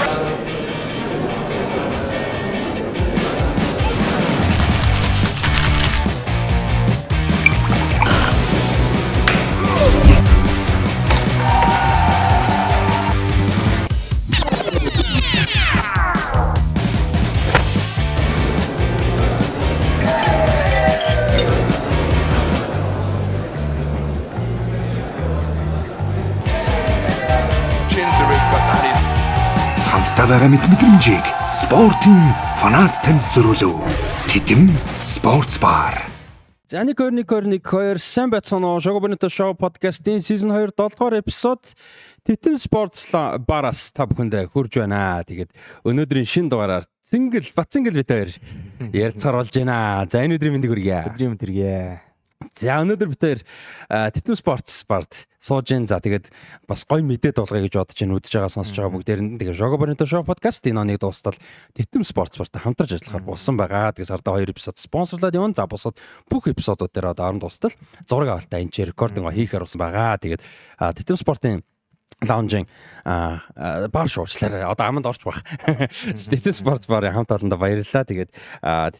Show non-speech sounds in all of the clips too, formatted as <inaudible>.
아, байгаа мэд мэдрэмжийг спортын фанат танд зөрүүлөв. Тэдэм спортс бар. За 1.1.1.2 сайн байцгаана уу? Шогобонито шоу подкастын сизон 2 7 дугаар эпизод Тэтэм спортс бараас та бүхэндээ хүрж байна. Тэгээд өнөөдрийн шин дугаараар Цэнгэл Бацэнгэл битэй хоёр ярилцаар болж байна. За энэ өдрийн мэндийг хүргэе. Өдрийн мэнд хүргэе. За өнөөдөр бид тээр Титүү спортс бард сууж ин за тэгээд бас гоё мэдээд болгоё гэж бодож байна үдж байгаа сонсож байгаа бүгдээр нь тэгээд Жого Баринто шоу подкаст энэ оныг дуустал Титүү спортс бартай хамтарч ажиллахаар болсон байгаа. Тэгээд сарда 2 эпизод спонсорлоод явна. За бусад бүх эпизодууд дээр одоо 10 дуустал зураг авалтаа энэ рекординг хийхээр болсон байгаа. Тэгээд Титүү спортын лаунжинг аа бар шуучлаарай. Одоо аманд орч баг. Тэтэв спорт барын хамт олондоо баярлалаа. Тэгээд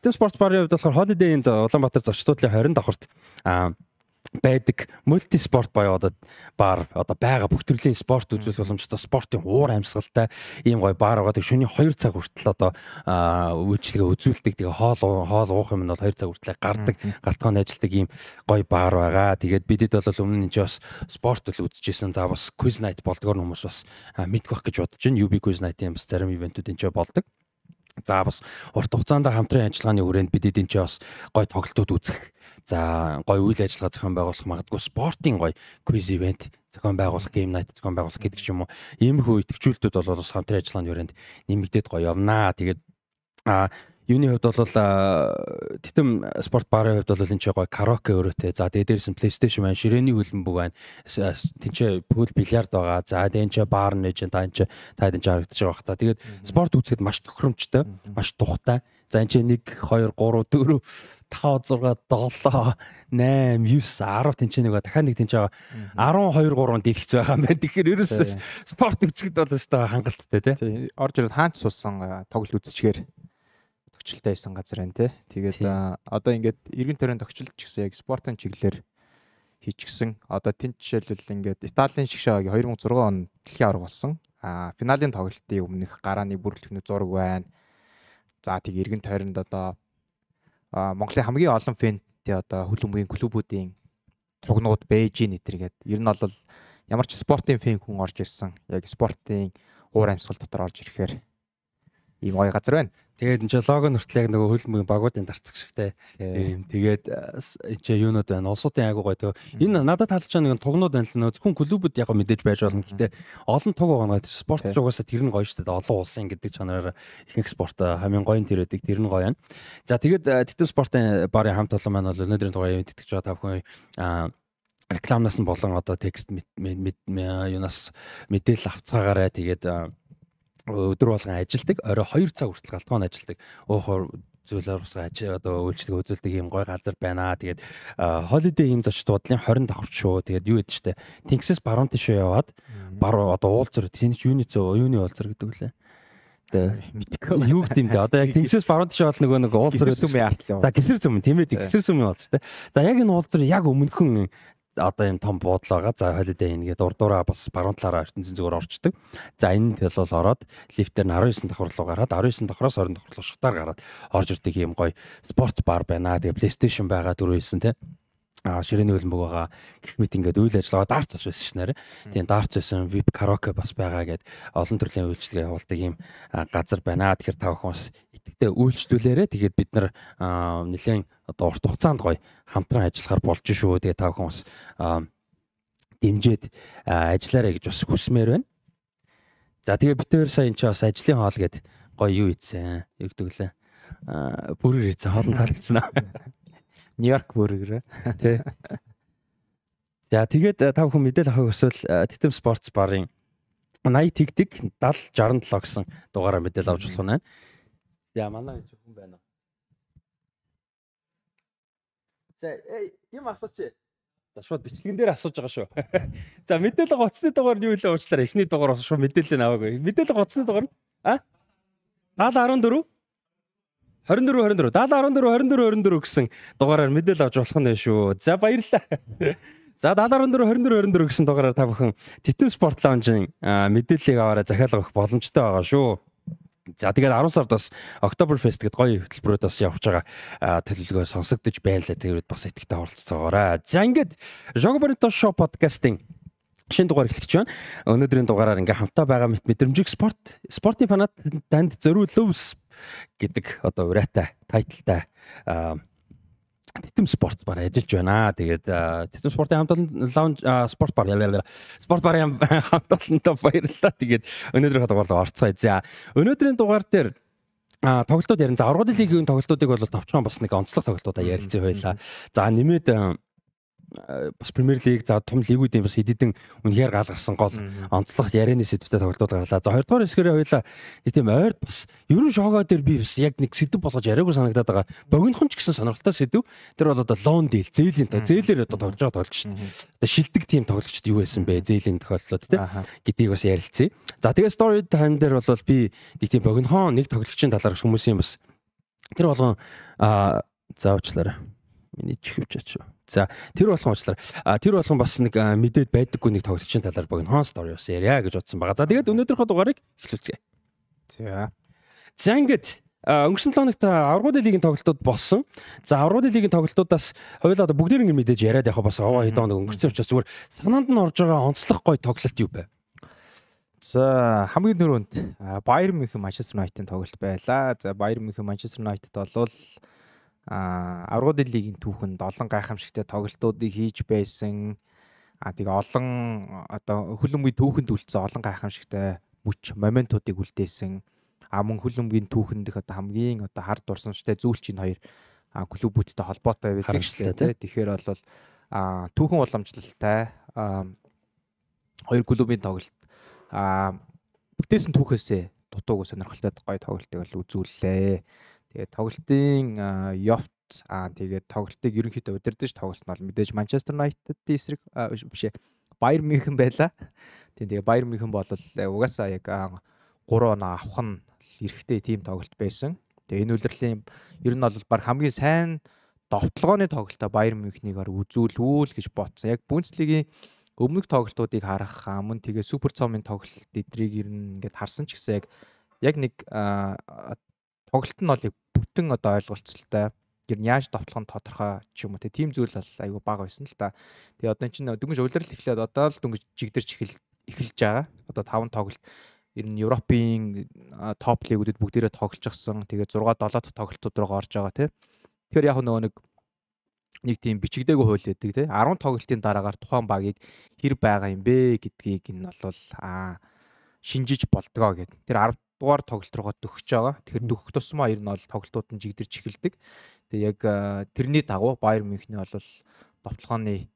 тэтэв спорт барын хувьд болохоор Holiday Inn Улаанбаатар зочдлын 20 давхарт аа байдаг мультиспорт боёо одоо бар одоо байгаа бүх төрлийн спорт үзүүлэх боломжтой спортын уур амьсгалтай ийм гоё бар байгаа. Тэг шөнийн 2 цаг хүртэл одоо үйлчлэгээ үзүүлдэг. Тэгээ хоол хоол уух юм нь бол 2 цаг хүртэл гардаг. Галтгооны ажилдаг ийм гоё бар байгаа. Тэгээд бидэд бол өмнө нь ч бас спорт л үзчихсэн. За бас quiz night болдгоор хүмүүс бас мэдгүйх гэж бодож байна. UB quiz night-ийн бас зарим ивентүүд энэ ч болдог. За бас урт хугацаанд хамтран ажиллагааны хүрээнд бидэд энэ ч бас гоё тоглолтууд үзэх За гой үйл ажиллагаа зохион байгуулах магадгүй спортын гой quiz event зохион байгуулах game night зохион байгуулах гэдэг ч юм уу. Иймэрхүү идэвхжүүлэлтүүд бол бас хамтран ажиллагааны хүрээнд нэмэгдээд гоё явнаа. Тэгээд а юуны хувьд бол титэм спорт барын хувьд бол энэ ч гоё караоке өрөөтэй. За тэгээд дээрээс нь PlayStation байна, ширээний хөлбөмбөг байна. Тинчээ пөл бильярд байгаа. За тэгээд энэ ч баар нэж та энэ ч та энэ ч харагдаж байгаа. За тэгээд спорт үзэхэд маш тохиромжтой, маш тухтай. За энэ ч 1 2 3 4 5 6 7 8 9 10 тэнцэн нэг дахиад нэг тэнцэн байгаа 12 3 дэлгэц байгаа юм байна. Тэгэхээр ерөөсөө спорт үзэхэд бол өстой хангалттай тий. Орж ирээд хаанч суусан э, тоглолт үзчихээр төгчлөлтэй байсан газар байна тий. Тэгээд э, одоо ингээд эргэн тойрон төгчлөлт ч гэсэн яг спортын чиглэлээр хийчихсэн. Одоо тэнд жишээлбэл ингээд Италийн шгшаагийн 2006 он дэлхийн аварга болсон. А финалийн тоглолтын өмнөх гарааны бүрэлдэхүүн зураг байна. За тийг эргэн тойронд одоо Монголын хамгийн олон фэнттэй одоо хүлэмжийн клубүүдийн цугнууд байж ийн эдэргээд ер нь бол ямар ч спортын фэн хүн орж ирсэн. Яг спортын уур амьсгал дотор орж ирэхээр ийм гоё газар байна. Тэгээд энэ ч лого нүртэл яг нөгөө хөлбөмбөгийн багуудын дарцах шигтэй. Ийм тэгээд э, энэ ч юунод байна. Улсуудын айгуу гоё төө. Энэ надад талж байгаа нэг тугнууд байна л нөө зөвхөн клубуд яг мэдээж байж болно. Гэтэ олон туг байгаа нь спорт ч угаасаа тэр нь гоё шүү дээ. Олон улсын гэдэг чанараар ихэнх спорт э, хамгийн гоё нь тэр байдаг. Тэр нь гоё байна. За тэгээд э, титэм спортын барын хамт олон маань бол өнөөдрийн тугаар явж идэх гэж байгаа та бүхэн аа рекламнаас нь болон одоо текст юунаас мэдээлэл авцгаагаараа тэгээд өдөр болгон ажилдаг орой 2 цаг хүртэл галтгоон ажилдаг уухор зүйлээр бас ажил одоо үйлчлэг үзүүлдэг ийм гой газар байна аа тэгээд холидей ийм зочд буудлын 20 давхарч шүү тэгээд юу яд штэ тэнгисээс баруун тишээ яваад баруун одоо уулзар тэнд ч юуны зөө юуны уулзар гэдэг үлээ мэдгүй юу гэдэм бэ одоо яг тэнгисээс баруун тишээ бол нөгөө нэг уулзар гэсэн юм яартал за гисэр зүм тийм ээ гисэр зүм юм болж тэ за яг энэ уулзар яг өмнөхөн одоо юм том буудал байгаа. За Holiday Inn гээд урд дураа бас баруун талаараа ертөнцийн зүгээр орчдөг. За энэ нь тэл бол ороод лифтээр нь 19 давхар руу гараад 19 давхраас 20 давхар руу шатаар гараад орж ирдэг юм гоё спорт бар байна. Тэгээ PlayStation байгаа дөрөвсөн те. Тэ ширээний хөлбөмбөг байгаа гэх мэт ингээд үйл ажиллагаа дарц бас байсан шнээр. Тийм дарц байсан, VIP karaoke бас байгаа гэд олон төрлийн үйлчлэгээ явуулдаг юм газар байна. Тэгэхээр та бүхэн бас итгэдэг үйлчлүүлээрэ тэгээд бид нар нэлээд одоо урт хугацаанд гоё хамтран ажиллахаар болж шүү. Тэгээд та бүхэн бас дэмжиэд ажиллаарэ гэж бас хүсмээр байна. За тэгээ битээр сая энэ ч бас ажлын хоол гэд гоё юу ийцэн. Яг дэглээ. Аа бүрэр ийцэн хоолн таалагдсан аа. Нью-Йорк бүргэрээ. Тий. За тэгээд э, тав хүн мэдээл авахыг хүсвэл Титэм спортс барын 80 тэгдэг 70 67 гэсэн дугаараа мэдээл авч болох нь байна. За манай гэж хүн байна. За юм асууч. За шууд бичлэгэн дээр асууж байгаа шүү. <laughs> За мэдээлэл гоцны дугаар нь юу лээ уучлаарай. Эхний дугаар бас шууд мэдээлэл аваагүй. Мэдээлэл гоцны дугаар нь а 70 14 24 24 70 14 24 24 гэсэн дугаараар мэдээлэл авч болох нь шүү. За баярлалаа. <laughs> За 74 24 24 гэсэн дугаараар та бүхэн Титэн спорт лаунжийн мэдээллийг аваараа захиалга өгөх боломжтой байгаа шүү. За тэгээд 10 сард бас Oktoberfest гэдгээр гоё хөтөлбөрөд бас явж байгаа төлөвлөгөө сонсогдож байлаа. Тэгээд бас итгэвтэй оролцоогоорой. За ингээд Jogoberto Show podcast-ийн шинэ дугаар эхлэх гэж байна. Өнөөдрийн дугаараар ингээм хамтаа байгаа мэт мэдрэмжийг спорт, спортын фанат танд зориулв гэдэг одоо ураатай тайталтай Титэм спорт бар ажиллаж байна. Тэгээд Титэм спортын хамт олон лаунж спорт бар спорт барын <laughs> хамт олонтой баярлалаа. Тэгээд өнөөдрийнхөө дугаарлаа орцгоё. За өнөөдрийн дугаар дээр А тоглолтууд ярин за Аврал лигийн тоглолтуудыг бол товчхон бас нэг онцлог тоглолтуудаа ярилцсан байлаа. За нэмээд Э, бас Премьер лиг за том лигүүдийн бас хэдийдэн үнэхээр галгарсан гол онцлог ярианы сэдвтэй тоглолтууд гарлаа. За хоёрдугаар хэсгэрээ хоёлаа нэг тийм ойр бас ерөн шогоо дээр би бас яг нэг сэдв болгож яриаггүй санагдаад байгаа. Богинохын ч гэсэн сонирхолтой сэдв. Тэр бол одоо лон дил зээлийн та зээлэр одоо тоглож байгаа тоглогч шүү дээ. Одоо шилдэг тийм тоглогчд юу байсан бэ? Зээлийн тохиолдлууд тийм гэдгийг бас ярилцъя. За тэгээ story time дээр бол би нэг тийм богинохон нэг тоглогчийн талаар хүмүүсийн бас тэр болгон аа заавчлаарай. Миний чихвч ачаа. За тэр болгон уучлаар тэр болгон бас нэг мэдээд байдаггүй нэг тоглолчийн талаар богино хон стори ус яриа гэж бодсон байгаа. За тэгээд өнөөдрийнхөө дугаарыг эхлүүлцгээе. За. За ингээд өнгөрсөн 7 хоногт аврагууд лигийн тоглолтууд болсон. За аврагууд лигийн тоглолтуудаас хоёулаа бүгд ингэ мэдээж яриад яхаа бас овоо хэдэн хоног өнгөрсөн учраас зүгээр санаанд нь орж байгаа онцлог гой тоглолт юу байв? За хамгийн түрүүнд Bayern Munich Manchester United-ийн тоглолт байлаа. За Bayern Munich Manchester United болвол а аврагуудын лигийн түүхэнд олон гайхамшигтай тоглолтуудыг хийж байсан. А тийм олон одоо хөлбөмбөгийн түүхэнд үлдсэн олон гайхамшигтай мөч моментуудыг үлдээсэн. А мөн хөлбөмбөгийн түүхэнд их одоо хамгийн одоо хар дурсамжтай зүйлчийн хоёр клубүүдтэй холбоотой байдаг шүү дээ. Тэгэхээр бол а түүхэн уламжлалтай хоёр клубын тоглолт а бүтээсэн түүхээсээ дутууг сонирхолтой гоё тоглолтыг бол үзүүллээ. Тэгээд тоглолтын явц аа тэгээд тоглолтыг ерөнхийдөө удирдах тоглосон бол мэдээж Манчестер Юнайтед эсрэг биш ээ Баер Мюнхен байла. Тийм тэгээ Баер Мюнхен бол э, угаасаа яг 3 оноо авах нь эрэхтэй тийм тоглолт байсан. Тэгээ энэ үйлрлийн ер нь бол баг хамгийн сайн довтлогооны тоглолтоо Баер Мюнхнийг үзүүлүүл гэж ботсон. Яг Бүнцлигийн өмнөх тоглолтуудыг харах мөн тэгээ супер цомын тоглолт эдрийг ер нь ингээд харсан ч гэсэн яг яг нэг Тоглолт нь олыг бүтэн одоо ойлголцолтой ер нь яаж товтлох нь тодорхой ч юм уу тийм зүйл бол айгүй баг байсан л та. Тэгээ одоо чинь дөнгөж улирал эхлээд одоо л дөнгөж жигдэрч эхэлж байгаа. Одоо 5 тоглолт ер нь Европын топ лигүүдэд бүгдээрээ тоглож гисэн. Тэгээ 6 7 дахь тоглолтууд руу орж байгаа тий. Тэгэхээр яг нөгөө нэг нэг тийм бичигдээгүй хууль өгдөг тий. 10 тоглолтын дараагаар тухайн багийг хэр байгаа юм бэ гэдгийг энэ бол аа шинжиж болдгоо гэд. Тэр дугаар тоглолт руугаа дөхөж байгаа. Тэгэхээр дөхөх тусмаа ер нь бол тоглолтууд нь жигдэрч эхэлдэг. Тэгээ яг тэрний дагуу Баер Мюнхний бол товтлооны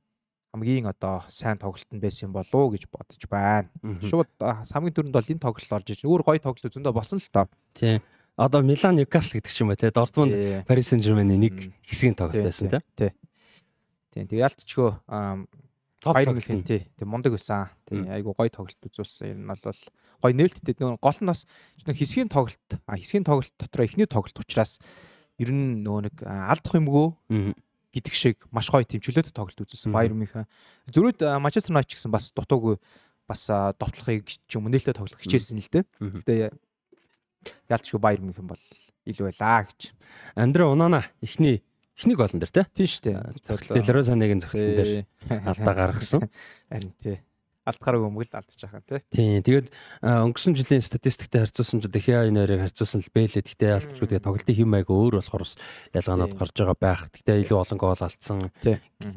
хамгийн одоо сайн тоглолт нь байсан юм болоо гэж бодож байна. Шууд хамгийн түрүүнд бол энэ тоглолт орж иж өөр гоё тоглолт зөндөө болсон л тоо. Тийм. Одоо Милан Ньюкасл гэдэг ч юм уу те Дортмунд Парис Сен-Жермений нэг хэсгийн тоглолт байсан те. Тийм. Тийм. Тэг ялцчихөө топ тоглолт тий. Тэг мундаг байсан. Тий. Айгу гоё тоглолт үзүүлсэн. Ер нь бол гой нээлттэй нөгөө гол нь бас хэсгийн тоглолт хэсгийн тоглолт дотор эхний тоглолт учраас ер нь нөгөө нэг алдах юмгүй гэдэг шиг маш гоё тэмчлээд тоглолт үзүүлсэн Баяр Мюнхен. Зөвхөн Манчестер Найт ч гэсэн бас дутуугүй бас дотлохыг ч юм нээлттэй тоглох хичээсэн л дээ. Гэтэ ялчгүй Баяр Мюнхен бол илүү байлаа гэж. Андре Унана эхний эхнийг олон дээр тий. Тийм шүү дээ. Зөглөлтөө санагийн зөглөлтөн дээр алдаа гаргасан. <laughs> Харин тий алдхааргүй өмгөл алдчих юм тий. Тэгээд өнгөрсөн жилийн статистиктэй харьцуулсан ч дэхиа энэ хоёрыг харьцуулсан л бэлээ. Тэгтээ алдчихгүй тэгээд тоглолтын хэм маяг өөр болохоор бас ялгаанууд гарч байгаа байх. Тэгтээ илүү олон гол алдсан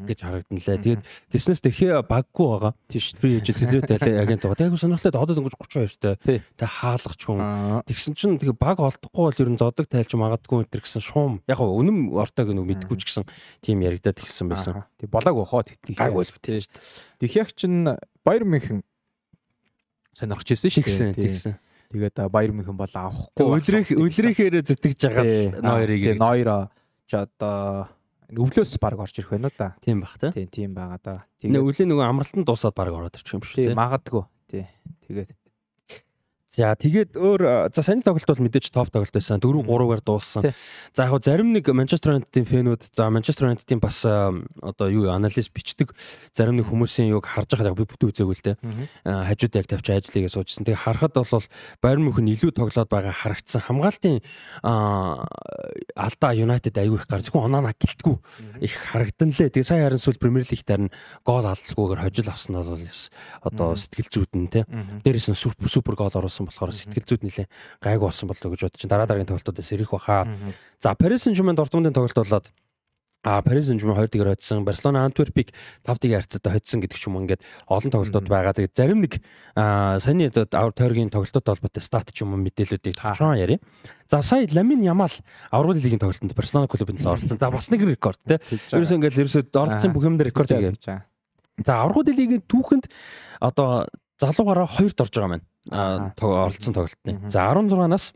гэж харагданлаа. Тэгээд тэснээс дэхиа баггүй байгаа. Тийш би яж төлөө талаа агент байгаа. Тэгээд сонирхолтой одод өнгөж 32-тэй. Тэгээд хаалгач хүн. Тэгсэн чинь тэгээд баг олдохгүй бол ер нь зодог тайлж магадгүй энэ гэсэн шуум. Яг гоо үнэм ортог нүг мэдгүй ч гэсэн тийм яригадад эхэлсэн байсан. Тэг болоог ухаад хэтгий. Баг болов тийм шүү дээ. Дэхиагч нь Баяр Мюнхен сонирхож ирсэн шүү дээ. Тэгсэн. Тэгээд Баяр Мюнхен бол авахгүй. Үлрих үлрихээрээ зүтгэж байгаа Нойрыг. Нойро ч одоо өвлөөс баг орж ирэх байна уу да. Тийм бах тий. Тийм тийм байгаа да. Тэгээд өвлөө нөгөө амралтанд дуусаад баг ороод ирчих юм шүү тий. Магадгүй. Тий. Тэгээд За тэгээд өөр за саний тоглолт бол мэдээж топ тоглолт байсан. 4-3-аар дууссан. За яг зарим нэг Манчестер Юнайтедийн фэнүүд за Манчестер Юнайтедийн бас одоо юу анализ бичдэг зарим нэг хүмүүсийн юг харж байхад яг би бүтэн үзээгүй л дээ. Хажууд яг тавьчих ажлыг суужсэн. Тэгээд харахад бол Байерн Мюнхен илүү тоглоод байгаа харагдсан. Хамгаалтын алдаа Юнайтед аягүй их гар зөвхөн оноо гэлтгүй их харагдан лээ. Тэгээд сая харин сүүл Премьер Лигт харин гол алдалгүйгээр хожил авсан нь бол одоо сэтгэл зүйдэн те. Дээрээс нь супер супер гол оруулсан болсон болохоор сэтгэл зүйд нэлээ гайгүй болсон болоо гэж бодож дараа дараагийн тоглолтуудаас ирэх баха. За Paris Saint-Germain Dortmund-ын тоглолт болоод А Paris Saint-Germain 2-1-ээр хоцсон, Barcelona Antwerp-ийг 5-1 харьцаатай хоцсон гэдэг ч юм ингээд олон тоглолтууд байгаа. Тэгээд зарим нэг саяны авар тойргийн тоглолтуудтай холбоотой стат ч юм уу мэдээллүүдийг тавчхан ярья. За сая Ламин Ямал аврал лигийн тоглолтод Barcelona клубын төлөө оролцсон. За бас нэг рекорд тий. Ерөөсөө ингээд ерөөсөө оролцсон бүх юмдэр рекорд хийгээв. За аврал лигийн түүхэнд одоо залуугаараа хоёрт орж байгаа маань оролцсон тоглолтны. За 16-наас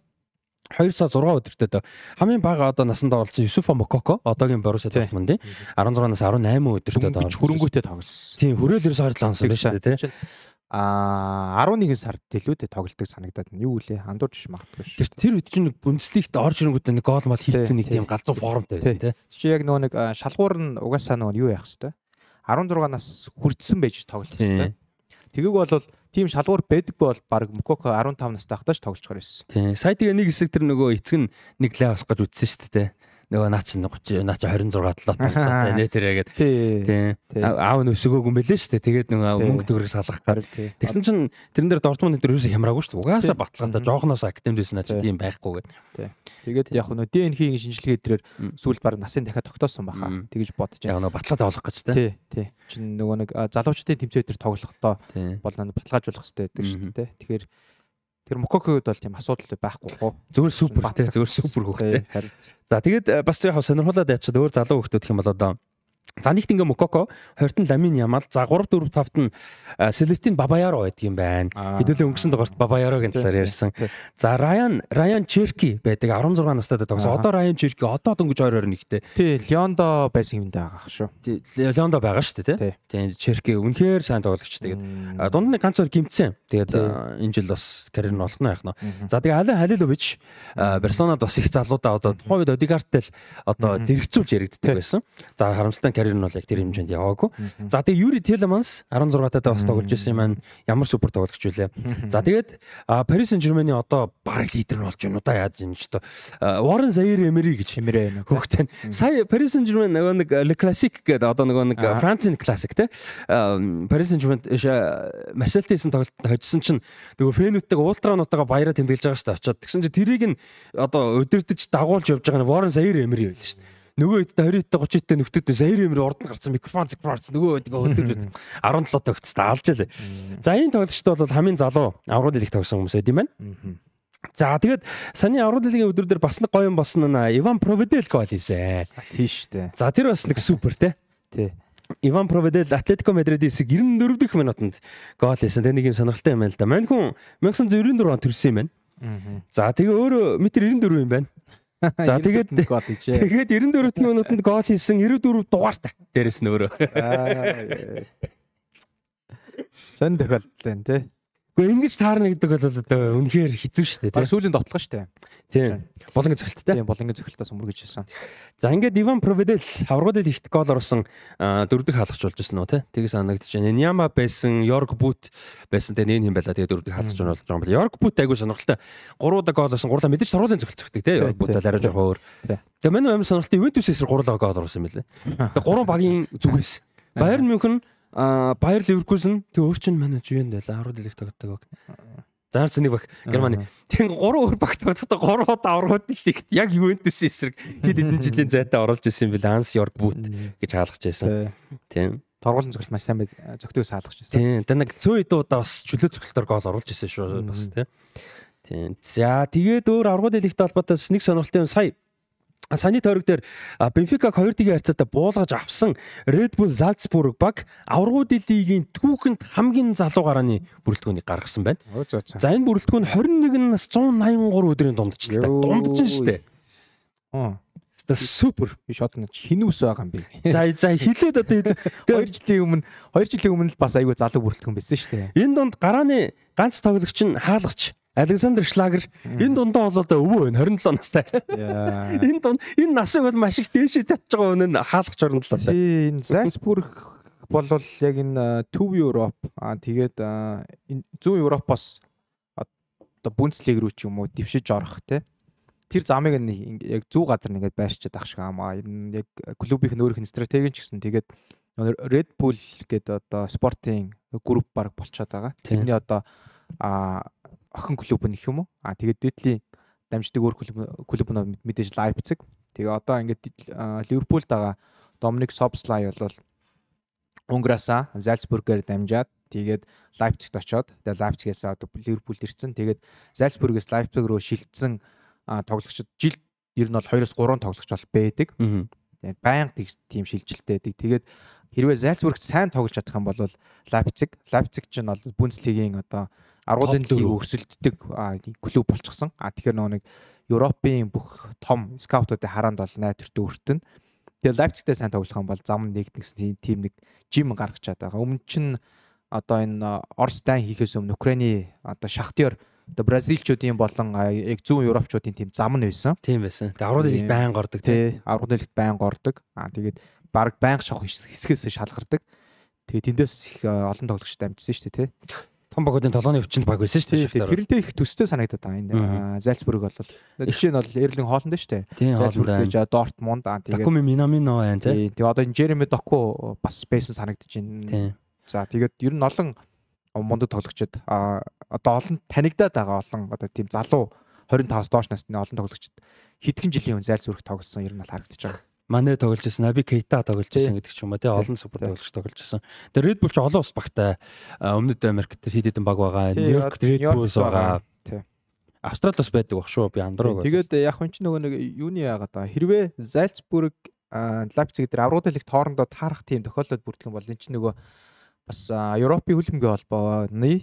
2 сар 6 өдөртөө хамгийн бага одоо насандаа олсон Юсуфа Мококо одоогийн Боруссия Дортмундын 16-наас 18 өдөртөө тоглож хөрөнгөтэй тоглосон. Тийм хөрөөл ерөөс хойрлоо онсон байж тээ тий. А 11 сард дэлгүүдэд тоглолтыг санагдаад нь юу вэ? Андуурч ш магадгүй шүү. Тэр тэр үед чинь Бундслигт орж ирэнгүүт нэг гол мал хийцэн нэг тийм галзуу формтой байсан тий. Чи яг нөгөө нэг шалгуур нь угаасаа нөгөө юу яах хэвчтэй. 16-наас хүрдсэн байж тоглолт хэвчтэй. Тэгээг бол тийм шалгуур байдаг бол баг Мококо 15 настай хатаж тоглож гарсан. Тийм. Сая тэгээ нэг хэсэг тэр нөгөө эцэг нь нэг лай болох гэж үтсэн шүү дээ нөгөө наа чи 30 наа чи 26 7 толтой нэ тэрээгээд тийм аав нь өсөгөөгүй юм бэлээ шүү дээ тэгээд нөгөө мөнгө төгрөг салгах гар тэгсэн чинь тэрэн дээр Дортмунд энэ юусе хямраагүй шүү дээ угаасаа батлагатай жоохноос академид байсан ажил тийм байхгүй гэдэг тэгээд яг нөгөө ДНХ-ийн шинжилгээ дээр сүүл баг насын дахиад тогтоосон баха тэгэж бодож яг нөгөө батлагатай олох гэж тий тий чинь нөгөө нэг залуучдын тэмцээн дээр тоглохдоо бол нөгөө баталгаажуулах хэрэгтэй гэдэг шүү дээ тэгэхээр Тэр Мококоуд бол тийм асуудал байхгүй гоо. Зүгээр супер тий, зүгээр супер хөхтэй. За тэгээд э, бас яг сонирхолтой ячаад өөр залуу хүмүүс гэх юм бол одоо За нэгт ингээ Мококо, хоёрт нь Ламин Ямал, за 3 4 5-т нь Селестин Бабаяро байдаг юм байна. Хэдүүлээ өнгөрсөн дугаарт Бабаярогийн талаар ярьсан. За Райан Райан Черки байдаг 16 настай тоглосон. Одоо Райан Черки одоо дөнгөж 2021-тэй. Тий, Лиондо байсан юм даа шүү. Тий, Лиондо байгаа шүү дээ, тий. Тий, Черки үнэхээр сайн тоглогч. Тэгээд дунд нь ганцоор гимцсэн. Тэгээд энэ жил бас карьер нь олгоно яхна. За тэгээд Ален Халилович Барселонад бас их залуудаа одоо тухайн үед Одигарттай л одоо зэрэгцүүлж яригддаг байсан. За харамсалтай карьер нь бол яг тэр хэмжээнд яваагүй. За тэгээ Юри Телеманс 16 таатай бас тоглож ирсэн юм аа. Ямар супер тоглогч вүлээ. За тэгээд Paris Saint-Germain-ийн одоо баг лидер нь болж байна уу да яаж юм ч одоо Warren Zaire Emery гэж хэмээрээ байна. Хөхтэй. Сая Paris Saint-Germain нөгөө нэг э, Le Classique гэдэг одоо нөгөө нэг Францын э, классик те. Paris Saint-Germain Марсельтэйсэн э, тоглолтод хоцсон чинь нөгөө фэнүүдтэйг ультрануудтайгаа баяраа тэмдэглэж байгаа шүү дээ очоод. Тэгсэн чинь тэрийг нь одоо удирдах дагуулж явж байгаа нь Warren Zaire Emery байл шүү дээ. Нөгөө хэд 20-т 30-т нөхдөд нь саяр юмр урд нь гарсан микрофон цэгфорц нөгөө хэд хөдлөж 17 тогтцоо алж ялээ. За энэ тоглолтод бол хамгийн залуу аврал хэлэх тогсон хүмүүс байд юм байна. За тэгээд саний аврал лигийн өдөр дээр бас нэг гоё юм болсон нь Иван Проведел гол хийсэн. Тийш үү. За тэр бас нэг супер те. Тий. Иван Проведел Атлетико Мадридийн хэсэг 94 дэх минутанд гол хийсэн. Тэ нэг юм сонирхолтой юм байна л да. Мань хүн 1994 он төрсэн юм байна. За тэгээ өөрөө метр 94 юм байна. За тэгээд тэгээд 94-р минутанд гол хийсэн 94 дугаартай. Дээрэс нь өөрөө. Сэн тохиолдол байна тий. Гэхдээ ингэж таарна гэдэг бол одоо үнэхээр хэцүү шүү дээ. Сүүлийн дотлого шүү дээ. Тийм. Болонгийн цогцолттой. Тийм, болонгийн цогцолтоос өмөргөж хэлсэн. За ингээд Иван Проведел аврагуудад ихт гол орсон дөрөвдөг хаалгач болж байна уу те. Тэгээс санагдаж байна. Ньяма байсан, Йорк Бут байсан тэгээ нэн хэм байла. Тэгээ дөрөвдөг хаалгач болж байгаа юм бол Йорк Бут айгүй сонирхолтой. Гуруудаа гол орсон. Гурлаа мэдээж сургуулийн цогцолт цогтөг те. Йорк Бут арай жоохон өөр. Тэгээ манай амин сонирхолтой Ювентусээс гурлаа гол орсон юм лээ. Тэгээ гурван багийн зүгээс Баяр Мюнхен Аа Баер Ливеркузен тэг өөрчн менеж юу юм бэ? 10 дэлэг тогтдог. Зарц нэг баг Германы. Тэг 3 өөр багт бодохдоо 3 удаа аврагд дэлэгт яг Ювентус эсрэг хэд хэдэн жилийн зайтай оруулж исэн юм бэл Анс Йорк бут гэж хаалгаж байсан. Тийм. Торгуулын цогц маш сайн байж зөвхөн хаалгаж байсан. Тийм. Тэг нэг 100 эд удаа бас чөлөө цогцолтоор гол оруулж исэн шүү бас тийм. Тийм. За тэгээд өөр аргууд дэлэгтэй холбоотой нэг сонирхолтой юм сая Саны тойрог дээр Бенфикаг 2-1 харьцаатай буулгаж авсан Red Bull Salzburg баг аваргууд лигийн түүхэнд хамгийн залуу гарааны бүрэлдэхүүнийг гаргасан байна. За энэ бүрэлдэхүүн 21 нас 183 өдрийн дундчлалтай. Дундч нь шүү дээ. Ста супер. Би шууд нэг хинүүс байгаа юм би. За за хилээд одоо тэгээ 2 <laughs> жилийн өмнө 2 жилийн өмнө л бас айгүй залуу бүрэлдэхүүн байсан шүү дээ. Энэ дунд гарааны ганц тоглогч нь хаалагч Александр Шлагер энэ дундаа бол одоо өвөө байна 27 настай. Энэ дунд энэ насыг бол маш их дээшээ татж байгаа үнэн хаалгач орно л байна. Тий энэ Зальцбург болвол яг энэ төв Европ аа тэгээд зүүн Европоос одоо бүнцлэг рүү ч юм уу дэвшиж орох те тэр замыг яг зүү газар нэгээд байрчаад ах шиг аамаа энэ яг клубийнх нь өөрийнх нь стратеги ч гэсэн тэгээд Red Bull гэдэг одоо спортын групп баг болчиход байгаа. Тэрний одоо а охин клуб нь их юм уу? А тэгээд дээдлийн дамждаг өөр клуб клуб нь мэдээж Лайпциг. Тэгээ одоо ингээд Ливерпульд байгаа Доминик Собслай бол Унграасаа Зальцбургээр дамжаад тэгээд Лайпцигт очоод тэгээд Лайпцигээс одоо Ливерпульд ирсэн. Тэгээд Зальцбургээс Лайпциг руу шилжсэн тоглогчид жил ер нь бол 2-3 тоглогч бол байдаг. Баян тийм шилжилттэй. Тэгээд хэрвээ Зальцбургт сайн тоглож чадах юм бол Лайпциг, Лайпциг ч нь бол Бундслигийн одоо 10-ын 4 өрсөлддөг клуб болчихсон. А тэгэхээр нөгөө нэг Европын бүх том скаутуудын хараанд бол найдвартай өртөн. Тэгээ Лайпцигтэй сайн тоглох юм бол зам нэгдэн гэсэн тийм нэг жим гаргах чад байгаа. Өмнө чинь одоо энэ Орос дан хийхээс өмнө Украины одоо Шахтер одоо бразилчуудын болон яг зүүн европчуудын тийм зам нь байсан. Тийм байсан. Тэгээ 10 дэлхийд байн гордог тий. 10 дэлхийд байн гордог. Аа тэгээд баг байн шавх хэсгээс шалгардаг. Тэгээ тэндээс их олон тоглогч дамжсан шүү дээ тий том багуудын толооны өвчин баг байсан шүү дээ. Тэрэлдээ их төстэй санагдаад байна. Зальцбург бол э, жишээ нь бол Эрлинг хоолнд шүү дээ. Зальцбург гэж Дортмунд аа тэгээд Докуми Минамино байна тий. Тэгээд одоо Жереми Доку бас байсан санагдаж байна. За тэгээд ер нь олон мундад тоглогчд а одоо олон танигдаад байгаа олон одоо тийм залуу 25-аас доош насны олон тоглогчд хэдхэн жилийн өмнө зайлсүрэх тоглосон ер нь бол харагдаж байгаа. Мане тоглож байсан, Аби Кейта тоглож байсан гэдэг ч юм уу тий олон супер тоглогч тоглож байсан. Тэр Red Bull ч олон ус багтай өмнөд Америкт хэд хэдэн баг байгаа. Нью-Йорк Red Bulls байгаа. Австрал бас байдаг баг шүү би андруу. Тэгээд э, яг хүн чинь нөгөө нэг юуны яагаад та хэрвээ Зальцбург Лапциг дээр аврагуудын лиг тоорондоо таарах тийм тохиолдол бүрдэх юм бол энэ чинь нөгөө бас Европын хөлбөмбөгийн холбооны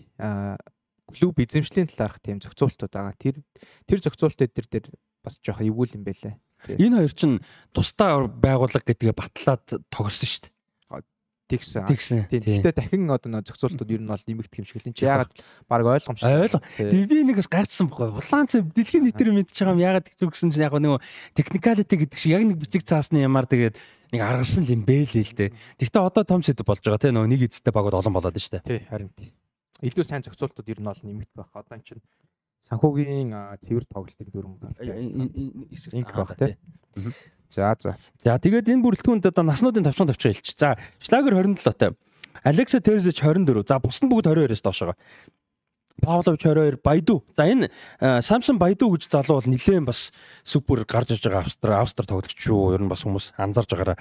клуб эзэмшлийн талаарх тийм зохицуултууд байгаа. Тэр тэр зохицуултууд дээр бас жоох эвгүй юм байлаа. Энэ хоёр чинь тусдаа байгууллага гэдгээ батлаад тогсон шүү дээ тэгсэн. Тэгсэн. Тэгэхдээ дахин одоо нөө зохицуултууд ер нь бол нэмэгдэх юм шиг л энэ чи ягаад баг ойлгомжтой. Ойлгом. Би нэг бас гайхсан байхгүй. Улаан цэв дэлхийн нийтээр мэдчихэж байгаа юм ягаад гэдэг үгсэн чинь яг нэг техникалити гэдэг шиг яг нэг бичиг цаасны ямар тэгээд нэг аргалсан юм бэ л л дээ. Тэгтээ одоо том сэдв болж байгаа те нөгөө нэг эцэстэй багууд олон болоод штэ. Тий харин тий. Илүү сайн зохицуултууд ер нь бол нэмэгдэх байх. Одоо эн чинь санхүүгийн цэвэр тоглолтын дүрмүүд байна. Э, э, э, Инк баг тий. За за. За тэгээд энэ бүрэлдэхүүнд одоо наснуудын тавчхан тавчхан хэлчих. За Шлагер 27 тай. Алекса Терзич 24. За бус нь бүгд 22-оос доошоо. Павловч 22 Баядуу. За энэ э, Самсон Баядуу гэж залуу бол нилээн бас супер гарч иж байгаа Австри Австри тоглогч шүү. Ер нь бас хүмүүс анзарж байгаараа.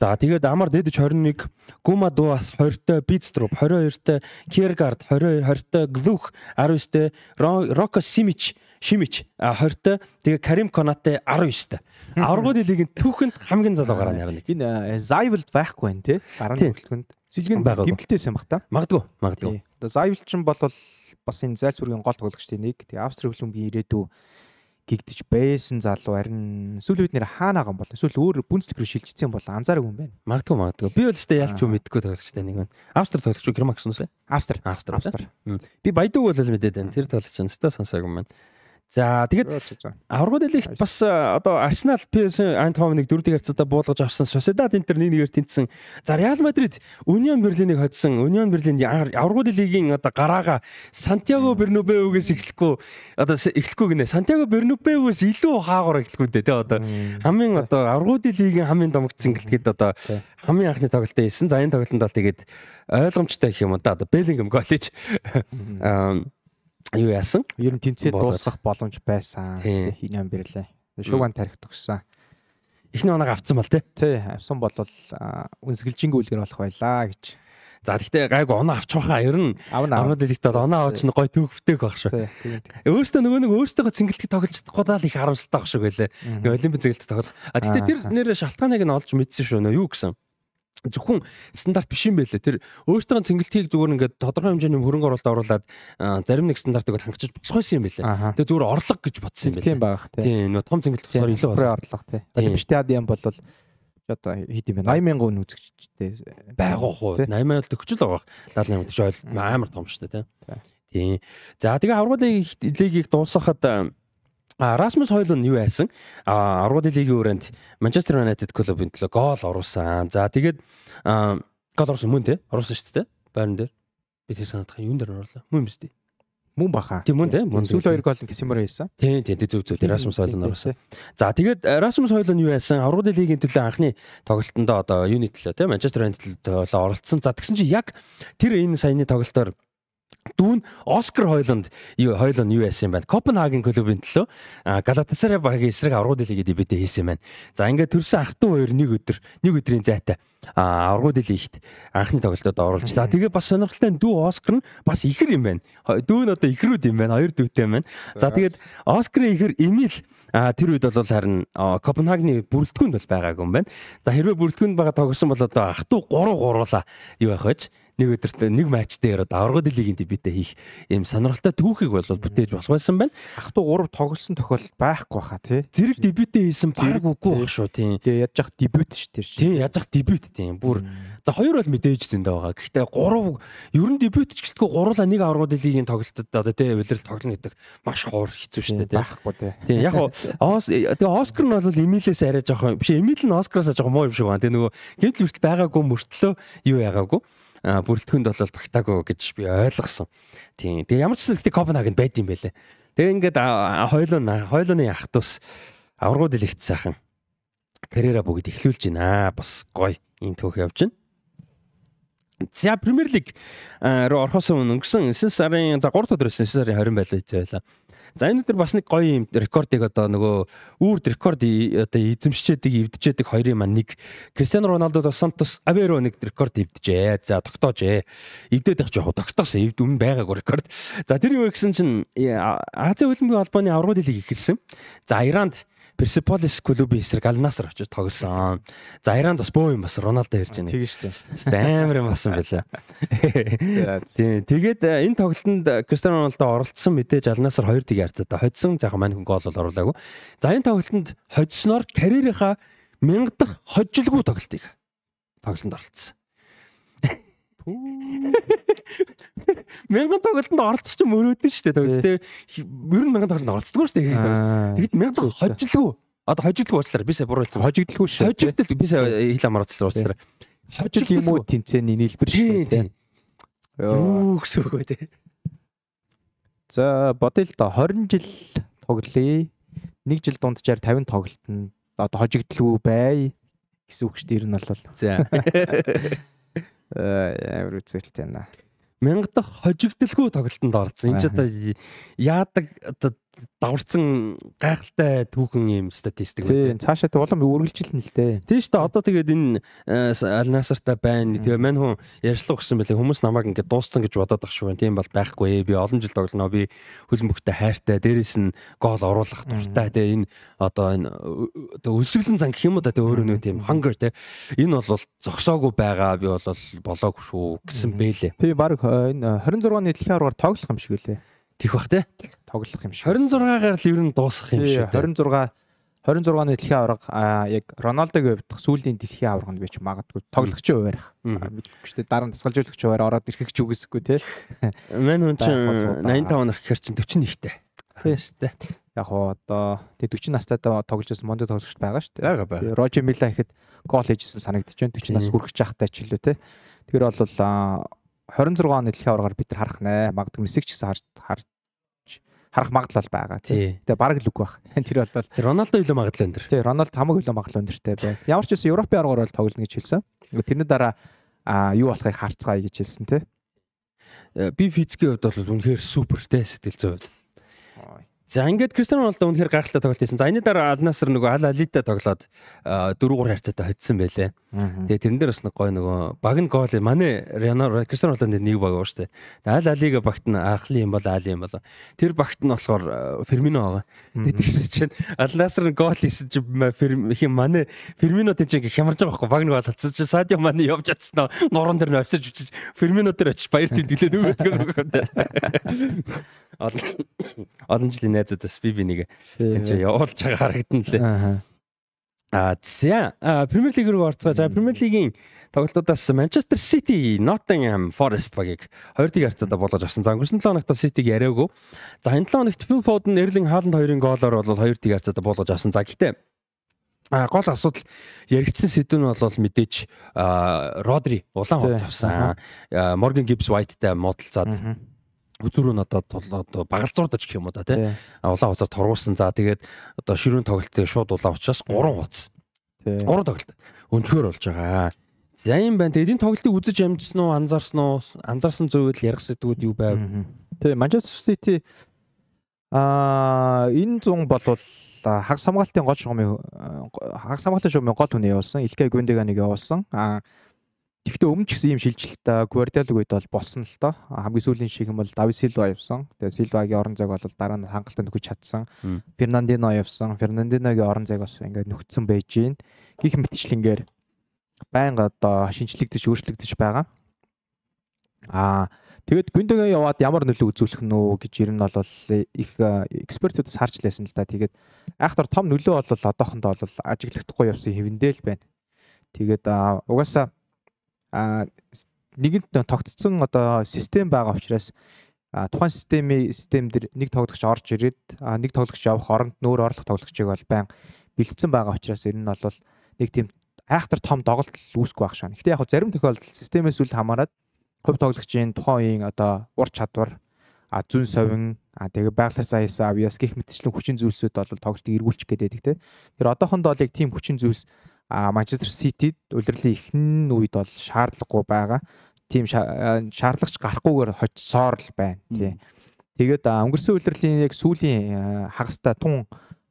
За тэгээд Амар Дэдэж 21, Гума Дуас 20-т, Бидструп 22-т, Киргард 22 20-т, Глух 19-т, Роко Симич Шимич 20-т, тэгээ Карим Конате 19-т. Аврагууд лигийн түүхэнд хамгийн залуу гарааны яг нэг. Энэ Zaiwld байхгүй байх тий. Гарааны хөдөлгөнд. Зилгэнд гэмтэлтэйсэн баг та. Магдгүй, магдгүй. Zaiwld ч юм бол бас энэ Зальцбургийн гол тоглогчдын нэг. Тэгээ Австри хөлбөмбөгийн ирээдүй гигдэж байсан залуу харин сүүлийн үед нэр хаанаагаан бол эсвэл өөр бүнцлэг рүү шилжчихсэн бол анзаарах юм байна. Магадгүй магадгүй. Би бол өстэй ялч юу мэдгүй тоглолчтой нэг байна. Австри тоглолч юу герман гэсэн үү? Австри. Австри. Би баядаг бол л мэдээд байна. Тэр тоглолч нь өстэй сонсоог юм байна. За тэгээд аврагууд элект бас одоо Арсенал PSV Eindhoven-ыг 4-1 хацаатаа буулгаж авсан. Sociedad Inter 1-1-ээр тэнцсэн. За Real Madrid Union Berlin-ыг хоцсон. Union Berlin аврагууд элегийн одоо гараага Santiago Bernabeu-гээс эхлэхгүй одоо эхлэхгүй гинэ. Santiago Bernabeu-гээс илүү хаагуур эхлэхгүй дээ те одоо хамгийн одоо аврагууд элегийн хамгийн домогцсон гэлтэд одоо хамгийн анхны тоглолт хийсэн. За энэ тоглолтод бол тэгээд ойлгомжтой их юм да одоо Bellingham College юу яасан? Ер нь тэнцээ дуусгах боломж байсан. Хин юм бэрлээ. Шууган тарих төгссөн. Эхний оног авцсан бол тий. Тий, авсан бол үнсгэлжингийн үлгэр болох байлаа гэж. За гэхдээ гайгүй оноо авч байхаа ер нь амрууд эдэгт бол оноо авч нь гой төгөвтэйх байх шүү. Өөртөө нөгөө нэг өөртөө цэнгэлдэх тоглолт чадахгүй л их харамсалтай байх шүү гэлээ. Нэг олимпийн цэнгэлдэх тоглолт. А гэхдээ тэр нэрэ шалтгааныг нь олж мэдсэн шүү нөө юу гэсэн зөвхөн стандарт биш юм байлээ. Тэр өөртөө цэнгэлтийг зүгээр ингээд тодорхой хэмжээний хөрөнгө оруулалт оруулаад зарим нэг стандартыг бол хангаж болох байсан юм байлээ. Тэгээ зүгээр орлого гэж бодсон юм байлээ. Тийм баг. Тийм нэг том цэнгэлт болохоор илүү бол орлого тийм. Олимпиадад юм бол одоо хэд юм бэ? 80 мянган өн үзэгчтэй байгуух уу? 80 мянга л төгчл байгаа. 70 мянга ч ойл амар том шүү дээ тийм. Тийм. За тэгээ аврагын лигийг дуусгахад Расмус Хойл нь юу яасан? А 10 дэлхийн өрөөнд Манчестер Юнайтед клубын төлөө гол оруулсан. За тэгээд гол оруулсан мөн те? Оруулсан шүү дээ. Байрн дээр. Би тэр санагдах юм дээр оруулаа. Мөн биз дээ. Мөн баха. Тийм мөн те. Мөн сүүл хоёр гол нь Кисиморо хийсэн. Тийм тийм зөв зөв Расмус Хойл нь оруулсан. За тэгээд Расмус Хойл нь юу яасан? 10 дэлхийн төлөө анхны тоглолтондоо одоо юуны төлөө те? Манчестер Юнайтед төлөө оролцсон. За тэгсэн чинь яг тэр энэ саяны тоглолтоор дүүн Оскар хойлонд хойлон юу яасан юм байна. Копенгаген клубын төлөө Галатасарай багийн эсрэг аврагууд хийгээд битээ хийсэн юм байна. За ингээд төрсэн ах トゥ хоёр нэг өдөр нэг өдрийн зайтай аврагууд хийхэд анхны тоглолтод оруулж. За тэгээ бас сонирхолтой дүү Оскар нь бас ихэр юм байна. Дүү нь одоо ихрүүд юм байна. Хоёр дүүтэй юм байна. За тэгээд Оскарын ихэр Эмил А тэр үед бол харин Копенгагны бүрэлдэхүүнд бол байгаагүй юм байна. За хэрвээ бүрэлдэхүүнд байгаа тогсон бол одоо ах トゥ3 гуруула юу байх вэ? нэг өдөрт нэг матчтай яраад аврагд лигийн дебютэ хийх юм сонирхолтой түүхийг бол бүтээж болох байсан байна. Ах トゥ3 тоглосон тохиол байхгүй хаа тий. Зэрэг дебютэ хийсэн баг үгүй байх шүү тий. Тэгээ яж ах дебют ш тэр чинь. Тий яж ах дебют тий. Бүр за хоёр бол мэдээж зөндөө байгаа. Гэхдээ 3 ер нь дебют ч гэлтгүй 3-аа 1 аврагд лигийн тоглолтод одоо тий уйлрал тоглоно гэдэг маш хоор хэцүү шүү дээ тий. Байхгүй тий. Тий яг оос тэгээ Оскар нь бол Эмилээс арай жоохон биш Эмил нь Оскараас жоохон муу юм шиг байна. Тэгээ нөгөө гэмтэл бүртэл байгаагүй мөртлөө юу яагаагүй бүрэлдэхүүнд бол багтаагүй гэж би ойлгосон. Тийм. Тэгээ ямар ч зүйл Копенгаген байд юм байлээ. Тэгээ ингээд хойлоо хойлооны ах тус аврагууд илэгт сайхан карьера бүгд эхлүүлж байна. Бас гоё юм төөх явж байна. За Премьер лиг руу орхосоо өмнө өнгөрсөн 9 сарын за 3 өдөр 9 сарын 20 байлаа байлаа. За энэ өдөр бас нэг гоё юм рекордыг одоо нөгөө үүрд рекорд одоо эзэмшчээдэг, эвдэжээдэг хоёрын маань нэг Кристиано Роналдо до Сантос Аверо нэг рекорд эвдэжээ. За тогтоожээ. Эвдээд их жоох тогтоосон эвд өмнө байгаагүй рекорд. За тэр юу гэсэн чинь э, Азийн Олимпийн холбооны аврагууд лиг эхэлсэн. За Иранд Persepolis клубын эсрэг Al Nassr очиж тоглосон. За Иранд бас бөө юм бас Роналдо ирж байна. Тэгэж чинь. Хэвээ амар юм басан байлаа. Тийм. Тэгээд э, энэ тоглолтод Cristiano Ronaldo оролцсон мэдээж Al Nassr 2 тийг харцаа. Хоцсон заахан маань хүн гол бол оруулаагүй. За энэ тоглолтод хоцсноор карьерийнхаа 1000 дахь хожилгүй тоглолтыг тоглолтод оролцсон. Мянган тоглолтод оролцож ч мөрөөдөн шүү дээ. Тэгвэл ер нь мянган тоглолтод оролцдог шүү дээ. Тэгэд мянган хожилгүй. Одоо хожигдлгүй уучлаарай. Би сая буруу хэлсэн. Хожигдлгүй шүү. Хожигдл би сая хил амар уучлаарай уучлаарай. Хожил юм уу тэнцэн нийлбэр шүү дээ. Юу гэсэн үг вэ те. За бодъё л да 20 жил тоглоё. 1 жил дунджаар 50 тоглолтод одоо хожигдлгүй бай гэсэн үг шүү дээ. Ер нь бол. За. <laughs> амар э, үзэлтэй байна. Мянга дахь хожигдэлгүй тоглолтод орсон. Энд ч одоо яадаг одоо даварцсан гайхалтай түүхэн юм статистик байна. Тийм, цаашаа улам үргэлжилнэ л дээ. Тийм шүү дээ. Одоо тэгээд энэ э, Алнасартай байна. Тэгээ мань хүн ярьслах гэсэн байлээ. Хүмүүс намайг ингээд дууссан гэж бодоод ах шүү. Тийм бол байхгүй ээ. Би олон жил тоглоно. Би хөлбөмбөгтэй хайртай. Дээрээс нь гол оруулах дуртай. Тэгээ энэ одоо энэ одоо э, өлсгөлэн зан гэх юм уу да. Тэгээ өөрөө нөө тийм hunger те. Энэ бол зогсоогүй байгаа. Би бол болоог шүү гэсэн байлээ. Тийм баг э, энэ 26-ны дэлхийн аваргаар тоглох юм шиг үлээ. Тих бах те. Тоглох юм шиг. 26-гаар ливер нь дуусах юм шиг. 26 26-ны дэлхийн аварга яг Роналдогийн хувьд сүүлийн дэлхийн аварганд би ч магадгүй тоглогч хуваар мэдгүй ч дараа нь тасгалжуулагч хуваар ороод ирэх ч үгүйсэхгүй <laughs> тий. Мэн хүн чинь 85 нах гэхэр чинь 40 нэгтэй. Тийм шүү дээ. Яг одоо тий 40 настайдаа тоглож байсан мондо тоглогч байгаа шүү дээ. Бага бага. Рожи Мила ихэд гол хийжсэн санагдаж байна. 40 нас хүрэх жахтай ч илүү тий. Тэгэхээр бол 26 оны дэлхийн аваргаар бид нар харах нэ. Магадгүй мессеж ч гэсэн харж харж харах магадлал байгаа тийм. Тэгээ бараг л үгүй байх. <laughs> Тэр бол Роналдо илүү магадлал өндөр. Тийм, Роналдо хамаг илүү магадлал өндөртэй байна. Ямар ч гэсэн Европын аргаар бол тоглоно гэж хэлсэн. Тэрний дараа юу болохыг харцгаая гэж хэлсэн тийм. Э, би физикийн хувьд бол үнэхээр супер те сэтгэл зүйн хувьд. За ингээд Кристиано Роналдо үнэхээр гайхалтай тоглолт хийсэн. За энэ дараа Ал Наср нөгөө Ал Алита тоглоод 4 3 харьцаатай хоцсон байлээ. Тэгээ тэрэн дээр бас нэг гой нөгөө баг нь гол манай Кристиано Роналдо нэг баг ууш тээ. Ал Алига багт нь анхлын юм бол Ал юм болоо. Тэр багт нь болохоор Фермино байгаа. Тэгсэн чинь Ал Наср гол хийсэн чи хин манай Фермино тийч ингээ хямарж байгаа байхгүй баг нь гол атсан чи Садио Мане явж атсан нуруунд дэр нь авсаж үчиж Фермино дээр очиж баяр тэмдэглээд өгөөд байгаа. Олон жилийн найзуудаас би би нэг энэ явуулж байгаа харагдана лээ. Аа за Премьер лиг рүү орцгоо. За Премьер лигийн тоглолтуудаас Манчестер Сити Ноттингем Форест багийг 2-1 харьцаатай болгож авсан. За өнгөрсөн 7 хоногт Ситиг яриаггүй. За энэ 7 хоногт Phil Foden, Erling Haaland хоёрын гоолоор бол 2-1 харьцаатай болгож авсан. За гэхдээ А гол асуудал яригдсан сэдв нь бол мэдээж Родри улаан хол завсан. Морган Гибс Вайттай модалцаад үзүүрөө надад одоо багалзуурдаж гэх юм уу да тий. Улаан хуцаар торгуулсан. За тэгээд одоо ширүүн тоглолтыг шууд улаан учраас 3 хуц. 3 тоглолт өнчгөр болж байгаа. За юм байна. Тэгээд энэ тоглолтыг үзэж амжсан уу, анзаарсан уу? Анзаарсан зүйлэл ярих сэдвүүд юу байв? Тэг. Manchester City аа энэ зун болвол хаг хамгаалтын гол шугамын хаг хамгаалтын шугамын гол хүний явуулсан. Илкэ Гүндиганыг явуулсан. Аа Тэгвэл өмнө ч гэсэн ийм шилжилт Guardiola үед бол болсон л доо. Хамгийн сүүлийн шиг юм бол Давид Силва явсан. Тэгээ Силвагийн орон зайг бол дараа нь хангалттай нөхөж чадсан. Фернандино явсан. Фернандиногийн орон зайг бас ингээд нөхцсөн байж гин. Гих мэтчлэнгээр байнга одоо шинжлэгдэж өөрчлөгдөж байгаа. Аа Тэгэд гүндэгэ яваад ямар нөлөө үзүүлэх нь үү гэж ер нь бол их экспертүүдээс харж лээсэн л да. Тэгээд айхтар том нөлөө бол одоохондоо бол ажиглахдаггүй явсан хэвэндээ л байна. Тэгээд угаасаа а нэгэнт тогтцсон одоо систем байгаа учраас тухайн системийн системдэр нэг тоглогч орж ирээд нэг тоглогч явах оронд нөр орлох тоглогчийг бол байн бэлдсэн байгаа учраас ер нь бол нэг тийм айхтар том доголдол үүсэхгүй байх шаана. Гэтэ яг хөө зарим тохиолдолд системээс үл хамааран хувь тоглогчийн тухайн үеийн одоо ур чадвар а зүүн совин а тэгээ байгалаас аяса авьяас гих мэтчлэн хүчин зүйлсүүд бол тоглолтыг эргүүлчих гээд байдаг те. Тэр одоохондоо л яг тийм хүчин зүйлс а Манчестер Ситид улирлын эхний үед бол шаардлагагүй байгаа. Тим шаардлагч гарахгүйгээр хочсоор л байна тий. Тэгээд өнгөрсөн улирлын яг сүүлийн хагастай тун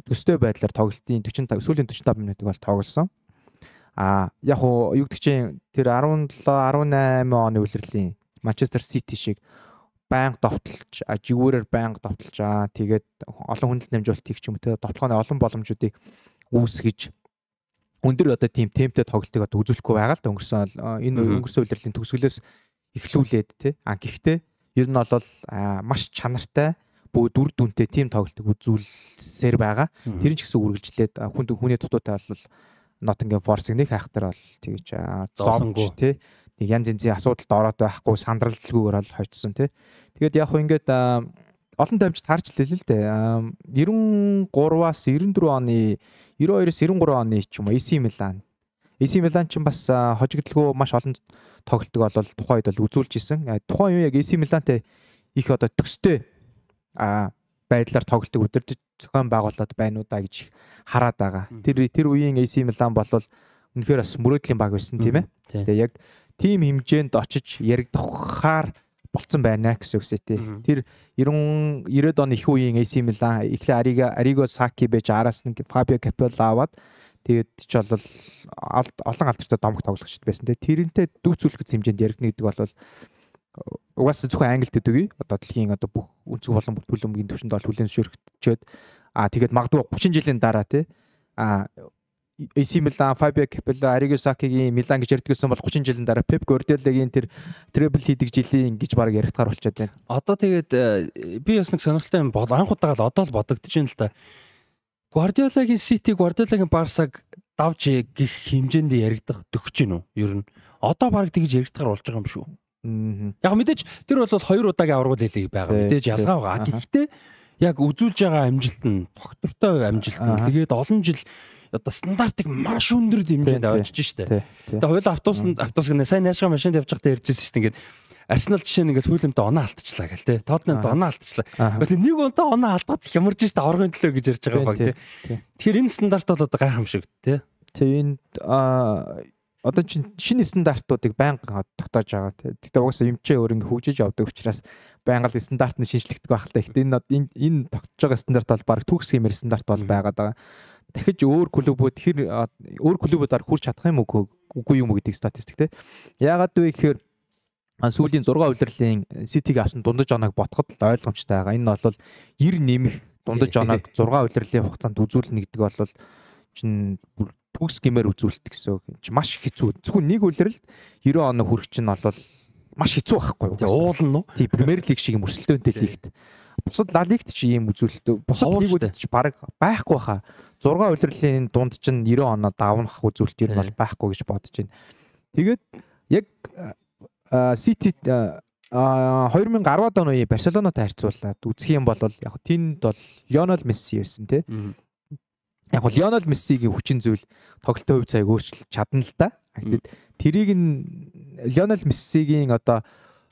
төстэй байдлаар тоглолтын 45 сүүлийн 45 минутыг бол тоглосон. А яг уу югдчихээн тэр 17 18 оны үлрэлийн Манчестер Сити шиг байнга довтолж жигүүрээр байнга довтолж аа тэгээд олон хүндэл намжуулт хийх ч юм уу тэгээд тоглооны олон боломжуудыг үүсгэж өндөр одоо тийм темптэй тоглолтыг одоо үзүүлэхгүй байгаа л да өнгөрсөн энэ өнгөрсөн үеэрлийн төгсгөлөөс эхлүүлээд тий. А гэхдээ ер нь бол маш чанартай бүү дүр дүнтэй тийм тоглолтыг үзүүлсээр байгаа. Тэр нь ч гэсэн үргэлжлээд хүн хүний дутуутай бол Nottingham Forest-ыг нэг хайхтар бол тэгэж зовлонгүй тий. Нэг янз янзын асуудалд ороод байхгүй сандралгүйгээр бол хоцсон тий. Тэгээд яг хөө ингээд олон дамжид харж лээ л дээ. 93-аас 94 оны 92-с 93 оны ч юм уу AC Milan. AC Milan ч бас хожигдлгүй маш олон тоглолтог бол тухайн үед бол үзүүлж исэн. Тухайн үе яг AC Milanтэй их одоо төстэй а байдлаар тоглолтог өдөржиж зохион байгуулад байна уу да гэж хараад байгаа. Тэр тэр үеийн AC Milan бол үнэхээр бас мөрөөдлийн баг байсан тийм ээ. Тэгээ яг тийм хэмжээнд очиж яригдахаар болцсон байна гэсэн үгсээ тий. Тэр 90 90-ад оны их үеийн AC Milan эхлээ Ариго Ариго Саки байж араас нь Фабио Капелла аваад тэгээд ч бол олон алдартай домог тоглогчд байсан тий. Тэрнтэй дүүц үлгэц хэмжээнд яригдна гэдэг бол э, угаасаа зөвхөн англид төдөгий одоо дэлхийн одоо бүх өнцөг болон бүх түлэмгийн төвшөнд бол хүлэн зөвшөөрөгчөөд аа тэгээд магадгүй 30 жилийн дараа тий. аа AC Milan, Fabio Capello, Arrigo Sacchi-гийн Milan гэж ярдгсэн бол 30 жилийн дараа Pep Guardiola-гийн тэр treble хийдэг жилийн гэж баг яригдахаар болчиход байна. Одоо тэгээд э, би бас нэг сонирхолтой юм бол анх удаага л одоо л бодогдож байна л да. Guardiola-гийн City, Guardiola-гийн Barca-г давж гих хэмжээнд яригдах төгч гин үү? Ер нь одоо баг тэгж яригдахаар болж байгаа юм шүү. Яг мэдээж тэр бол хоёр удаагийн аврагуул хэлийг байгаа. Мэдээж ялгаа байгаа. Гэхдээ яг үзүүлж байгаа амжилт нь доктортой амжилт нь тэгээд олон жил одоо стандартыг маш өндөр дэмжээнд авчиж штэ. Тэгээ хойлоо автобусанд автобус гэнэ сайн наашгаа машинд явж байхдаа ярьжсэн штэ ингээд Арсенал жишээ нь ингээл хуулимтаа оноо алдчихлаа гэл те. Тотнамд оноо алдчихлаа. Тэгээ нэг удаа оноо алдгаад хямарж штэ оргын төлөө гэж ярьж байгаа баг те. Тэгэхээр энэ стандарт бол одоо гайхамшиг те. Тэгээ энд а одоо чинь шинэ стандартуудыг байнга тогтоож байгаа те. Тэгтээ угаасаа юмчээ өөр ингээ хөгжиж явдаг учраас байнга л стандарт нь шинжлэхдэг байх л та. Гэтэ энэ энэ тогтож байгаа стандарт бол баг төгс хэмээр стандарт бол байгаад байгаа дахиж өөр клубүүд хэр өөр клубуудаар хүрч чадах юм уу үгүй юм уу гэдэг статистик те. Яагаад вэ гэхээр сүүлийн 6 улирлын Ситиг авсан дундаж оноог ботход л ойлгомжтой байгаа. Энэ бол 90 нэмэх дундаж оноог 6 улирлын хугацаанд үзүүлнэ гэдэг бол чинь бүр төгс гэмээр үзүүлэлт гэсэн үг. Чи маш хэцүү. Зөвхөн нэг улирлд 90 оноо хүрэх чинь бол маш хэцүү байхгүй юу? Уулна уу? Тийм Премьер лиг шиг юм өрсөлдөөнтэй лигт. Бусад Ла лигт чи ийм үзүүлэлт бусад лигүүд чи баг байхгүй хаа 6 улирлын дунд чинь 90 оноо давнах үзүүлэлт ер нь бол байхгүй гэж бодож байна. Тэгээд яг City 2010-аад оны үеийн Барселонатай харьцуулаад үзэх юм бол яг тэнд бол Лионел Месси байсан тий. Яг бол Лионел Мессигийн хүчин зүйл тоглолтын хувь цааг өөрчилж чадна л да. Тэгэд тэрийг нь Лионел Мессигийн одоо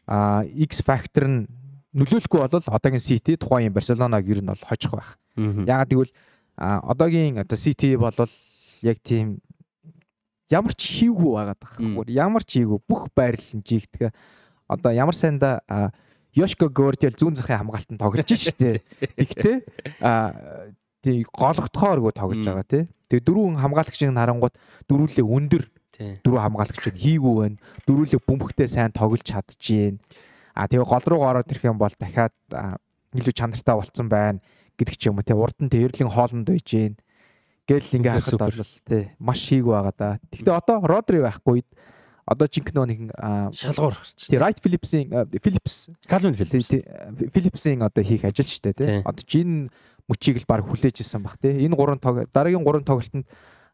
X factor нь нөлөөлөхгүй бол одоогийн City тухайн Барселонаг ер нь бол хожих байх. Ягаад гэвэл А одоогийн одоо CT болвол яг тийм ямар ч хийвгүй байгаад байгаа. Ямар ч хийвгүй бүх байрлал нь жигдгээ. Одоо ямар сайнда Йошко Гордиэл зүүн захын хамгаалтанд тоглож шүү дээ. <laughs> Тэгтээ а тий голгодхооргүй тоглож байгаа тий. Тэгээ дөрвөн хамгаалагчийг харангууд дөрвөлээ өндөр дөрвөн хамгаалагчийг хийгүү байна. Дөрвөлээ бөмбөгтэй сайн тоглож чадчихээн. А тэгээ гол руу ороод ирэх юм бол дахиад илүү чанартай болцсон байна гэдэг ч юм уу тий урд нь тэрлийн хоолнд байж гэн гэл ингээ харахад бол тий маш шийг байгаа да. Гэхдээ одоо Родри байхгүй одоо жинхэнэ нэг шалгуур гарч. Тий Right Phillips-ийн Phillips Calvin Phillips Phillips-ийн одоо хийх ажил штэ тий. Одоо жин мөчийг л баг хүлээж исэн баг тий. Энэ гурван тоглолт дараагийн гурван тоглолтод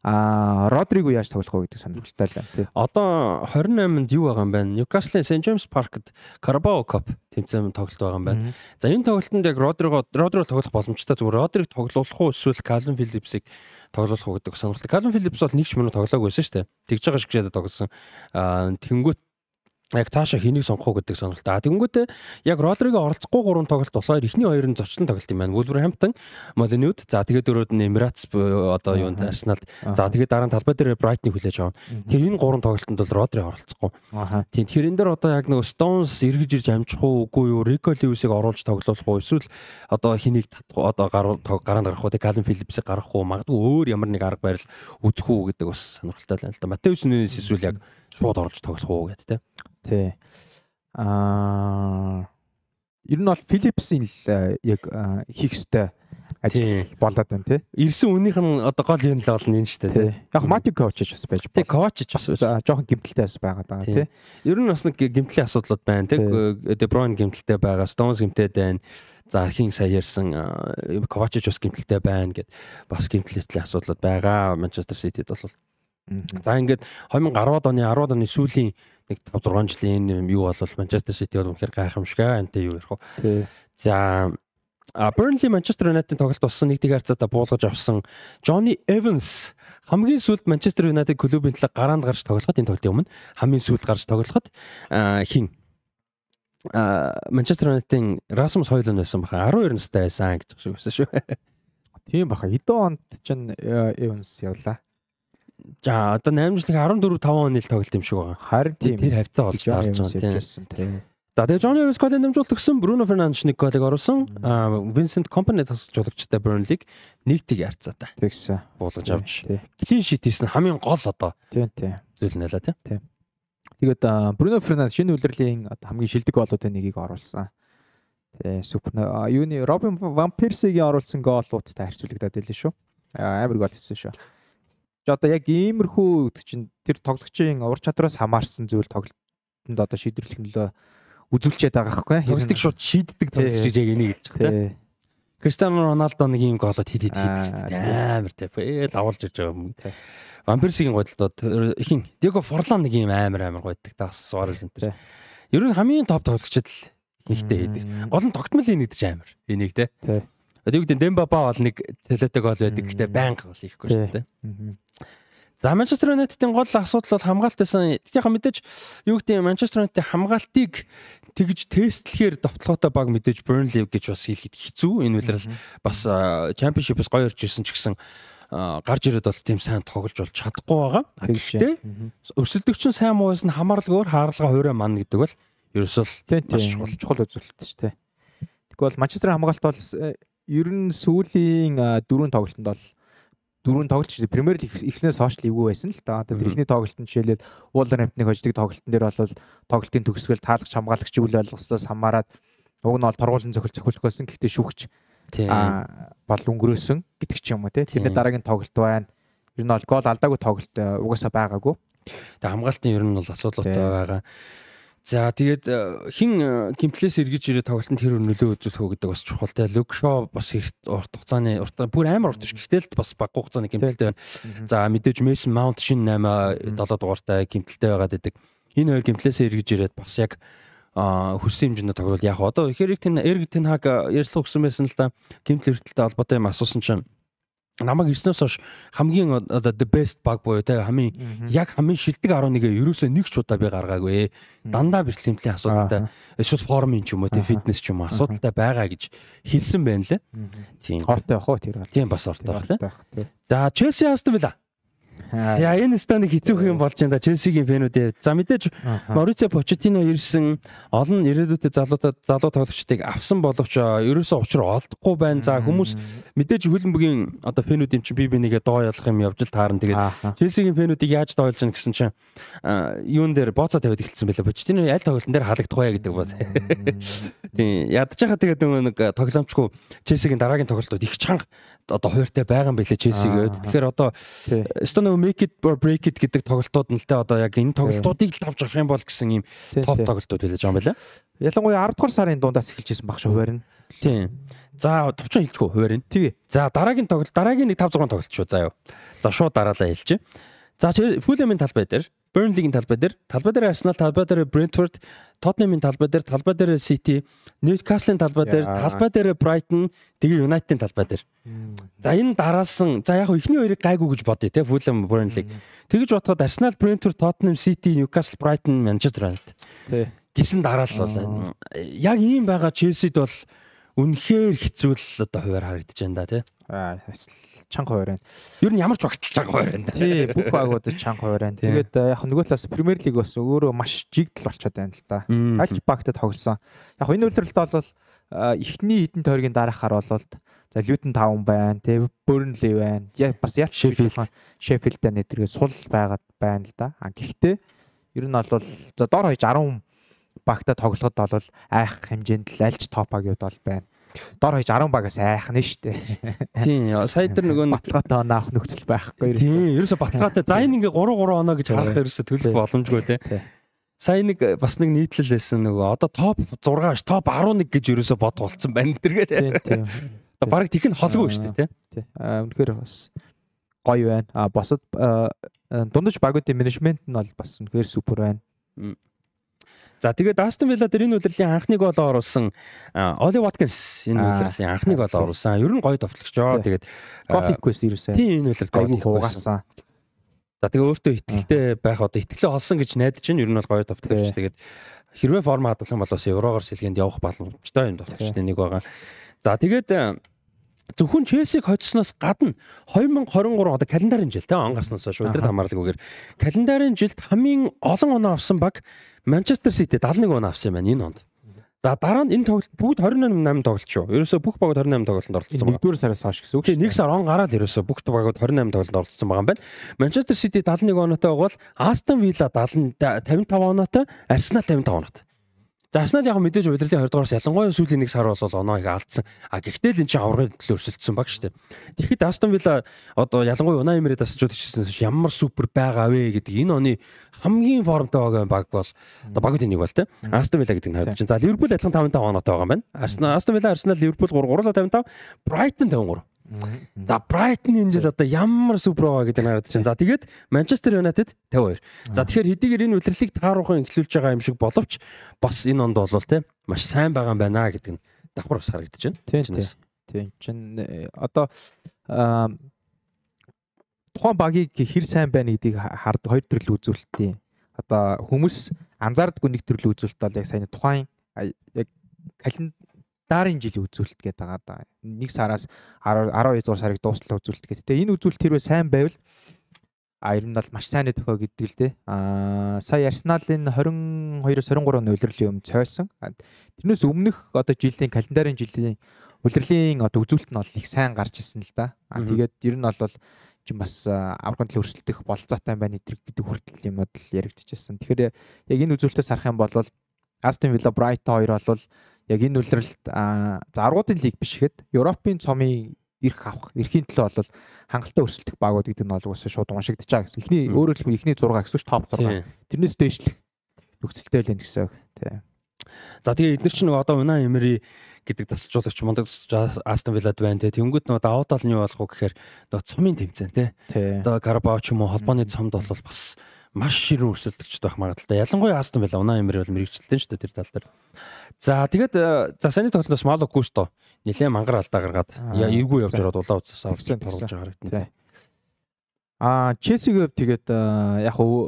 а Родриго яаж тоглох вэ гэдэг сонирхолтой л байна тий. Одоо 28-нд юу байгаа юм бэ? Newcastle St James Park-д Carabao Cup тэмцээн тоглолт байгаа юм байна. За энэ тоглолтод яг Родриго Родриго тоглох боломжтой зүгээр Родриг тоглуулах уу эсвэл Callum Phillips-ийг тоглуулах уу гэдэг сонирхолтой. Callum Phillips бол нэг ч минут тоглоагүй байсан шүү дээ. Тэгж байгаа шиг шатад тоглосон. А тэнгүүт яг цаашаа хэнийг сонгох уу гэдэг сонголт. А тэгэнгүүтээ яг Родриго оролцохгүй гурван тоглолт болохоор эхний хоёр нь зочлон тоглолт юм байна. Wolverhampton, Molineux, за тэгээд дөрөвд нь Emirates одоо юунд Arsenal-д. За тэгээд дараа нь талбай дээр Brighton-ыг хүлээж авна. Тэр энэ гурван тоглолтод бол Родриго оролцохгүй. Тийм тэр энэ дээр одоо яг нэг Stones эргэж ирж амжих уу үгүй юу? Rico Lewis-ыг оруулж тоглуулах уу? Эсвэл одоо хэнийг татах одоо гараанд гарах уу? Calvin Phillips-ыг гарах уу? Магадгүй өөр ямар нэг арга барил үзэх үү гэдэг бас сонирхолтой байна л да. Mateus Nunes эсвэл яг шууд орж тоглох уу гэдэг те. Тий. Аа ер нь бол Philips-ийн л э, яг э, хийх ёстой ажил болоод байна тий. Ирсэн үнийх нь одоо гол юм л болно энэ шүү дээ тий. Яг Matic coach ч бас байж болно. Тий, coach ч бас э, жоохон гимтэлтэй бас байгаад байгаа тий. Ер нь бас нэг гимтлийн асуудлууд байна тий. De Bruyne гимтэлтэй байгаа, Stones гимтэлтэй байна. За хин сая ярьсан coach ч бас гимтэлтэй байна гэд бас гимтэлтэй асуудлууд байгаа Manchester City-д бол За ингээд 2010-аад оны 10-аад оны сүүлийн нэг 5 6 жилийн юу болвол Манчестер Сити бол үнэхээр гайхамшиг антай юу ярих вэ? За А Burnley Manchester United-ийн тоглолт болсон нэгдийг харьцаатаа буулгаж авсан Johnny Evans хамгийн сүүлд Manchester United клубын талаар гараанд гарч тоглоход энэ тоглолтын өмнө хамгийн сүүлд гарч тоглоход хин Манчестер Юнайтийн Расмус Хойлон байсан баха 12 настай байсан гэж шиг байсан шүү. Тийм баха. Хэдэн онд чинь Evans явлаа. За одоо 8 жилийн 14 5 оны л тоглолт юм шиг байна. Харин тийм. Тэр хавцаа болж гарч байгаа юм тийм. За тэгээ Johnny Evans голын дамжуулт өгсөн Bruno Fernandes нэг голыг оруулсан. Vincent Kompany тасжуулагчтай Burnley-г нэгтиг ярцаатай. Тэгсэн. Буулгаж авч. Clean sheet хийсэн хамгийн гол одоо. Тийм тийм. Зүйл нэла тийм. Тэгээд Bruno Fernandes шинэ үлрэлийн хамгийн шилдэг голуудын нэгийг оруулсан. Тий, супер. Юуны Robin Van Persie-гийн оруулсан гоолуудтай харьцуулагдаад байлээ шүү. Амар гол хийсэн шүү одоо яг иймэрхүү гэдэг чинь тэр тоглогчийн ур чадраас хамаарсан зүйл тоглолтод одоо шийдвэрлэх нөлөө үзүүлчихэд байгаа хэрэг. Тоглолтыг шууд шийддэг тоглогч яг энийг гэж байна тийм. Криштиану Роналдо нэг э, юм голод хит хит хийдэг амар тийм. Ээ давалж иж байгаа юм. Вамперсигийн годолдод ихэн Диего Форлан нэг юм амар амар гойдаг таас Суарес энэ тэр. Ер нь хамгийн топ тоглогчд л ихтэй хийдэг. Гол нь тогтмол хийнэ гэдэг амар. Энийг те. Одоо юу гэдэг Дембаба бол нэг цэлэтэй гол байдаг. Гэхдээ байнга гол хийхгүй шүү дээ. За Манчестер Юнайтедийн гол асуудал бол хамгаалт байсан. Тэгэхээр мэдээж юу гэдэг Манчестер Юнайтед хамгаалтыг тэгж тестлэхээр товтлоготой баг мэдээж Burnley гэж бас хэлэхэд хэцүү. Энэ үйлрэл бас Championship-с гоё орж ирсэн ч гэсэн гарч ирээд бол тийм сайн тоглож бол чадахгүй байгаа. Гэхдээ өрсөлдөгч нь сайн муу байсан хамаарлаг өөр хаарлага хуурай мань гэдэг бол ерөөсөө л маш чухал чухал үзүүлэлт шүү дээ. Тэгвэл Манчестер хамгаалт бол э, ер нь сүүлийн дөрвөн тоглолтод бол дөрвөн тоглолт шүү дээ. Премьер лиг ихснээр сошиал ивгүй байсан л да. Тэгэхээр эхний тоглолтын жишээлээд Wolverhampton-ыг хождог тоглолтын дээр бол тоглолтын төгсгөл таалагч хамгаалагч үйл болголцоос хамаарат уг нь бол торгуулийн цохил цохилох байсан. Гэхдээ шүгч аа бол өнгөрөөсөн гэдэг ч юм уу те. Тэрний дараагийн тоглолт байна. Ер нь бол гол алдаагүй тоглолт угаасаа байгаагүй. Тэг хамгаалтын ер нь бол асуудалтай байгаа. За тэгээд э, хин э, гимтлээс эргэж ирээ тоглолтод тэр нөлөө үзүүлэх гэдэг бас чухалтай. Люк Шо бас их урт хугацааны урт бүр амар урт биш гэхдээ л бас баг хугацааны гимтэлтэй байна. За мэдээж Мейсон Маунт шин 8 7 дугаартай гимтэлтэй байгаад байдаг. Энэ хоёр гимтлээс эргэж ирээд бас яг хүссэн хэмжээнд тоглол яг одоо ихэрэг тэн эрг тэн хаг ярьсан гэсэн байсан л да гимтэл хөртөлтэй холбоотой юм асуусан чинь намайг 9-оос хойш хамгийн оо the best баг буюу те хамгийн яг хамгийн шилдэг 11-ээ ерөөсөө нэг ч удаа би гаргаагүй. Дандаа бэрхшээлмтлийн асуудалтай эсвэл формын ч юм уу те фитнес ч юм уу асуудалтай байгаа гэж хэлсэн байна лээ. Тийм. Хортой явах уу тэр бол. Тийм бас хортой байх лээ. За Челси Астон Вилла. Яа энэ станыг хэцүүх юм болж байна да Челсигийн фэнүүдээ. За мэдээж Марицио Почетино ирсэн олон ирээдүйтэй залуутад залуу тоглогчдыг авсан боловч ерөөсөө учир олдохгүй байна. За хүмүүс мэдээж хөлбөмбөгийн одоо фэнүүд юм чинь бие бинийгээ доо ялах юм явж л таарна. Тэгээд Челсигийн фэнүүдийг яаж доойлж гэнэ гэсэн чинь юун дээр бооцоо тавиад эхэлсэн байлаа. Почетино аль тоглолтын дээр халагдах вэ гэдэг бод. Тийм ядчихаа тэгээд нэг тоглоомчгүй Челсигийн дараагийн тоглолтууд их чанга одоо хуйртай байгаа юм билээ Челсигээд. Тэгэхээр одоо Эстон нөө make it or break it гэдэг тоглолтууд нь л тэ одоо яг энэ тоглолтуудыг л тавж авах юм бол гэсэн ийм топ тоглолтууд хэлж байгаа юм байна. Ялангуяа 10 дугаар сарын дундаас эхэлжсэн багш хуваарь нь. Тийм. За товчон хэлчихв хуваарь нь. Тэгээ. За дараагийн тоглолт дараагийн нэг 5 6 тоглолт шүү заа юу. За шууд дараалал хэлчихэ. За Fulham-ын талбай дээр Burnley-ийн талбай дээр, талбай дээр Arsenal, талбай дээр Brentford, Tottenham-ийн талбай дээр, талбай дээр City, Newcastle-ийн талбай дээр, талбай дээр Brighton, тэгээ United-ийн талбай дээр. За энэ дараалсан, за яг хөө ихний хоёрыг гайгүй гэж бодъё те Fulham, Burnley. Тэгэж бодоход Arsenal, Brentford, Tottenham, City, Newcastle, Brighton, Manchester United. Тий. Гисэн дараалал бол яг ийм байгаа Chelsea-д бол үнэхээр хэцүү л одоо хуваар харагдаж байна да тий. Аа, хэцүү чанга хуваарай. Ер нь ямар ч багт чанга хуваарай. Тий, бүх багуудад чанга хуваарай. Тэгээд э, яг нөгөө талаас Премьер лиг бас өөрөө маш жигдэл болчиход байна л да. Альч багтад тоглосон. Яг энэ үйлрэлт бол э, эхний хэдэн тойргийн дараахаар бол за Лютон 5 байна, тий, Бөрнли байна. Бас ялч Шеффилд Шеффилд нэтргээ сул байгаад байна л да. А гэхдээ ер нь бол за дор хаяж 10 багтаа тоглоход бол айх хэмжээнд л альч топ агиуд бол байна дор хаяж 10 багаас айхна шүү дээ. Тийм сая дээр нөгөө баталгаатай оноо авах нөхцөл байхгүй. Тийм ерөөсө баталгаатай за энэ ингээ 3 3 оноо гэж харах ерөөсө төлөх боломжгүй те. Сая нэг э, бас нэг нийтлэл байсан нөгөө одоо топ 6-аш топ 11 гэж ерөөсө бод болцсон байна тэргээ. Тийм тийм. Одоо баг тийх нь холгүй шүү дээ те. Тийм. Үнэхээр бас гоё байна. А босод э, дундаж багуудын менежмент нь бол бас үнэхээр супер байна. За тэгээд Aston Villa дээр энэ үйлрлийн анхны гол оруулсан Oli Watkins энэ үйлрлийн анхны гол оруулсан. Ер нь гоё товтлогчоо. Тэгээд гол хийхгүйс ерөөсөө. Тийм энэ үйлрэл гол хийхгүйсэн. За тэгээ өөртөө ихтэй байх одоо ихтэй олсон гэж найдаж байна. Ер нь бол гоё товтлогч. Тэгээд хэрвээ форм хадгалсан бол бас еврогоор сэлгээнд явах боломжтой юм товтлогчдын нэг байгаа. За тэгээд Зөвхөн Челсиг хоцсноос гадна 2023 одоо календарын жил те он гарсноос хойш өдрөд хамаарлаггүйгээр календарын жилд хамгийн олон оноо авсан баг Манчестер Сити 71 оноо авсан юм байна энэ онд. За дараа нь энэ тоглолт бүгд 28 тоглолт шүү. Ерөөсөө бүх багууд 28 тоглолтод оролцсон байна. Нэгдүгээр сараас хойш гэсэн үг шүү. Нэг сар он гараад ерөөсөө бүх багууд 28 тоглолтод оролцсон байгаа юм байна. Манчестер Сити 71 оноотой бол Астон Вилла 70 55 оноотой, Арсенал 55 оноотой. За Арсенал яг мэдээж удирлын 2 дугаараас ялангуяа сүүлийн нэг сар бол оноо их алдсан. А гэхдээ л эн чинь аврагын төлөө өрсөлдсөн баг шүү дээ. Тэгэхэд Aston Villa одоо ялангуяа Unai Emery дасчууд хийсэн ямар супер байгаа вэ гэдэг энэ оны хамгийн формтой баг бол одоо багт энийг бол тэ. Aston Villa гэдэг нь харагдаж байна. За Liverpool адилхан 55 оноотой байгаа юм байна. Arsenal Aston Villa Arsenal Liverpool 3 3-55 Brighton 53. За Брайтон энэ жил одоо ямар супер байгаа гэдэг нь харагдаж байна. За тэгээд Манчестер Юнайтед 52. За тэгэхээр хэдийгээр энэ үлрэлгийг тааруухан эхлүүлж байгаа юм шиг боловч бас энэ онд болвол те маш сайн байгаа юм байна гэдэг нь давхар бас харагдаж байна. Тийм тийм. Тийм чин э, одоо тухайн багийг хэр сайн байна гэдгийг хард хоёр төрөл үзүүлэлтийн одоо хүмүүс анзаардгүй нэг төрөл үзүүлэлт бол яг сайн тухайн яг календ дараагийн жилийн үзүүлэлт гээд байгаа да. 1 сараас 10 12 дугаар сарыг дуустал үзүүлэлт гээд. Тэгээ энэ үзүүлэлт хэрвээ сайн байвал а ер нь бол маш сайн төхөө гэдэг л дээ. А сая Арсеналын 22-оос 23 оны улирлын өмнө цойсон. Тэрнээс өмнөх одоо жилийн календарийн жилийн улирлын одоо үзүүлэлт нь бол их сайн гарч ирсэн л да. А тэгээд ер нь бол чинь бас аврагын төлөө өрсөлдөх болцоотой байна гэдэг хүртэл юмуд л яригдчихсэн. Тэгэхээр яг энэ үзүүлэлтээс харах юм бол Aston Villa Brighton хоёр бол яг энэ үйлрэлт за аргуудын лиг биш хэд Европын цомын ирэх авах эрхийн төлөө бол хангалттай өрсөлдөх багууд гэдэг нь бол уусаа шууд уншигдаж байгаа гэсэн. Эхний өөрөөр хэлбэл эхний 6 гэсэн топ 6. Тэрнээс дээшлэх нөхцөлтэй л энэ гэсэн үг. Тий. За тэгээ эдгээр чинь нөгөө одоо Уна Эмери гэдэг тасалжуулагч мундаг Астон Виллад байна те. Тэнгүүд нөгөө даваатал нь юу болох вэ гэхээр нөгөө цомын тэмцээн те. Одоо Карабао ч юм уу холбооны цомд бол бас маш ширүүн өрсөлдөгчд байх магадaltaй. Ялангуяа Астон Вилла унаа эмэр бол мэрэгчлэлтэй шүү дээ тэр тал дээр. За тэгээд э, за саний тоглолтоос Мало Густо нэлээд мангар алдаа гаргаад эвгүй явж ороод улаан утсаас авсан тоглож байгаа хэрэгтэй. Аа Челсигийн хувьд тэгээд яг уу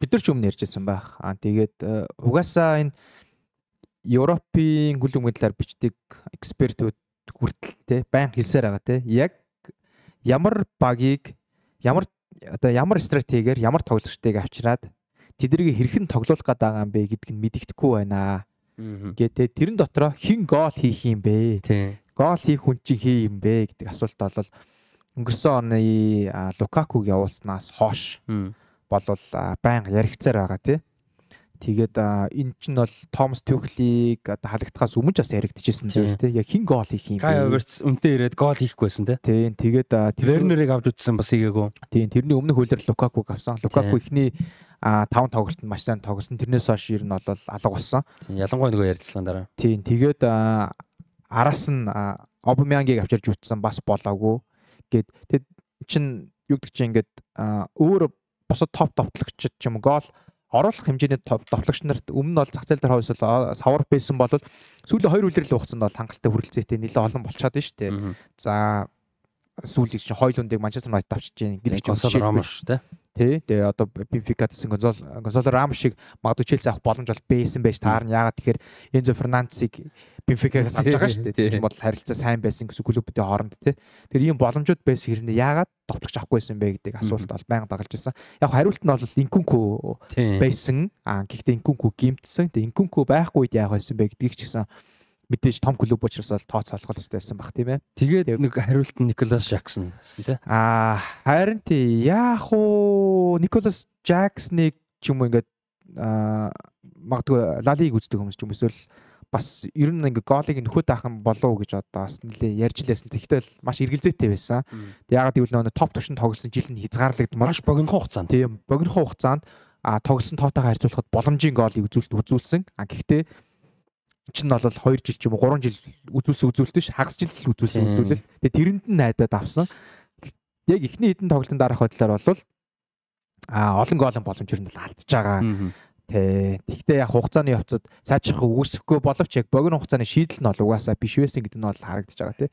бид нар ч өмнө ярьжсэн байх. Аа тэгээд угаасаа э, энэ Европын гүл өмгийн талаар бичдэг экспертүүд хүртэл те байн хэлсээр байгаа те яг ямар багийг ямар одоо ямар стратегиэр ямар тоглогчдыг авчираад тэднийг хэрхэн тоглуулах гээд байгаа юм бэ гэдг нь мэддэхгүй байна. Гэтэ тэрэн дотроо хэн гол хийх юм бэ? Гол хийх хүн чинь хий юм бэ гэдэг асуулт бол өнгөрсөн оны Лукакуг явуулснаас хойш болвол байнга яригцаар байгаа тий. Тэгээд энэ чинь бол Томас Төхлийг оо халагдхаас өмнө ч бас яригдчихсэн зүйл тий. Яг хин гол хийх юм бэ? Кай Оверс үнтэй ирээд гол хийхгүйсэн тий. Тийм. Тэгээд Вернерыг авч үзсэн бас хийгээгүй. Тийм. Тэрний өмнөх хөлөр Лукакуг авсан. Лукаку ихний а 5 тоглолтод маш сайн тоглосон. Тэрнээс хойш ер нь бол алга болсон. Ялангуяа нөгөө ярилцлагын дараа. Тийм. Тэгээд араас нь Обамянгийг авчирж үтсэн бас болоогүй. Гэт тэд чин юу гэдэг чинь ингээд өөр бусад топ товтлогчд ч юм гол оруулах хэмжээний товтлогч нарт өмнө нь бол зах зээл дээр хойс бол савар байсан бол сүүлийн хоёр үлрэл хугацаанд бол хангалттай хүрэлцээтэй нэлээд олон болчиход байна шүү дээ. За сүүлийн чинь хоёул үндийг Манчестер Юнайтед авчиж гин гэдэг чинь ромш тий тий тэгээ одоо Бенфика гэсэн Гонзол Гонзоло Рам шиг магадгүй Челси авах боломж бол бэйсэн байж таарна ягаад тэгэхээр Энзо Фернандесыг Бенфикагаас авч байгаа шүү дээ тийм бол харилцаа сайн байсан гэсэн клубүүдийн хооронд тий тэр ийм боломжууд байсан хэрнээ ягаад товтлогч авахгүйсэн бэ гэдэг асуулт бол байнга дагалж байсан яг хариулт нь бол Инкүнкү байсан аа гэхдээ Инкүнкү гимтсэн тэгээ Инкүнкү байхгүй үед яах байсан бэ гэдгийг ч гэсэн мэдээж том клуб учраас бол тооц олох хэрэгтэй байсан баг тийм ээ. Тэгээд нэг хариулт нь Николас Жаксон гэсэн тийм ээ. Аа харин тий яах уу Николас Жаксныг ч юм уу ингээд аа магадгүй лалиг үздэг хүмүүс ч юм эсвэл бас ер нь ингээ гоолыг нөхөд ахын болов гэж одоо бас нэлээ ярьж лээсэн. Тэгтэл маш эргэлзээтэй байсан. Ягаад гэвэл нөгөө топ төвшин тоглосон жил нь хязгаарлагдмал. Маш богинохон хугацаанд. Тийм, богинохон хугацаанд а тоглосон тоотойгоо харьцуулахад боломжийн гоолыг үзүүлэлт үзүүлсэн. А гэхдээ чинь бол 2 жил ч юм уу 3 жил үзүүлсэн үзүүлэлт ш хагас жил үзүүлсэн үзүүлэлт. Тэгээ тэрэнд нь найдаад авсан. Яг эхний хэдэн тоглолтын дараах бодлоор бол а олон гол боломж юу нь алдчихж байгаа. Тэ. Тэгтээ яг хугацааны явцад цаачих үүсэхгүй боловч яг богино хугацааны шийдэл нь бол угаасаа биш байсан гэдэг нь бол харагдаж байгаа тий.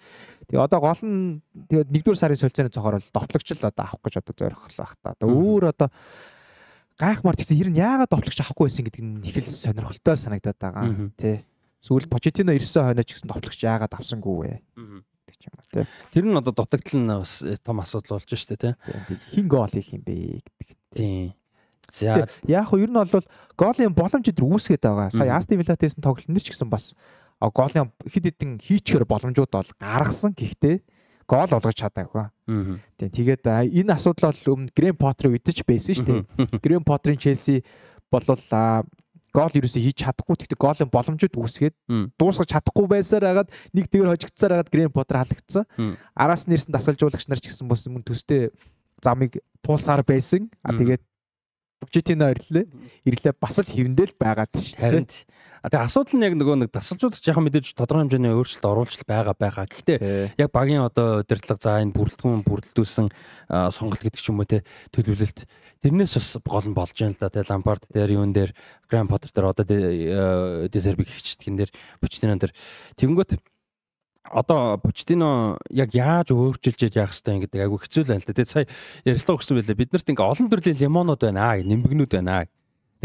Тэгээ одоо гол нь тэгээ нэгдүгээр сарын солилцооны цохоор бол довтлогчл одоо авах гэж одоо зорих байх та. Одоо өөр одоо гайхмар гэхдээ ер нь яагаад довтлогч авахгүй байсан гэдэг нь их л сонирхолтой санагдаад байгаа тий. Сүүл Почетино ирсэн хойно ч гэсэн товтлогч яагаад авсангүй вэ? Тэг юм аа тий. Тэр нь одоо дутагдал нь бас э, том асуудал болж штэ тий. Хин гол хийх юм бэ гэдэг. Тий. За яг хөө ер нь бол голын боломжид үүсгээд байгаа. Сая Асти Вилатесн тоглолтнэр ч гэсэн бас голын хэд хэдэн хийчихэр боломжууд бол гаргасан. Гэхдээ гол олгож чадаагүй. Тийм тэгээд энэ асуудал бол өмнө Грэм Поттер үдэж байсан шүү дээ. Грэм Поттерын Челси болвол гол ерөөсөө хийж чадахгүй тэгтээ голын боломжууд үүсгээд дуусгаж чадахгүй байсаар хагаад нэг тэгэр хожигдсаар хагаад Грэм Поттер халагдсан. Араас нэрсэн дасгалжуулагч нар ч гэсэн бос мөн төстэй замыг туулсаар байсан. А тэгээд Бүгжитийн ойрлоо. Ирлээ бас л хэвэндэл байгаад шүү дээ. Тэгээ асуудал нь яг нөгөө нэг дасгалжуулагч яг мэдээж тодорхой хэмжээний өөрчлөлт оруулж байгаа байгаа. Гэхдээ яг багийн одоо удирдлага за энэ бүрэлдэхүүн бүрэлдүүлсэн сонголт гэдэг ч юм уу те төлөвлөлт тэрнээс бас гол нь болж байна л да. Тэгээ Лампард дээр юун дээр Гранд Поттер дээр одоо Дезерби гихчтгэн дээр Почтино дээр тэгэнгүүт одоо Почтино яг яаж өөрчилж яах хэвтэй гэдэг айгу хэцүү л байна л да. Тэгээ сая ярилцлага өгсөн байлээ. Бид нарт ингээ олон төрлийн лимонууд байна аа, нимбэгнүүд байна аа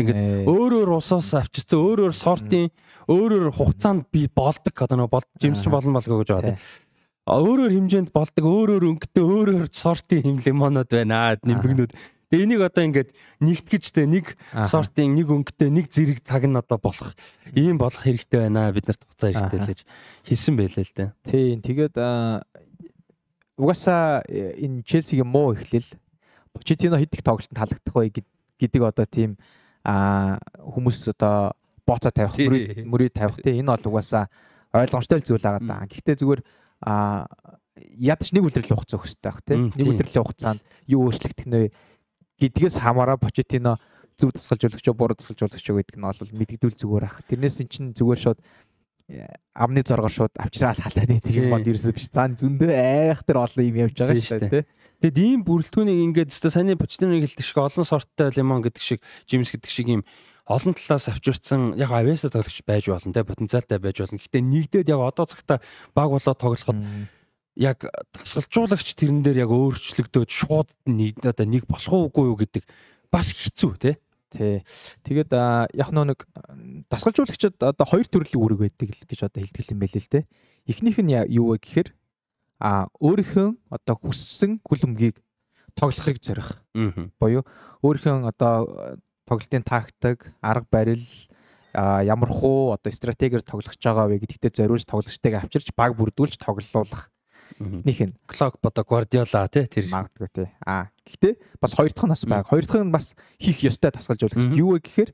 Ингээд өөр өөр усаас авчирсан өөр өөр сортын өөр өөр хугацаанд би болдог одоо нөө бол жимс ч болно болго гэж байгаа тийм. Өөр өөр хэмжээнд болдог өөр өөр өнгөтэй өөр өөр сортын хэм лимонод байна аа нимбэгнүүд. Тэгээ энийг одоо ингээд нэгтгэжтэй нэг сортын нэг өнгөтэй нэг зэрэг цаг нь одоо болох ийм болох хэрэгтэй байна аа бид нарт хуцаа хэрэгтэй л гэж хэлсэн байлээ л дээ. Тийм тэгээд угаасаа э, энэ Челсигийн муу эхлэл Почетино хэд их тоглолтод таалагдах вэ гэдэг одоо тийм а хүмүүс одоо бооцоо тавих, мөрийг <laughs> мөрийг тавих тийм энэ бол угаасаа ойлгомжтой зүйл агаад байгаа. Гэхдээ зүгээр а ядч нэг үлрэл хугацаа өгсөй байх тийм. Нэг үлрэл хугацаанд юу өөрчлөгдөх нэ гэдгээс хамаараа Почетино зөв тасгалж болгоч уу, буруу тасгалж болгоч уу гэдэг нь бол мэддэгдүүл зүгээр ах. Тэрнээс эн чинь зүгээр шууд э, амны зоргоор шууд авчраал халаад тийм юм бол ерөөсөө биш. Зан зөндөө айх төр олон юм явж байгаа шүү дээ тийм. Тэгэд ийм бүрэлдэхүүнийг ингээд өстой саний Почтиныг хэлдэг шиг олон сорттой лимон гэдэг шиг, жимс гэдэг шиг ийм олон талаас авчирсан яг авьяасаа тоглогч байж болно те потенциалтай байж болно. Гэхдээ нэгдээд яг одоо цагта баг болоод тоглоход яг тасгалжуулагч тэрэн дээр яг өөрчлөгдөөд шууд нэг одоо нэг болох уугүй юу гэдэг бас хэцүү те. Тий. Тэгээд яг нэг дасгалжуулагчид одоо хоёр төрлийн үүрэг байдаг гэж одоо хэлтгэл юм байл л те. Эхнийх нь юу вэ гэхээр а өөрийнхөө одоо хүссэн хүлэмжийг тоглохыг зорих. Боёо өөрийнхөө одоо э, тоглолтын тактик, арга барил а ямар хуу одоо стратегиэр тоглож байгаа вэ гэдэгтээ зориулж тоглогчтойг авчирч баг бүрдүүлж тоглолуулах. Эхнийх нь Клок бодо Гвардиола тий тэр магадгүй тий. А гэхдээ бас хоёр дахь нь бас байга. Хоёр дахь нь бас хийх ёстой тасгалж болох. Юу вэ гэхээр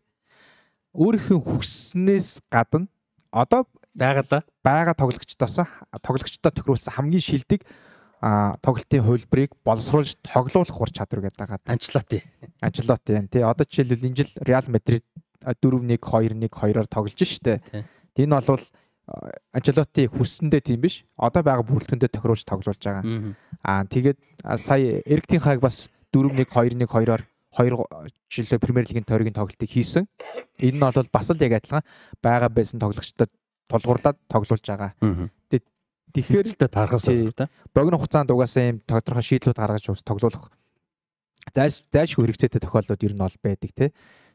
өөрийнхөө хүснээс гадна одоо байгаадаа байгаа тоглогчдоос тоглогчдод тохируулсан хамгийн шилдэг а тоглолтын хувилбарыг боловсруулж тоглуулах ур чадвар гэдэг байгаа. Анчлоти. Анчлоти юм тий. Одоо жишээлбэл энэ жил Реал Мадрид 4-1 2-1 2-оор тоглож штэ. Энэ бол Анчелотти хүссэндээ тийм биш. Одоо байгаа бүрэлдэхүүндээ тохируулж тоглуулж байгаа. Аа тэгээд сая Эргтийн хаг бас 4-1 2-1 2-оор 2 жилээр Премьер лигийн тойргийн тоглолтыг хийсэн. Энэ нь бол бас л яг адилхан байгаа байсан тоглогчдод тулгуурлаад тоглуулж байгаа. Тэгэхээр тэлтэй тархах сонирхолтой. Богино хугацаанд угаасаа юм тодорхой шийдлүүд гаргаж ус тоглуулах зайлш зайлшгүй хэрэгцээтэй тохиолдлууд ер нь ол байдаг тий.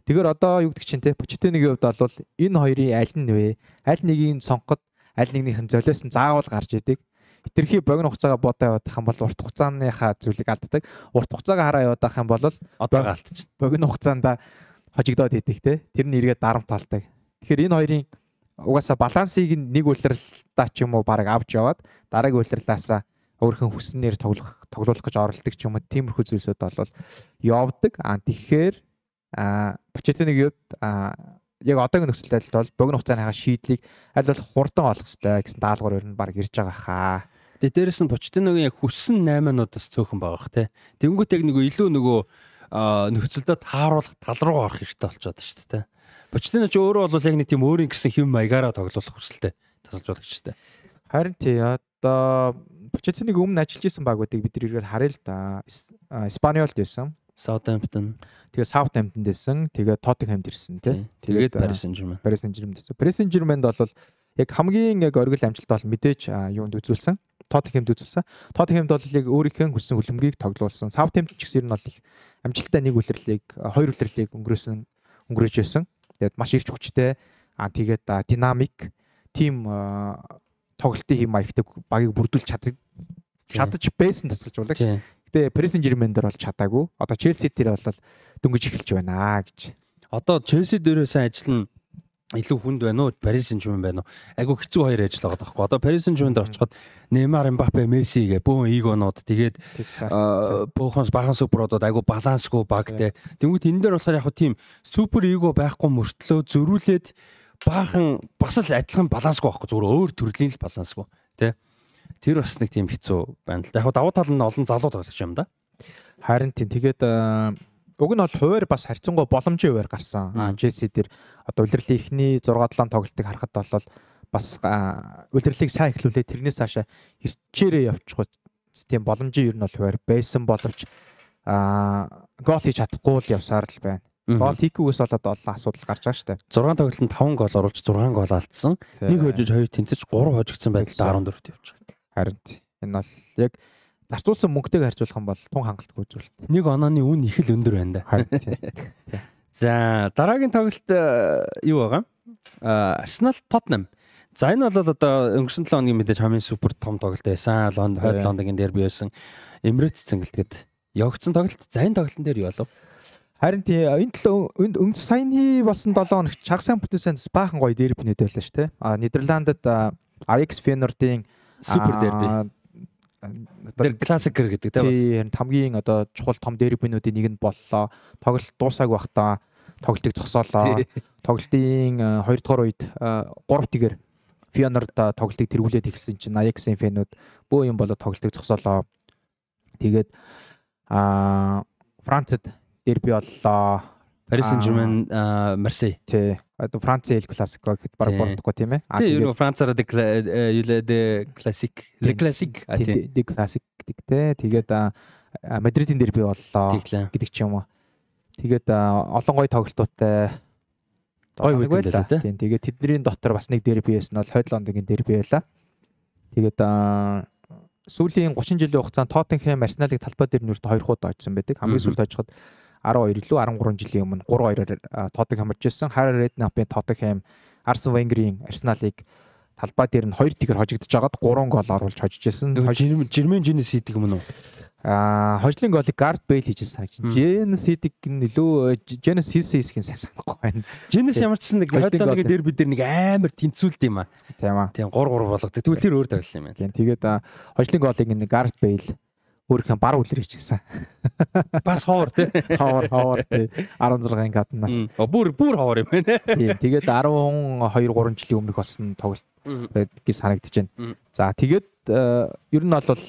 Тэгэхээр одоо юу гэдэг чинь те Почтенигийн хувьд бол энэ хоёрын аль нь вэ? Аль нэгийг сонгоход аль нэгнийх нь золиос нь заавал гарч идэг. Хитрхи богино хугацаагаа бодоо явах юм бол урт хугацааныхаа зүйлийг алддаг. Урт хугацаагаа хараа явах юм бол одоо галтчих. Богино хугацаанда хожигдоод идэх те. Тэр нь эргээд дарамт алдаг. Тэгэхээр энэ хоёрын угаасаа балансыг нэг үйлрэлдаа ч юм уу баг авч яваад дараагийн үйлрэлаасаа өөрхөн хүснээр тоглох тоглуулах гэж оролдог ч юм уу тиймэрхүү зүйлсүүд бол явдаг. А тэгэхээр а Почетиныг юу а яг одоогийн нөхцөл байдалд бол богино хугацааны хага шийдлийг аль болох хурдан олох хэрэгтэй гэсэн даалгавар ер нь баг ирж байгаа хаа. Тэгээ дээрэс нь Почетиногийн яг хүссэн 8-ууд бас цөөхөн байгаа хэ. Тэнгүүт яг нөгөө илүү нөгөө нөхцөлдөө тааруулах тал руу орох хэрэгтэй болчиход шүү дээ. Бочтын ч өөрөө бол яг нэг тийм өөрийн гэсэн хэм маягаараа тоглох хүсэлтэй тасалж болгочтой. Харин тий одоо Бочтыныг өмнө ажиллаж исэн багуудыг бид нэгээр харъя л да. Испаниолд байсан. Southampton. Тэгээ Southampton дэсэн. Тэгээ Tottenhamд ирсэн тий. Тэгээд Paris Saint-Germain. Paris Saint-Germain дэсэн. Paris Saint-Germain-д бол яг хамгийн яг оргил амжилт бол мэдээж юунд үзүүлсэн. Tottenhamд үзүүлсэн. Tottenhamд бол яг өөрийнхөө хүссэн хөлбөмбөгийг тоглуулсан. Southampton ч гэсэн ер нь бол их амжилттай нэг үлрэлийг, хоёр үлрэлийг өнгөрөөсөн өнгөрөөж байсан. Тэгээд маш ирч хүчтэй. Аа тэгээд динамик тим тоглолтын хэм маягтай багийг бүрдүүлж чаддаг чадаж байсан тасгалж болог. Гэтэ Paris Saint-Germain дээр бол чадаагүй. Одоо Chelsea дээр бол дөнгөж эхэлж байна гэж. Одоо Chelsea дээрээс ажил нь илүү хүнд байна уу? Paris Saint-Germain байна уу? Айгу хэцүү хоёр ажил байгаа даахгүй. Одоо Paris Saint-Germain дээр очиход Neymar, Mbappe, Messi гэ бөөн игонууд тэгээд бөөхөнс бахан суперуудад айгу балансгүй баг те. Тэнгүүт энэ дээр болохоор яг хөө тийм супер иго байхгүй мөртлөө зөрүүлээд баахан бас л адилхан балансгүй байхгүй зүгээр өөр төрлийн л балансгүй тий. Тэр бас нэг тийм хэцүү байна л да. Яг давуу тал нь олон залуу тоглож юм да. Харин тийм тэгээд уг нь бол хуваар бас харьцангуй боломжийн хуваар гарсан. Аа Челси дээр одоо улирлын эхний 6 7 тоглолтыг харахад бол бас улирлыг сайн эхлүүлээ тэрнээс хаашаа ирчээрээ явчих тийм боломж ер нь бол хуваар байсан боловч а гол хийж чадахгүй л явсаар л байна. Гол хийхгүйгээс болоод олон асуудал гарч байгаа шүү дээ. 6 тоглолтод 5 гол оруулж 6 гол алдсан. Нэг хожиж, хоёр тэнцэж, гурав хожигдсан байдлаар 14-т явж байгаа. Харин энэ бол яг зарцуулсан мөнгөтэйг харьцуулах юм бол тун хангалтгүй үзүүлэлт. Нэг онооны үн их л өндөр байна да. Харин тийм. За дараагийн тоглолт э, юу байгаа? Э, Арсенал Тоттенхэм. За энэ бол одоо өнгөрсөн 7 хоногийн мэдээж хамгийн супер том тоглолт байсан. Лонд хойд Лондонгийн дерби байсан. Эмирэт цэнгэлтэд явагдсан тоглолт. За энэ тоглолтын дээр юу болов? Харин тий энэ 7 энд өнгө саяны болсон 7 хоногт чаг сайн бүтээсэн баахан гоё дерби нэдэвлээ шүү дээ. А Нидерландад Аякс Фенордын супер дерби тэр классикер гэдэг тийм бас тийм хамгийн одоо чухал том дербинуудын нэг нь боллоо. Тоглолт дуусааг байхдаа тоглолтыг зогсоолоо. Тоглолтын 2 э, дугаар үед 3 э, тгээр Фионорд э, тоглолтыг тэргүүлээд эхэлсэн чинь Ajax-ийн фэнүүд бөө юм болоод тоглолтыг зогсоолоо. Тэгээд аа Францад дерби боллоо. Paris Saint-Germain Marseille. Тий. Одоо Францын El Clasico гэхэд баг болдохгүй тийм ээ. Тий, ер нь Францаар де de э, э, classique. De classique. Тий, de classique гэдэгтэй. Тэгээд Мадридын дерби боллоо гэдэг ч юм уу. Тэгээд олон гой тоглолтуудтай гой байлаа. Тийм. Тэгээд тэдний дотор бас нэг дерби байсан бол хойд Лондонгийн дерби байлаа. Тэгээд сүүлийн 30 жилийн хугацаанд Тоттенхэм Арсеналыг талбай дээр нүүрт хоёр хуудаа очсон байдаг. Хамгийн сүүлд очиход 12 лөө 13 жилийн өмнө 3-2-оор тоотыг хамарч ирсэн. Хараа Реднапын тоотыг хэм Арсен Венгерийн Арсеналыг талбай дээр нь 2 тэгэр хожигдож агаад 3 гол оруулж хожиж ирсэн. Жирмен Жинес хийдэг юм уу? Аа, хожлын голыг Гард Бейл хийжсэн санагдсан. Жинес хийдэг нь илүү Жинес хийсэн хэсгийн санахгүй байна. Жинес ямар ч нэг хойдоо нэг дерби дээр нэг амар тэнцүүлд юм аа. Тийм аа. Тийм 3 3 болгодог. Тэгвэл тэр өөр тавилсан юм байна. Тийм. Тэгээд хожлын голыг нэг Гард Бейл өөрийнхөө бар үлэр хийчихсэн. <laughs> Бас ховор тий. Ховор ховор тий. 16 гаднаас. Бүр бүр ховор юм байна. Тий. Тэгээд 12 3 жилийн өмнөх болсон тоглолт гэдгийг санагдаж байна. За тэгээд э, ер нь бол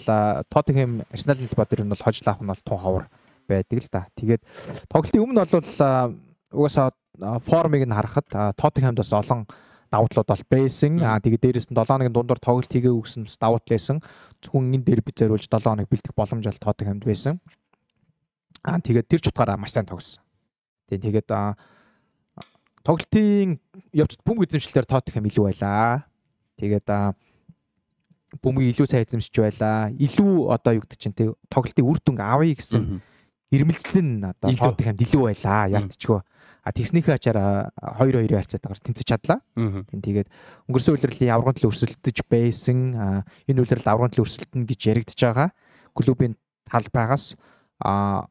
Тоттенхэм Арсенал холбоод ер нь бол хожлаах нь бол тун ховор байдаг л да. Тэгээд тоглолтын өмнө бол э, угаасаа э, формыг нь харахад Тоттенхэмд бас олон давуудлууд бол байсан. Аа тэгээ дээрээс нь 7 хоногийн дундор тоглолт хийгээ үгсэн бас давуутл байсан. Зөвхөн энэ дерби зориулж 7 хоног бэлтэх боломж ол тоотой хамт байсан. Аа тэгээд тэр чутгаараа маш сайн тогссон. Тэгээд тэгээд аа тоглолтын явцд бүмг эзэмшлэлээр тоотой хэм илүү байлаа. Тэгээд аа бүмгийг илүү сайн эзэмшиж байлаа. Илүү одоо югд чинь тэг тоглолтын үр дүн авъя гэсэн ирмэлцэл нь одоо тоотой хамт илүү байлаа. Ялтчгүй. А тэгснийхээ ачаараа 2 2-ийн харьцаатаар тэнцэж чадлаа. Тэгээд өнгөрсөн үеэрлийн аврагын төлөө өрсөлдөж байсан. Энэ үеэрл аврагын төлөө өрсөлдөн гэж яригдж байгаа. Клубын талбайгаас а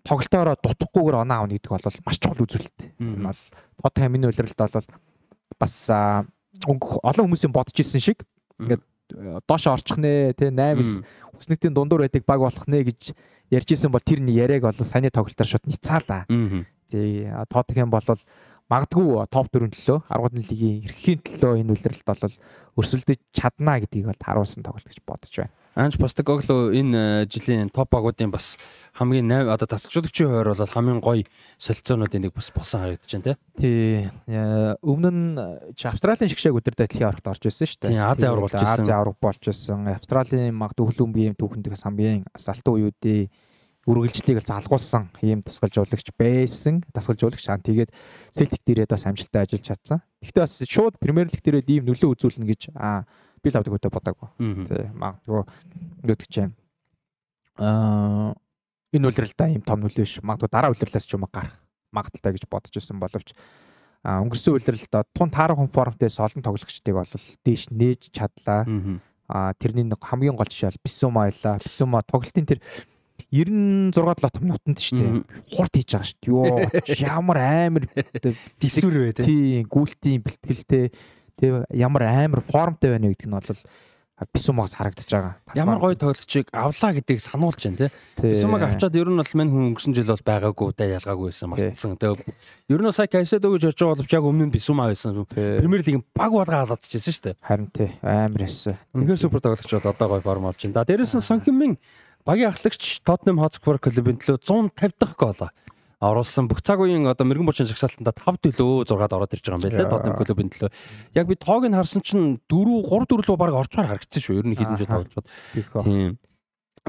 тоглолтоороо дутахгүйгээр оноо авна гэдэг бол маш чухал үзүүлэлт. Энэ бол тод хамын үйлрэлд бол бас олон хүмүүсийн бодож ирсэн шиг ингээд э, доош орчих нэ тэ 8-9 хүснэгтийн дундуур байдаг баг болох нэ гэж ярьж исэн бол тэр нь яриаг олон саний тоглолтоор шууд ницаалаа тий Тоттенхэм бол магадгүй топ 4-ийн төлөө 10-р лигийн эрхэхийн төлөө энэ үйлрэлт бол өрсөлдөж чадна гэдгийг бол харуулсан тоглолт гэж бодож байна. Анж Постекогло энэ жилийн топ агуудын бас хамгийн 8 одоо тасалчуулагчийн хойр бол хамгийн гоё солилцоонуудын нэг бас болсон харагдаж байна тий. Тий. Өмнө нь Австралийн шигшээг өдөр дэлхийн аврагт орж ирсэн шүү дээ. Тий, Ази авраг болж ирсэн. Ази авраг болж ирсэн. Австралийн магад хөлбөмбөгийн түүхэндээс хамгийн салтуу үеүүдийн үргэлжлэлийг залгуулсан ийм дасгалжуулагч байсан. Дасгалжуулагч аа тэгээд Celtic дээрээ бас амжилттай ажиллаж чадсан. Гэхдээ бас шууд Premier League дээрээ ийм нөлөө үзүүлнэ гэж аа би лавдаг хөтө бодоагүй. Тий. Магадгүй өгдөг чинь. Аа энэ үлрэлдэ ийм том нөлөө биш. Магадгүй дараа үлрэлээс ч юм гарах магадaltaй гэж бодож исэн боловч өнгөрсөн үлрэлд тун таарах формтэй солон тоглогчдыг бол дээш нээж чадлаа. Аа тэрний хамгийн гол жишээ бол Бисума байла. Бисума тоглолтын тэр 96 7 минутанд шүү дээ. Хурд хийж байгаа шүү дээ. Йоо, ямар амар дисүр вэ те. Тийм, гүйлтийн бэлтгэлтэй те ямар амар формтой байна гэдэг нь бол Бисумаас харагдаж байгаа. Ямар гоё тоглогчийг авлаа гэдгийг сануулж байна те. Бисумаг авчаад ер нь бол мань хүн өнгөрсөн жил бол байгаагүй да ялгаагүй байсан мартсан. Тэгээ ер нь сая Кайседо гэж орж байгаа боловч яг өмнө нь Бисума байсан. Премьер лигийн баг болгаа халаадчихсэн шүү дээ. Харин тий амар яссэн. Үнэхээр супер тоглогч бол одоо гоё форм олж байна. Дээрээс нь Сонхимын Багийн ахлагч Tottenham Hotspur клубын төлөө 150 дахь гол оруулсан. Бүх цаг үеийн одоо мэрэгэн булчин шагсаалтанда 5 төлөө 6-д ороод ирж байгаа юм байна лээ. Tottenham клубын төлөө. Яг би тоог нь харсан чинь 4 3 4 рүү баг орчмоор харагдсан шүү. Ер нь хэдэн жил тоглож бод. Тийм.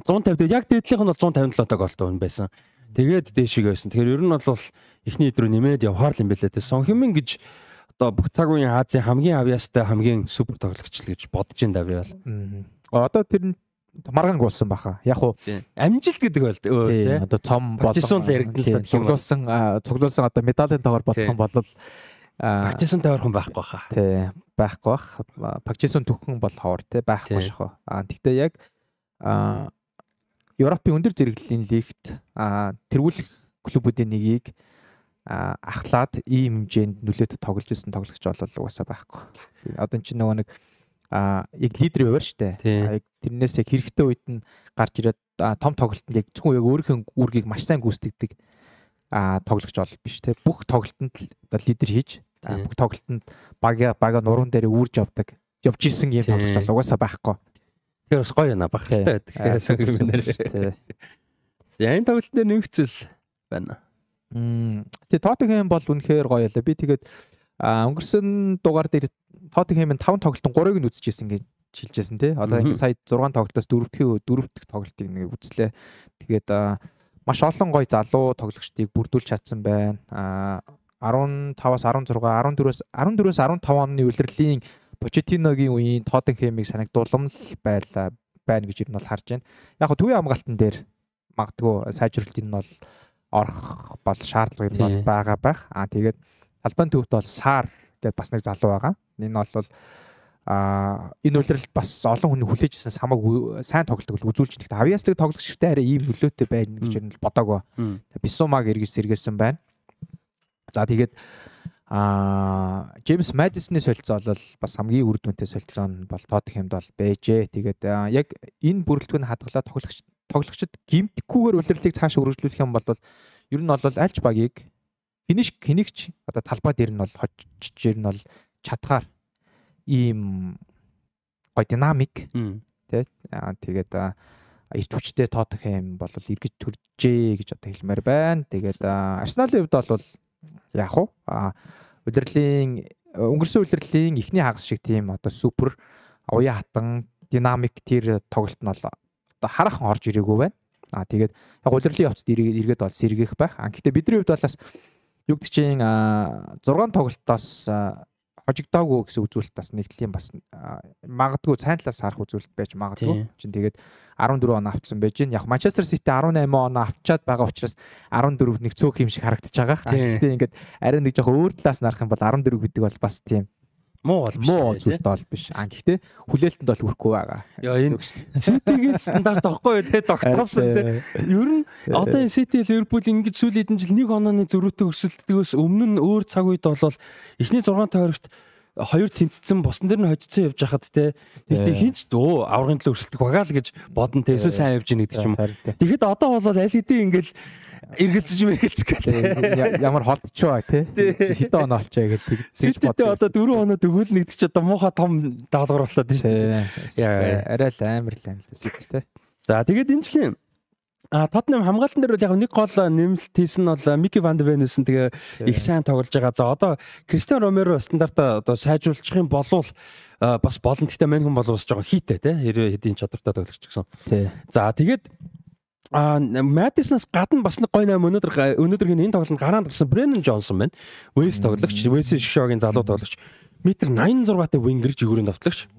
150 дээр яг дээдлийнх нь бол 157 таг олтой хүн байсан. Тэгээд дээшиг байсан. Тэгэхээр ер нь бол эхний өдрөө нэмээд явхаар л юм байлээ. Сон хэмэн гэж одоо бүх цаг үеийн Азийн хамгийн авьяастай хамгийн супер тоглогч л гэж бодож байна би бол. Одоо тэр нь марганг болсон баха. Яг уу амжилт гэдэг байл тий. Одоо цом болсон цуглуулсан цуглуулсан одоо медалийн тоогоор бодох бол Багжисан тойрхон байхгүй хаа. Тий, байхгүй бах. Багжисан төгхөн бол ховор тий, байхгүй шахаа. Аа тэгтээ яг аа Европын өндөр зэрэглэлийн лигт аа тэргүүлэх клубүүдийн нэгийг аа ахлаад ийм хэмжээнд нөлөөт тоглож исэн тоглогч бол угаасаа байхгүй. Одоо эн чинь нөгөө нэг а яг лидер яваар штэ. Яг тэрнээс яг хэрэгтэй үед нь гарч ирээд том тоглолтод яг зөвхөн яг өөрийнхөө үүргийг маш сайн гүйцэтгэдэг а тоглогч бол биш те. Бүх тоглолтод оо лидер хийж бүх тоглолтод бага бага нуруунд дээр үүрж явдаг. Явж исэн юм тоглогч бол угаасаа байхгүй. Тэр бас гоё яана багтай байдаг. За энэ тоглолтод нэг хэцэл байна. Мм. Тэгээ Тоттенхэм бол үнэхээр гоё ялаа. Би тэгээд өнгөрсөн дугаар дээр Тоттенхэмийн 5 тоглолтын 3-ыг нь үзчихсэн гэж шилжсэн тий. Одоо ингээд сая 6 тоглолтоос 4-р дөрөвдөх тоглолтыг нэг үзлээ. Тэгээд маш олон гой залуу тоглогчдыг бүрдүүлж чадсан байна. А 15-аас 16, 14-өөс 14-өөс 15 оны үлрэлийн Почетиногийн үеийн Тоттенхэмийг санагдуулмал байлаа байна гэж ер нь бол харж байна. Яг хөө төвийн хамгаалтан дээр магадгүй сайжралт энэ бол орох бол шаардлага юм бол байгаа байх. А тэгээд албан төвд бол сар гэдээ бас нэг залуу байгаа. Энэ бол а энэ үйлрэлт бас олон хүн хүлээжсэн хамаг сайн тоглолтог үзүүлж нэгт авиаслык тоглох шигтэй арай ийм нөлөөтэй байна гэж юм л бодоагүй. Бисумаг эргэж сэргээсэн байна. За тэгээд а Джеймс Мэдисны солилцоо бол бас хамгийн үр дүнтэй солилцоо нь бол Тоттенхэмд бол бэжээ. Тэгээд яг энэ бүрэлдэхүүн хадгалаа тоглогч тоглогчд гимтгүүгээр үйлрэлтийг цааш үргэлжлүүлэх юм бол ер нь бол альч багийг Хинэч хинэгч одоо талбай дээр нь бол хоччихэр нь бол чадхаар ийм гоо динамик тий тэгээд их хүчтэй тоотох юм бол эргэж төржээ гэж одоо хэлмээр байна. Тэгээд Арсеналын хувьд бол яг уу удирдлийн өнгөрсөн удирдлийн эхний хагас шиг тийм одоо супер уян хатан динамик тэр тоглолт нь бол одоо харахан орж ирээгүй байна. А тэгээд яг удирдлийн явцад эргээд бол сэргийх байх. А гэхдээ бидний хувьд болоос юу гэдэг чинь 6 тоглолтоос хожигдоогүй гэсэн үзүүлэлт бас нэгдлийн бас магадгүй сайн талаас харах үзүүлэлт байж магадгүй. Чин тэгээд 14 он авцсан байж гэн. Яг Манчестер Сити 18 он авчаад байгаа учраас 14-д нэг цөөх юм шиг харагдаж байгаа. Гэхдээ ингээд арай нэг жоох өөр талаас нарах юм бол 14 гэдэг бол бас тийм муу бол биш. Муу үзүүлэлт бол биш. А гэхдээ хүлээлтэнд бол хүрэхгүй байгаа. Яа энэ Ситигийн стандарт тахгүй те докторсон те. Ер нь одоо энэ Сити Ливерпул ингэж сүүлийн хэдэн жил нэг онооны зөрүүтэй өрсөлддөгөөс өмнө нь өөр цаг үед бол эхний 6 тойрогт хоёр тэнцсэн босон дэр нь хоцсон явж хахад те тэгтээ хинч дөө аврагын төлөө өрсөлдөх багаа л гэж бодон те эсвэл сайн явж гин гэдэг юм. Тэгэхэд одоо бол аль хэдийн e ингээл эргэлзэж мэргэлзэх гэдэг. Ямар холтчоо тий. Хэдэн оноо олчоо гэж тэгж бодсон. Сэтгэлдээ одоо 4 оноо дөгөөл нэгдэг чи одоо муухай том даалгавар болоод байна шүү дээ. Яа арай л амар л амарлаа сэтгэл тий. За тэгээд энэ жилийн А Tottenham хамгаалтан дээр бол яг нэг гол нэмэлт хийсэн нь бол Mickey Van de Ven байсан. Тэгээ их сайн тоглож байгаа. За одоо Cristiano Romero стандартаа одоо сайжруулчих юм болвол бас болон гэхдээ мань хүн боловсож байгаа хийтэй те хэрвээ хэдийн чадвартай тоглож ч гэсэн. За тэгээд А Мэдиснаас гадна бас нэг гой 8 өнөөдөр өнөөдрийн энэ тоглолтод гараанд гарсан Брэнн Джонсон байна. Вэс тоглогч, Вэсийн шгшогийн залуу тоглогч. Метр 86-тай вингер жигүүрийн давтлагч.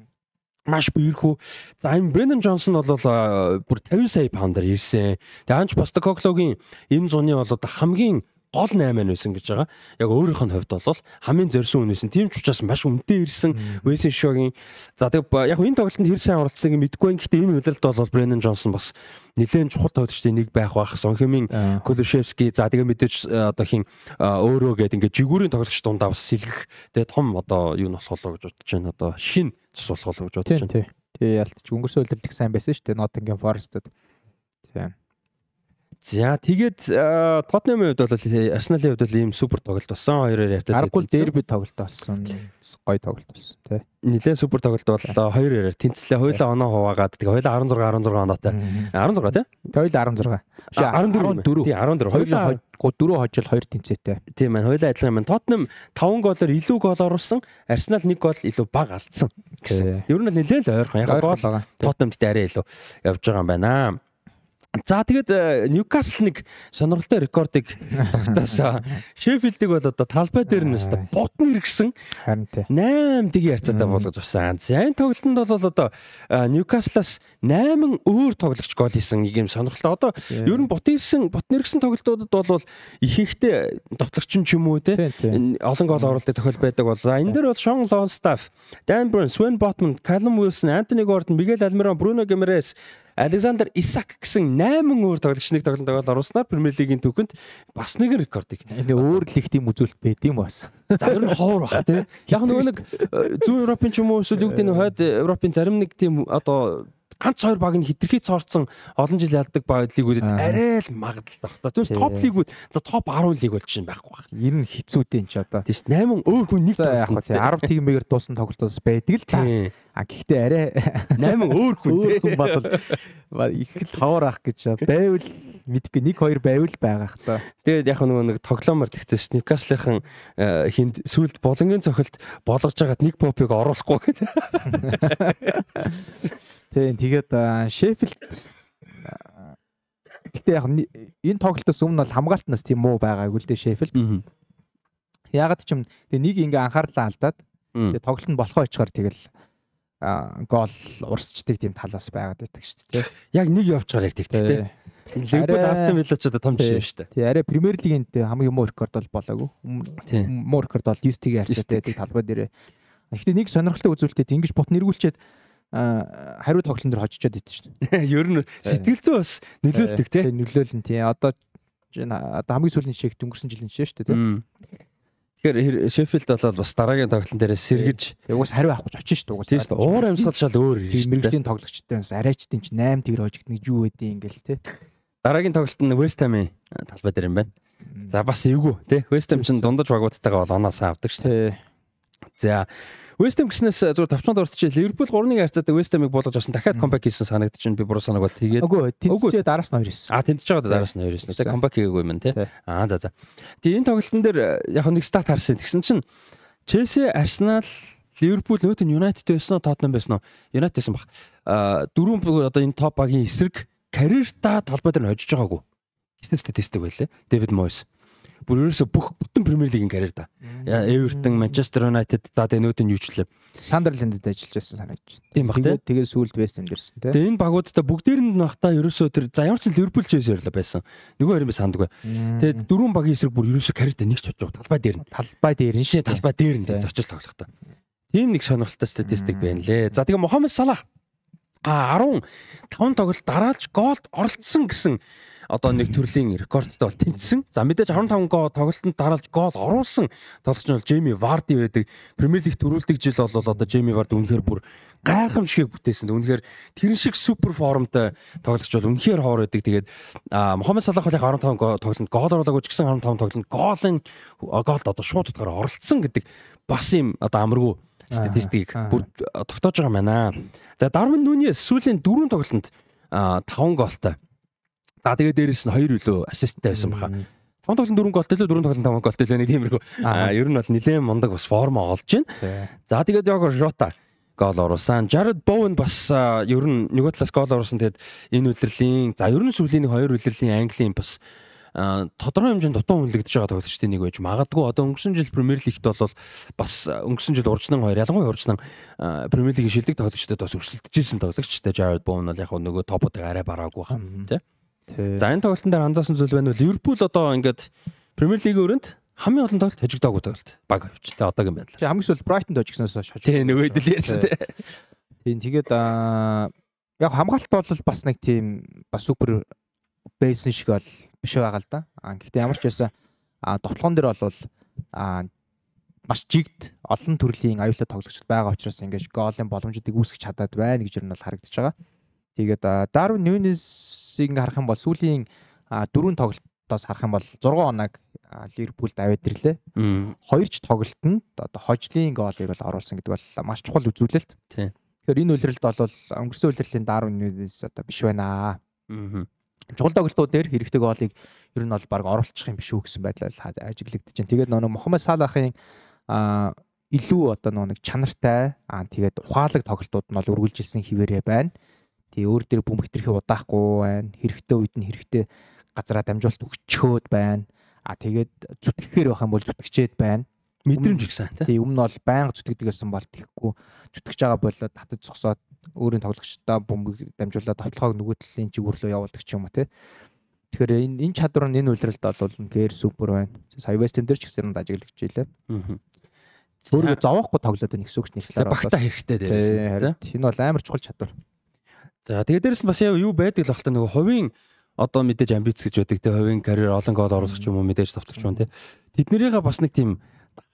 Маш буерхүү. За энэ Брэнн Джонсон бол бүр 50 сая паундаар ирсэн. Тэгээ Анж Постекоглогийн энэ зуны бол хамгийн гол 8 нь байсан гэж байгаа. Яг өөрийнх нь хувьд бол хамгийн зорьсон үнэсэн. Тийм ч учраас маш өмдөө ирсэн Вэсэн Шогийн за тэг яг энэ тоглолтод хэр сайн оролцсоныг мэдэхгүй юм. Гэхдээ энэ үйлдэлд бол Брэнэн Джонсон бас нэлээд чухал тоглогчдын нэг байх бах. Сонхимын Кулушевский э. за тэгээ мэдээж э, одоо хин өөрөө э, гээд ингээд жигүүрийн тоглогч дундаа бас сэлгэх тэгээ том одоо юу нь болох болоо гэж бодож байна. Одоо шин цус болох болоо гэж бодож байна. Тэгээ ялтч өнгөрсөн үйлдэлд их сайн байсан шүү дээ. Nottingham Forest-д. Тийм. За тэгээд Тотнемийн хувьд бол Арсеналын хувьд бол ийм супер тоглолт болсон. Хоёроор ярьдаг. Аргуул дерби тоглолт болсон. Гой тоглолт болсон тий. Нилээ супер тоглолт боллоо. Хоёр яраар тэнцлээ. Хоёлаа оноо хуваагаад тэгээ хоёлаа 16 16 оноотой. 16 тий. Хоёлаа 16. 14. Тий 14. Хоёлаа 4 хожил 2 тэнцээтэй. Тийм байна. Хоёлаа адилхан байна. Тотнем 5 голоор илүү гол оруулсан. Арсенал 1 гол илүү бага алдсан гэсэн. Ер нь л нилээ л ойрхон. Яг гол Тотнемд дээр арай илүү явж байгаа юм байна. За тэгээд э, Ньюкасл нэг сонирхолтой рекордыг <laughs> тогтоосоо. Шеффилдиг бол одоо талбай дээр нь өстө бутн иргсэн. Харин тий. 8 тгий ярцаатай болгож авсан. За энэ тоглолтод бол одоо э, Ньюкаслаас 8 өөр тоглогч гол хийсэн юм сонирхолтой. Одоо ер нь бутн ирсэн, бутн иргсэн тоглолтуудад бол ихэнхдээ тоглогч ч юм уу те олон гол оруулалтыг тохиол байдаг бол. За энэ дээр бол Sean Longstaff, Dan Burns, Sven Botman, Callum Wilson, Anthony Gordon, Miguel Almiron, Bruno Guimaraes Александр Исак гэсэн 8 өөр тоглогчныг тоглон тоглол оруулснаар Премьер лигийн түүхэнд бас нэгэн рекордыг. Энэ өөр л их тийм үзүүлэлт байд юм бас. За ер нь ховор бах тий. <laughs> Яг нөгөө нэг зүүн Европын ч юм уу эсвэл юу гэдэг нь хойд Европын зарим нэг тийм одоо ганц хоёр баг нь хитрхий цоорцсон олон жил ялдаг байдлыг үүдээд арай л магадлал тах. За тиймс топ лигүүд за топ 10 лиг болж байна байхгүй байна. Ер нь хэцүүтэй энэ ч одоо. Тийм ш 8 өөр хүн нэг тоглох. 10 тэгмээр дуусан тоглолтоос байдаг л та. А гэхдээ арай 8 өөр хүн өөр хүн бол их л ховор ах гэж байвал мэдгүй нэг хоёр байвал байгаах та. Тэгээд яг нөгөө нэг тоглоомор тэгчихсэн шв. Ньюкаслийнхан э, хинд сүлд болонгийн цохилт болгож байгаад нэг попыг оруулахгүй гэдэг. Тийм тэгээд Шеффилд Гэтэ яг энэ тоглолтоос өмнө бол хамгаалтнаас тийм муу байгаагүй л дээ Шеффилд. Ягаад ч юм тэгээ нэг ингээ анхаарлаа алдаад тэгээ тоглолт нь болохоо очихоор тэгэл гол урсчдаг тийм талаас байгаад байдаг шүү дээ. Яг нэг явчаар яг тэгтэй. Ливерпул Астон Вилла ч одоо том жишээ шүү дээ. Тий, арай Премьер лигт хамгийн муу рекорд бол болоогүй. Муу рекорд бол 9 тгийн харьцаатай байдаг талбай дээрээ. Гэхдээ нэг сонирхолтой үзүүлэлтэд ингэж бут нэргүүлчээд хариу тоглолтын дээр хожичоод идэв шүү дээ. <laughs> Ер нь сэтгэл зүй бас нөлөөлдөг тий. Нөлөөлнө тий. Одоо одоо хамгийн сүүлийн жишээг дөнгөрсөн жилийн жишээ шүү дээ тий. Тэгэхээр Шеффилд болоод бас дараагийн тоглолтын дээр сэргэж угаас хариу авахгүй очиж шүү дээ. Тийм шүү. Уур амьсгал шал өөр юм шүү. Мэргэжлийн тоглогчтой бас арайчтын ч 8 тэгэр хожигд нэг юу өгдөө ингээл те. Дараагийн тоглолт нь West Ham-ийн талбай дээр юм байна. За бас эвгүй те. West Ham ч дундаж багуудтайгаа бол оноосаа авдаг шүү. За West Ham гэснээс зүгээр тавцанд орсож Ливерпул 3-1 харьцаатай West Ham-ыг буулгаж авсан дахиад comeback хийсэн санагдчихэв би буруу санаг бол тэгээд Үгүй тэнцээ дараас нь 2 9. А тэнцэж байгаа дараас нь 2 9. Тэгээд comeback хийгээгүй юм тий. Аа за за. Тэгээд энэ тоглолтын дээр э, яг нэг стат харсан. Тэгсэн чинь Chelsea, Arsenal, Ливерпул нөтэн United байсан уу Tottenham байсан уу? United байсан баг. Аа дөрөв одоо энэ топ багийн эсрэг карьертаа талбай дээр нь хожиж байгаагүй. Гэсэн статистик байлаа. Дэвид Мойс бүр ерөөсө бүх бүтэн Премьер лигийн карьер да. Эвертон, Манчестер Юнайтед да тэгээ нөөтэн юучлээ. Сандерлендэд ажиллаж байсан санагдаж байна. Тийм баг тий. Тэгээ сүүлд Вест Хэм дэрсэн тий. Тэгээ энэ багуудтай бүгдээрэнд нь багта ерөөсө тэр за ямар ч Ливерпул ч ярьла байсан. Нөгөө харин би сандгүй. Тэгээ дөрвөн багийн эсрэг бүр ерөөсө карьертаа нэг ч очиж талбай дээр нь. Талбай дээр нь шээ талбай дээр нь зочил тоглох та. Тийм нэг сонирхолтой статистик байна лээ. За тэгээ Мохаммед Салах а 15 тоглолт дараалж голд оролцсон гэсэн одоо нэг төрлийн рекордтой бол тэнцсэн. За мэдээж 15 гоо тоглолтод дараалж гол оруулсан тоглогч нь бол Джейми Варди байдаг. Премьер лигт төрүүлдэг жил бол одоо Джейми Варди үнэхээр бүр гайхамшиг бүтээсэн. Үнэхээр тэр шиг супер формтой э, тоглогч бол үнэхээр хоор байдаг. Тэгээд Мохаммед Салах хөлийг 15 гоо тоглолтод гол оруулаагүй ч гэсэн 15 тоглолтод голын э, голд одоо шууд утгаараа оролцсон гэдэг бас юм одоо амаргүй статистикийг бүр э, тогтоож байгаа юм байна. За Дарвин Нүнес сүүлийн дөрвөн тоглолтод 5 голтой За тэгээ дээрэс нь хоёр үлөө ассистенттай байсан баха. 5 тоглолт 4 голтой лөө 4 тоглолт 5 голтой лөө нэг тиймэрхүү. Аа ер нь бол нилээн мундаг бас форма олж байна. За тэгээд яг Жота гол оруулсан. Jared Bowen бас ер нь нөгөө талаас гол оруулсан. Тэгэд энэ үлрэлийн за ер нь сүүлийн хоёр үлрэлийн Английн бас тодорхой хэмжээнд дутуу үнэлэгдэж байгаа тоглолчдын нэг байж магадгүй одоо өнгөрсөн жил Премьер Лигт бол бас өнгөрсөн жил уржнан хоёр ялангуяа уржнан Премьер Лигийн шилдэг тоглолчдод бас өрсөлдөж ирсэн тоглолчтой Jared Bowen бол яг нөгөө топодог арай бараагүй хаа. Тэ За энэ тоглолтын дээр анзаарсан зүйл байна вэ? Ливерпул одоо ингээд Премьер Лиг өрөнд хамгийн олон тоглолт хожигдоогүй тоглолт баг авч тэ одоогийн байдлаар. Тэгээ хамгийн сүүл Брайтонд хожигсноос хойш хожиг. Тий нөгөөд л ярьсан тий. Тийм тэгээд яг хамгаалалт бол бас нэг тийм бас супер бейсэн шиг бол биш байгаа л да. А гэхдээ ямар ч байсан дотлогон дээр бол а маш жигд олон төрлийн аюултай тоглогч байгаа учраас ингэж голын боломжуудыг үүсгэж чадаад байна гэж ер нь бол харагдаж байгаа. Тэгээд Дарвин Ньюнесийг ингээ харах юм бол сүүлийн дөрвөн тоглолтоос харах юм бол 6 хоног Ливерпулд аваад ирлээ. Хоёр ч тоглолтод одоо хожлын гоолыг бол оруулсан гэдэг бол маш чухал үзүүлэлт. Тэгэхээр энэ үйлрэлт бол өнгөрсөн үйлрэлийн Дарвин Ньюнес одоо биш байна аа. Чухал тоглолтууд дээр хэрэгтэй гоолыг ер нь бол баг оруулчих юм биш үү гэсэн байдлаар ажиглагдаж байна. Тэгээд нөгөө Мохаммед Салахын а илүү одоо нөгөө нэг чанартай аа тэгээд ухаалаг тоглолтууд нь бол үргэлжилсэн хിവэрэ байна тий өөр дээр бүмх төрхи удаахгүй байна. Хэрэгтэй үед нь хэрэгтэй газараа дамжуулт өгчхөөд байна. А тэгээд зүтгэхээр байх юм бол зүтгэчээд байна. Мэдрэмж их сайн тий. Өмнө нь бол байнга зүтгэдэг гэсэн бол тэгэхгүй зүтгэж байгаа бол татаж зогсоод өөрийн тоглогчдоо бөмбөгийг дамжуулаад тоглохоог нөгөөдлийн чигээр рүү явуулдаг ч юм уу тий. Тэгэхээр энэ энэ чадвар нь энэ үйлрэлд бол үнээр супер байна. Сая вестэн дээр ч гэсэн дажиглагч ийлээ. Аа. Өөрөө зовоохгүй тоглоод байна гэсэн үг ч нэг талаараа. Багтаа хэрэгтэй дээр. Энэ бол амар чухал чадвар. За тэгээ дээрэс нь бас юу байдаг л багтаа нөгөө хувийн одоо мэдээж амбиц гэж байдаг те хувийн карьер олон гол оруулах ч юм уу мэдээж товтлох ч юм те тэднэрийнхээ бас нэг тийм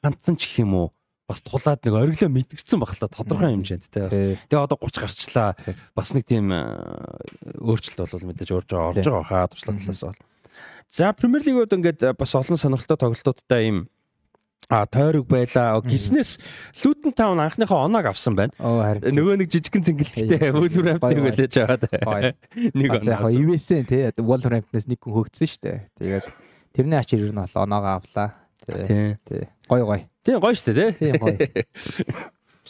ганцсан ч гэх юм уу бас тулаад нэг ориглоо мэдгдсэн баг л та тодорхой хэмжээнд те бас тэгээ одоо 30 гарчлаа бас нэг тийм э, өөрчлөлт бол мэдээж орж байгаа орж байгаа хаа туршлага талаас бол за премьер лигүүд ингээд бас олон сонирхолтой тоглолтуудтай юм а тойрог байла гиснээс Luton Town анхныхаа оноог авсан байна. Нөгөө нэг жижигэн цэнгэлтэй Wolverhampton байлж байгаа. Нэг оноо. Яг ивэсэн тий Wolverhampton-с нэг хүн хөөгдсөн шүү дээ. Тэгээд тэрний ач ирэх нь бол оноог авлаа. Тий. Гой гой. Тий гой шүү дээ тий. Тий гой.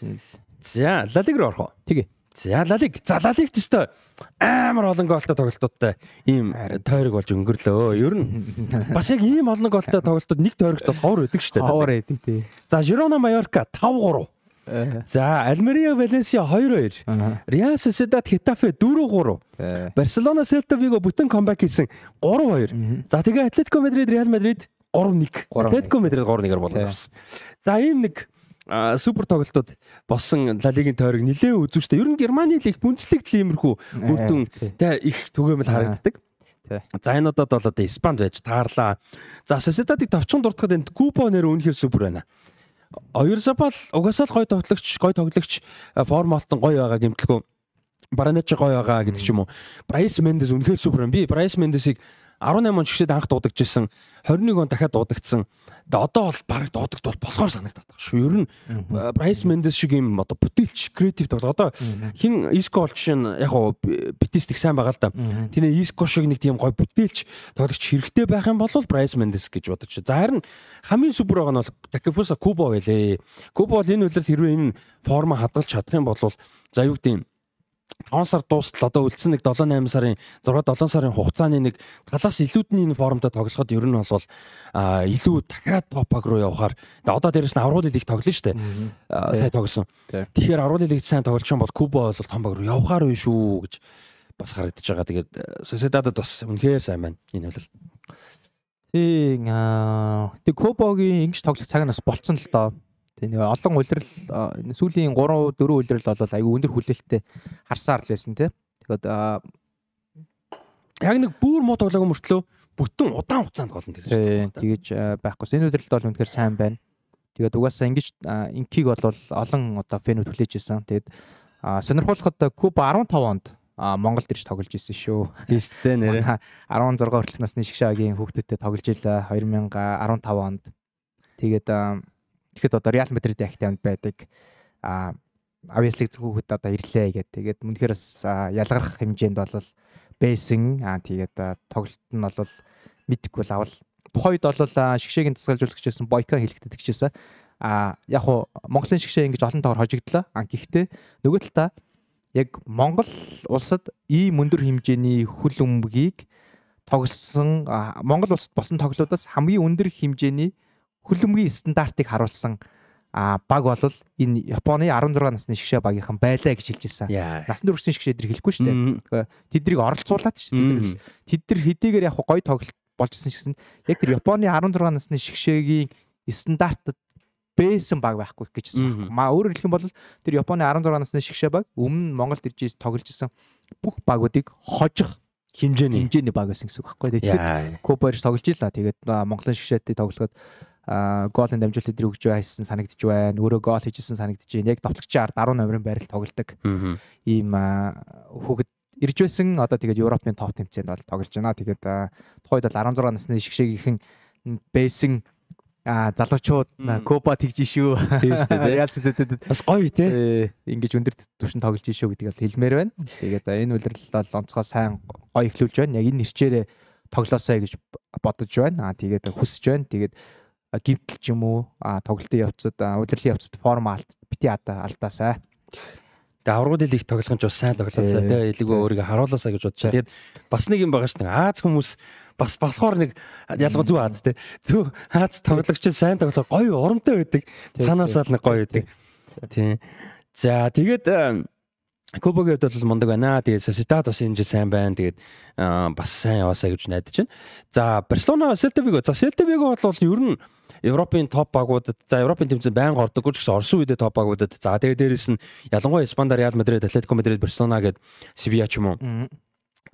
<laughs> За, Ла Лиг руу орох уу? Тэгээ. За лалиг за лалиг төстэй амар олон гоолтой тоглолтуудтай ийм тойрог болж өнгөрлөө. Ер нь <laughs> бас яг ийм олон гоолтой тоглолтууд нэг тойрогт бол ховор өгдөг шүү дээ. Ховор өгдөг тий. За Жирона Майорка 5-3. Э. За Альмерия Валенсия 2-2. Реал Соседад Хетафе 4-3. Барселона Селта Виго бүтэн камбэк хийсэн 3-2. За тэгээ Атлетико Мадрид Реал Мадрид 3-1. Атлетико Мадрид 3-1-ээр болгосон. За ийм нэг супер тоглолтод болсон Ла Лигийн тойрог нэлээд үзүүштэй. Ер нь Германы лиг бүнцлэг тиймэрхүү э, үр дүн тэ их түгээмэл э, харагддаг. За энэ удаад бол одоо Испанд байж таарлаа. За Sociedad-ыг товчхон дуртахад энэ Купо нэр үнэхээр супер байна. Оёрсапал угаасаа л гой тоглогч, гой тоглогч э, форм олсон гой байгаа гэмтэлгүй. Баранеч гой байгаа гэдэг ч юм уу. Брайс Мендес үнэхээр супер юм. Би Брайс Мендесийг 18 он шгшэд анх дуудагдчихсан 21 он дахиад дуудагдсан. Тэгээ одоо бол баг дуудагдвал болохоор санагдаад байгаа шүү. Ер нь Bryce Mendes э, шиг юм одоо бүтээлч, креатив бол одоо хин Isco бол жишээ нь яг уу битэст их сайн байгаа л да. Тэний Isco шиг нэг тийм гой бүтээлч тоглогч хэрэгтэй байх юм бол Bryce Mendes гэж бодож. За харин хамгийн супер байгаа нь бол Takefusa Kubo байлээ. Kubo бол энэ үйлрэл хэрвээ энэ форма хадгалж чадах юм бол за юу гэдэг юм он сар дуустал одоо үлдсэн нэг 7 8 сарын 6 7 сарын хугацааны нэг талаас илүүдний энэ формтой тоглоход ер нь бол а илүү дахиад топаг руу явахаар одоо дээрэс нь аврал лиг тоглоно шүү дээ. Сайн тоглосон. Тэгэхээр аврал лигт сайн тоглолч юм бол Куба бол том баг руу явахаар үе шүү гэж бас харагдаж байгаа. Тэгээд Сосидадад э, бас үнэхээр сайн байна энэ хөлөөр. Тийм аа тэг Кубагийн ингэж тоглох цаг нь бас болцсон л доо тийм нэг олон улирал сүүлийн 3 4 улирал бол айгүй өндөр хүлээлттэй харсаар л байсан тийм тэгэхэд яг нэг бүр муу тоглоом мөртлөө бүтэн удаан хугацаанд голн тэгж тэгэж байхгүй. Энэ үдрэлт бол үнэхээр сайн байна. Тэгээд угаасаа ингэж инкиг бол олон одоо фэнүүд хүлээж исэн. Тэгээд сонирхолтоход Куба 15 онд Монголд ирж тоглож исэн шүү. Тийм шүү дээ нэрээ. 16 хүртэлх насны шгшаагийн хүүхдүүдтэй тоглож илаа 2015 онд. Тэгээд Тэгэхэд одоо Real Madrid ахтай амд байдаг. А Авьяслиг хүүхэд одоо ирлээ гэдэг. Тэгээд үнэхээр бас ялгарх хэмжээнд бол бэсэн аа тэгээд тоглолт нь бол мэдгүй л авал тухайд бол шгшээгийн засгалжуулагчсэн бойко хэлэгддэгчээсээ а яг уу Монголын шгшээ ингэж олон тоогоор хожигдлаа. А гэхдээ нөгөө талдаа яг Монгол улсад ийм өндөр хэмжээний хөл өмгийг тогссон Монгол улсад босон тоглоодоос хамгийн өндөр хэмжээний хүлэмгийн стандартыг харуулсан а баг бол энэ Японы 16 насны шгшээ багийнхан байлаа гэж хэлж ирсэн. Насны хүрсэн шгшээ дэр хэлэхгүй шүү дээ. Э, тэднийг оролцуулаад шүү дээ. Тэд нар хэдийгээр яг гоё тоглолт болжсэн ч гэсэн яг тэр Японы 16 насны шгшээгийн стандартад бээсэн баг байхгүй гэж хэлсэн. Маа өөрөөр хэлэх юм бол тэр Японы 16 насны шгшээ баг өмнө Монголд ирж тоглож исэн бүх багуудыг хожих хэмжээний хэмжээний баг байсан гэсэн үг байхгүй. Тэгэхээр Кубарж тоглож илаа. Тэгээд Монголын шгшээтэй тоглоход гоолын дамжуулт эдрийг өгч байсан санагдж байна. Өөрөө гоол хийжсэн санагдж байна. Яг товтлогч 10 10 номерын байрал тоглолдог. Ийм хүүхэд ирж байсан. Одоо тэгээд Европын топ тэмцээнд бол тоглож байна. Тэгээд тухайд бол 16 насны шигшээгийнхэн бэйсэн А залуучууд Копа тэгж шүү. Тийм шүү дээ. <laughs> Реал Сосиедадэд бас гоё тий. Э, Ингиж өндөр түвшин тоглож шүү гэдэг бол хэлмээр байна. Тэгээд энэ үйлрэл бол онцгой сайн гоё эхлүүлж байна. Яг энэ нэрчээрээ тоглоосай гэж бодож байна. Аа тэгээд хүсэж байна. Тэгээд гимтэл ч юм уу тоглолтын явцад удирдлын явцад форм алт бити алдаасаа. Тэгээ аврагууд хэлийг тоглох нь ч бас сайн тоглолоо тэгээ элэгөө өөрийгөө харуулаасаа гэж бодчих. Тэгээд бас нэг юм байгаа ш нь Аз хүмүүс бас басхоор нэг ялгаа зүг Аз тий. Зүг Аз тоглогч сайн тоглоо гоё урамтай байдаг. Цаанаасаа л нэг гоё байдаг. Тий. За тэгээд Кубагийн хувьд бол мундаг байна. Тэгээд Sociedad бас энэ жил сайн байна. Тэгээд бас сайн яваасаа гэж найдаж байна. За Barcelona, Celta Vigo. За Celta Vigo бол ер нь Европын топ багуудад за Европын тэмцээнд байнга ордоггүй ч гэсэн Орсын үедээ топ багуудад за тэгээд дээрэс нь ялангуяа Испандаар Real Madrid, Atletico Madrid, Barcelona гэд Sevilla ч юм уу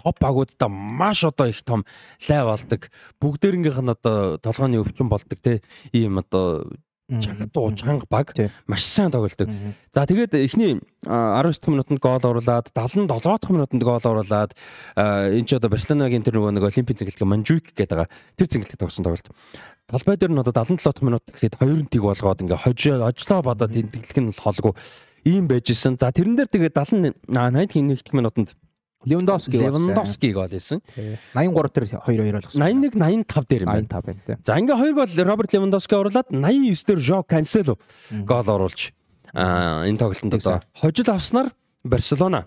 топ багуудтай маш одоо их том лай болдог. Бүгдээрнгийнх нь одоо толгойн өвчин болдог те ийм одоо Чангатуу, чанга баг маш сайн тоглолдог. За тэгээд эхний 19 дахь минутанд гол оруулад 77 дахь минутанд гол оруулад энэ ч одоо Барселонагийн тэр нөгөө нэг Олимпийн цэнгэлэг Манжуик гэдэг байгаа. Тэр цэнгэлэг тогсон тоглолт. Талбай дээр нь одоо 77 дахь минут гэхэд 2-ын тийг болгоод ингээ хожоо ажлаа бодоод тэнглэх нь бол холгүй. Ийм байж исэн. За тэрэн дээр тэгээд 70 81 дахь минутанд Левандовски Левандовски гол хийсэн. 83 дээр 2-2 болгосон. 81 85 дээр юм байна. 85 байна тий. За ингээ хоёр гол Роберт Левандовски оруулаад 89 дээр Жо Кансело гол оруулж аа энэ тоглолтод одоо хожил авснаар Барселона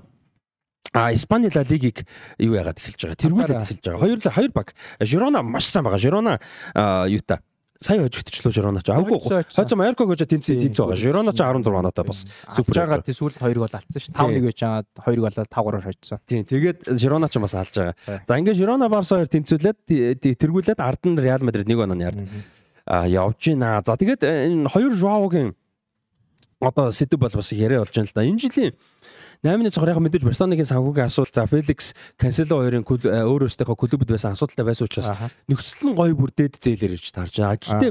А Испани Ла Лигийг юу яагаад эхэлж байгаа? Тэргүүлээд эхэлж байгаа. Хоёр хоёр баг. Жирона маш сайн байгаа. Жирона Юта сая хожигдчихлоо Жироно ч. Аггүй. Хойцоо Майорко гэж тэнцээ тэнцээ байгаа. Жироно ч 16 оноотой бас супер. Жагаа тий сүүлд 2-ыг бол алдсан шүү. 5-1 гэж жаад 2-ыг болоод 5-3-аар хожсон. Тий. Тэгээд Жироно ч бас алж байгаа. За ингээд Жироно Барс 2 тэнцүүлээд тэргүүлээд ард нь Реал Мадрид 1 оноо яард. А явж гинэ. За тэгээд э, энэ хоёр Жоаогийн одоо сэдв бол бас яриа болж байна л да. Энэ жилийн 8-ны цогрыг мэдээж Барселоныгийн санхүүгийн асуудал за Феликс Кансело хоёрын э, өөр өөртэйхөө клубд байсан асуудалтай байсан учраас нөхцөл нь гоё бүрдээд зээлэр ирж тарж байгаа. Гэхдээ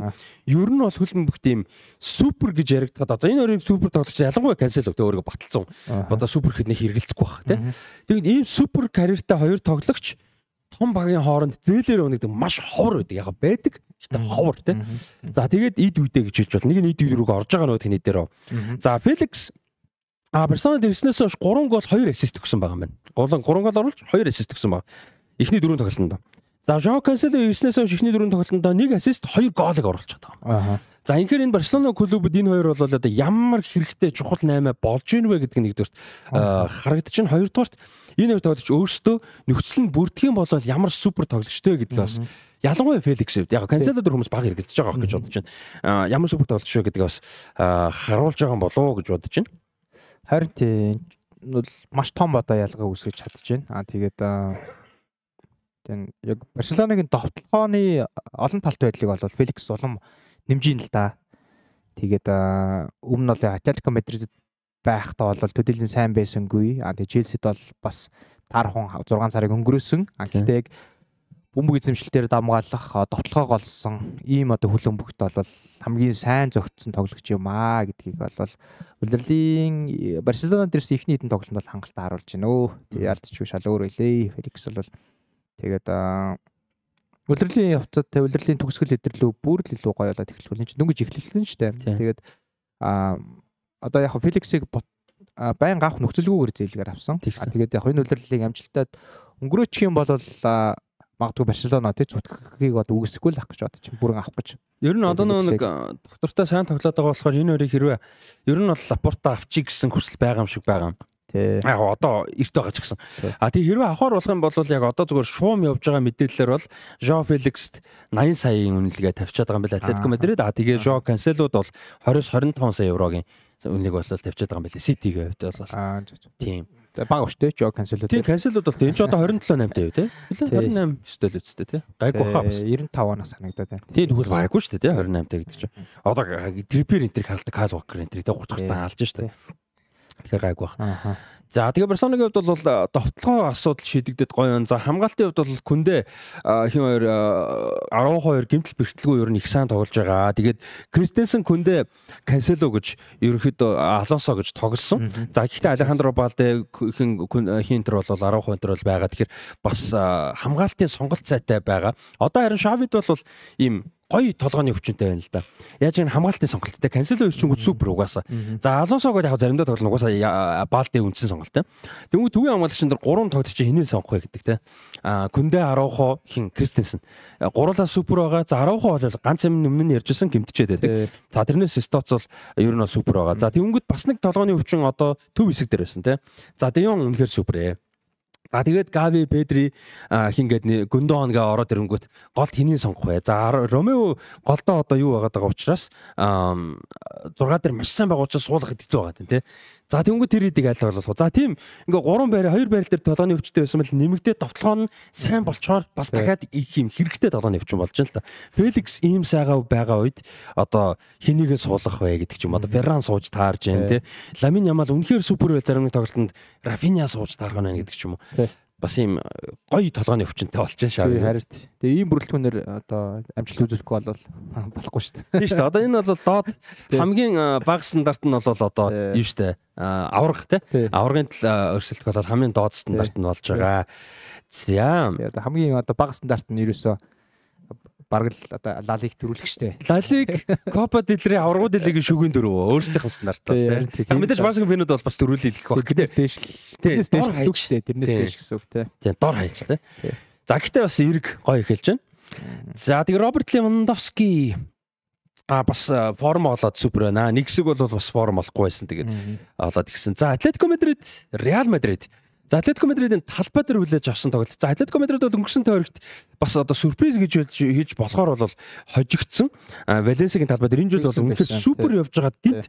ер нь бол хөлбөмбөгт ийм супер гэж яригдгаад одоо энэ хоёрыг супер тоглогч ялангуяа Кансело тэ өөрийгөө баталсан. Одоо супер гэхэд нэг хэрэгэлцэхгүй баг тэ. Тэгээд ийм супер карьертай хоёр тоглогч том багийн хооронд зээлээр өнөгдөг маш ховор байдаг. Яг байдаг. Гэтэ ховор тий. За тэгээд ид үйдэ гэж хэлж болно. Нэг нь ид үйд рүү орж байгаа нөт хинэ дээр. За Феликс А Барселона дэрснээс хойш 3 гол 2 ассист өгсөн байгаа юм байна. Голон 3 гол оруулж 2 ассист өгсөн баг. Эхний дөрөв тоглолтод. За Жо Касел ирснээс хойш эхний дөрөв тоглолтод 1 ассист 2 голыг оруулж байгаа. Аа. За инхээр энэ Барселона клубуд энэ хоёр бол одоо ямар хэрэгтэй чухал 8 болж ийн вэ гэдэг нэгдүгээрт харагдаж байна. Хоёрдугаарт энэ хоёр тоглогч өөрсдөө нөхцөл нь бүрдгийм болол ямар супер тоглогчтэй гэдэг бас ялангуяа Феликс хэвд яг Кансело дөр хүмүүс баг хэрэгэлдэж байгаа гэж бодож байна. Ямар супер тоглож шүү гэдгийг бас харуулж байгаа болоо гэж бодож байна. Харин тийм бол маш том одоо ялгаа үүсгэж чадчихээн. Аа тэгээд тэн яг Барселоныгийн довтлооны олон талт байдлыг бол Феликс улам нэмжийн л да. Тэгээд өмнө нь Атлетико Мадрид байхдаа бол төдийлэн сайн байсангүй. Аа тэгээд Челсид бол бас тар хон 6 сарыг өнгөрөөсөн. Аа гэхдээ яг бөмбөг эзэмшилтээр дамгаалах дотлогоо олсон ийм одоо хөлбөмбөгт бол хамгийн сайн зөгцсөн тоглогч юм аа гэдгийг бол улирлын э, Барселона дээрс ихний хэдэн тоглолтод бол хангалттай харуулж байна өө. Тэгээ алдчихгүй шал өөр байлээ. Феликс бол тэгээд улирлын явцад улирлын төгсгөл хэдэрлүү бүр л илүү гоё болоод эхэлчихвэл энэ ч дөнгөж эхэлсэн шүү дээ. Тэгээд а одоо яг Феликсийг байн гаах нөхцөлгүйгээр зээлгээр авсан. Тэгээд яг энэ улирлыг амжилтад өнгөрөөчих юм бол магадгүй Барселона тий зүтгэхийг бол үгүйсэхгүй л ах гэж бодчих бүрэн авах гэж. Ер нь одоо нэг доктортой сайн тоглоод байгаа болохоор энэ хоёрыг хэрвээ ер нь бол лапорта авчиг гэсэн хүсэл байгаа юм шиг байгаа юм. Тий. Яг одоо эрт байгаа ч гэсэн. А тий хэрвээ авахар болох юм бол яг одоо зүгээр шуум явж байгаа мэдээлэлээр бол Жо Феликст 80 саяын үнэлгээ тавьчаад байгаа юм байна Атлетико Мадрид. А тэгээ Жо Канселод бол 20-25 сая еврогийн үнэлэг болол тавьчаад байгаа юм байна. Ситигийн хувьд бол. Аа. Тийм баг өштэй жоо канселууд. Тийм канселууд бол энэ ч одоо 27 8 тавь тий. 28 өстэй л үсттэй тий. Гайгүй хаа бас 95 оноос санагдаад байна. Тийм тэгвэл гайгүй шүү дээ тий 28 тавь гэдэг чинь. Одоо трипер энтрийг харалдаг Кал Вокер энтрийг тий 30 гарцаа алж шүү дээ. Тэгэхээр гайгүй байна. За тэгээ персоныгийн хувьд бол довтлогоо э, асуудал шийдэгдэт гоё юм. За хамгаалтын хувьд бол күндэ хэм хоёр 12 э, гэмтэл бэрхтэлгүй ер нь их сайн тоглож байгаа. Тэгээд Кристенсен күндэ Кансело гэж ерөнхийдөө Алонсо гэж тоглосон. За гэхдээ Алехандро Балде хин э, хин төр бол 10% төр бол байгаа. Тэгэхээр бас хамгаалтын сонголт сайтай байгаа. Одоо харин Шавид бол ийм гоё толгойн өвчнөтэй байна л да. Яаж юм хамгаалтын сонголттой Кансело ирчингүүд супер угаасаа. За Алонсогоо яг заримдаа тоглоно угаасаа Балдын үндсэн сонголттой. Тэгвэл төвийн хамгаалагчид нар гурван тоглогч хэнийг сонгох вэ гэдэг те. А Күндэ 10 хин Кристенсен. Гурлаа супер байгаа. За 10 бол ганц юм өмнө нь ярьжсэн гимтчээд байдаг. За тэрнээс Стоц бол ер нь супер байгаа. За тэгвэл бас нэг толгойн өвчин одоо төв хэсэг дээр байсан те. За Дэон үнэхээр супер ээ. За тэгээд Гави, Педри хингээд Гүндоонгээ ороод ирэнгүүт голд хэнийг сонгох вэ? За Ромео голдоо одоо юу байгаад байгаа учраас 6 дээр маш сайн байгаа учраас суулгах хэд хэцүү байгаа юм тий. За тэнгуү тэр хэдийг аль болох. За тийм ингээ гурван байр, хоёр байр дээр толооны өвчтэй байсан бол нэмэгдээ товтлогоо нь сайн болчоор бас э. дахиад их юм хэрэгтэй толооны өвчин болж байна л да. Феликс ийм сайгаа байгаа үед одоо хэнийг суулгах вэ гэдэг ч юм одоо Ферран сууж таарж байна э. тий. Ламин Ямал үнэхээр супер байл зарим нэг тоглолтод Рафиня сууж таарх байна гэдэг ч юм уу. Э бас ийм э, гоё толгойн өвчнөд болж байна шаав. Харин тэгээ ийм бүрэлдэхүүнээр э, одоо амжилт үзүүлэхгүй бол болохгүй шүү дээ. Тийм шүү дээ. Одоо энэ бол доод хамгийн э, бага стандарт нь бол одоо юу шүү дээ. Аврах те. Аврагын тал өрсөлдөх бол хамгийн доод стандарт нь болж байгаа. За. Одоо хамгийн одоо бага стандарт нь ерөөсөө баг л одоо лалиг төрүүлэгчтэй. Лалиг Копа дэлри аврагууд дэлгийн шүгээн дөрөв өөрсдийнх нь стандарттай тий. Мэдээж Барсаг финууд бол бас дөрүүлэх байх. Тэрнээс дээш л. Тэрнээс дээш гэсэн үг тий. Тэрнээс дээш гэсэн үг тий. Тий дор хаяж тий. За гэхдээ бас эрг гоё эхэлж байна. За тэгээ Роберт Левандовски А бас э, форм олоод супер байна. Нэг хэсэг бол бас форм олохгүй байсан тэгээд олоод гисэн. За Атлетико Мадрид, Реал Мадрид За Атлетико Мадридын талбай дээр хүлээж авсан тоглолт. За Атлетико Мадрид бол өнгөрсөн тойрогт бас одоо сюрприз гэж хийж болохоор бол хожигдсан. Валенсигийн талбай дээр энэ жил бол үнэхээр супер явж байгаа гинт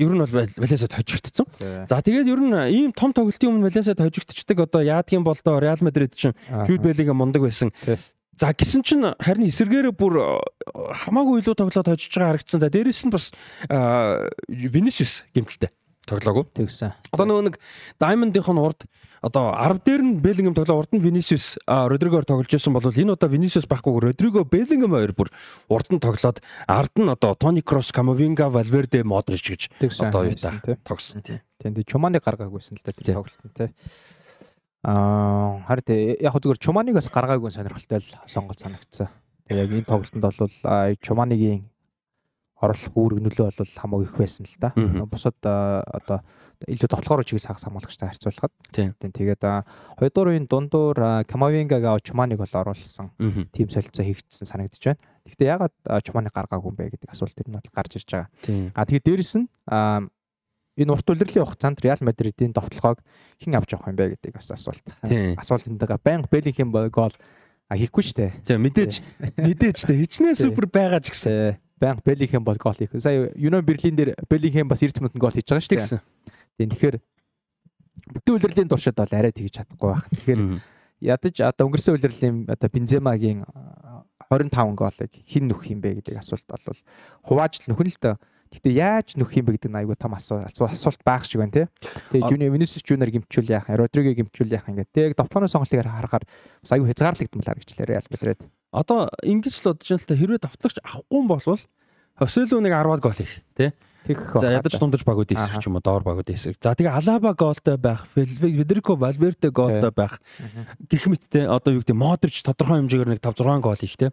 ер нь бол Валенсад хожигдсон. За тэгээд ер нь ийм том тоглолтын өмнө Валенсад хожигдчихдаг одоо яадгийн бол доо Реал Мадрид чинь Жуд Беллигийн мундаг байсан. За гисэн чинь харин эсэргээр бүр хамаагүй илүү тоглоод хожиж байгаа харагдсан. За дээрэс нь бас Винисиус гэмтэлтэй. Тоглоогүй. Тэгсэн. Одоо нөгөө нэг Diamond-ийн урд одоо 10 дээр нь Bellingham тоглоо урд нь Vinicius Rodrigo-ор тоглож байсан бол энэ удаа Vinicius байхгүй Rodrigo Bellingham хоёр бүр урд нь тоглоод ард нь одоо Toni Kroos, Camavinga, Valverde, Modric гэж одоо юу та тогсон тийм. Тийм тийм Чуманыг гаргаагүйсэн л да тэр тоглолтын тийм. Аа харин яг зүгээр Чуманыг бас гаргаагүй сонирхолтой л сонголт санагдсан. Тэгээ яг энэ тоглолтод бол Чуманыгийн орлох үүрэг нөлөө бол хамаагүй их байсан л да. Бусад одоо илүү тоглохоор чигээс хагас хамгаалагчтай харьцуулахад. Тийм. Тэгээд хоёрдугаар үеийн дундуур Камавингагаа Очманыг бол оруулсан. Тим солилцоо хийгдсэн санагдаж байна. Гэхдээ ягаад Очманыг гаргаагүй юм бэ гэдэг асуулт энэ бол гарч ирж байгаа. А тэгээд дээрэс нь энэ урт үлрэлийн хугацаанд Реал Мадридын довтлогоог хэн авч явах юм бэ гэдэг бас асуулт. Асуулт энэ дэга банк Беллинхэм гол хийхгүй шүү дээ. Тийм мэдээж мэдээж дээ хичнээн супер байгаа ч гэсэн. Баян Беллингхэм бол гол хийх. Сая Юнон Берлин дээр Беллингхэм бас 90 минутанд гол хийж байгаа шүү дээ. Тийм. Тэгэхээр бүтэн үлрэлийн туршид бол арай тэгж чадахгүй байх. Тэгэхээр ядаж одоо өнгөрсөн үлрэлийн одоо Бенземагийн 25 голыг хэн нөхөх юм бэ гэдэг асуулт бол хувааж л нөхөн л дөө. Гэтэ яаж нөхөх юм бэ гэдэг нь айгүй том асуулт асуулт байх шиг байна тий. Тэгээ Жуни Винисус Жуниор гимчүүл яах, Родриго гимчүүл яах ингээд. Тэг товтлооны сонголтыг харахаар бас айгүй хязгаарлагдмал харагчлаа Реал Мадрид. Одоо ингэж л бодож байна л та хэрвээ давтлагч авахгүй болвол Хоселуу нэг 10-аад гол их тий. За ядаж дундаж багууд эсрэг ч юм уу доор багууд эсрэг. За тэгээ Алаба голтой байх, Федерико Валверте голтой байх. Гэх мэттэй одоо юу гэдэг Модрич тодорхой хэмжээгээр нэг 5 6 гол их тий.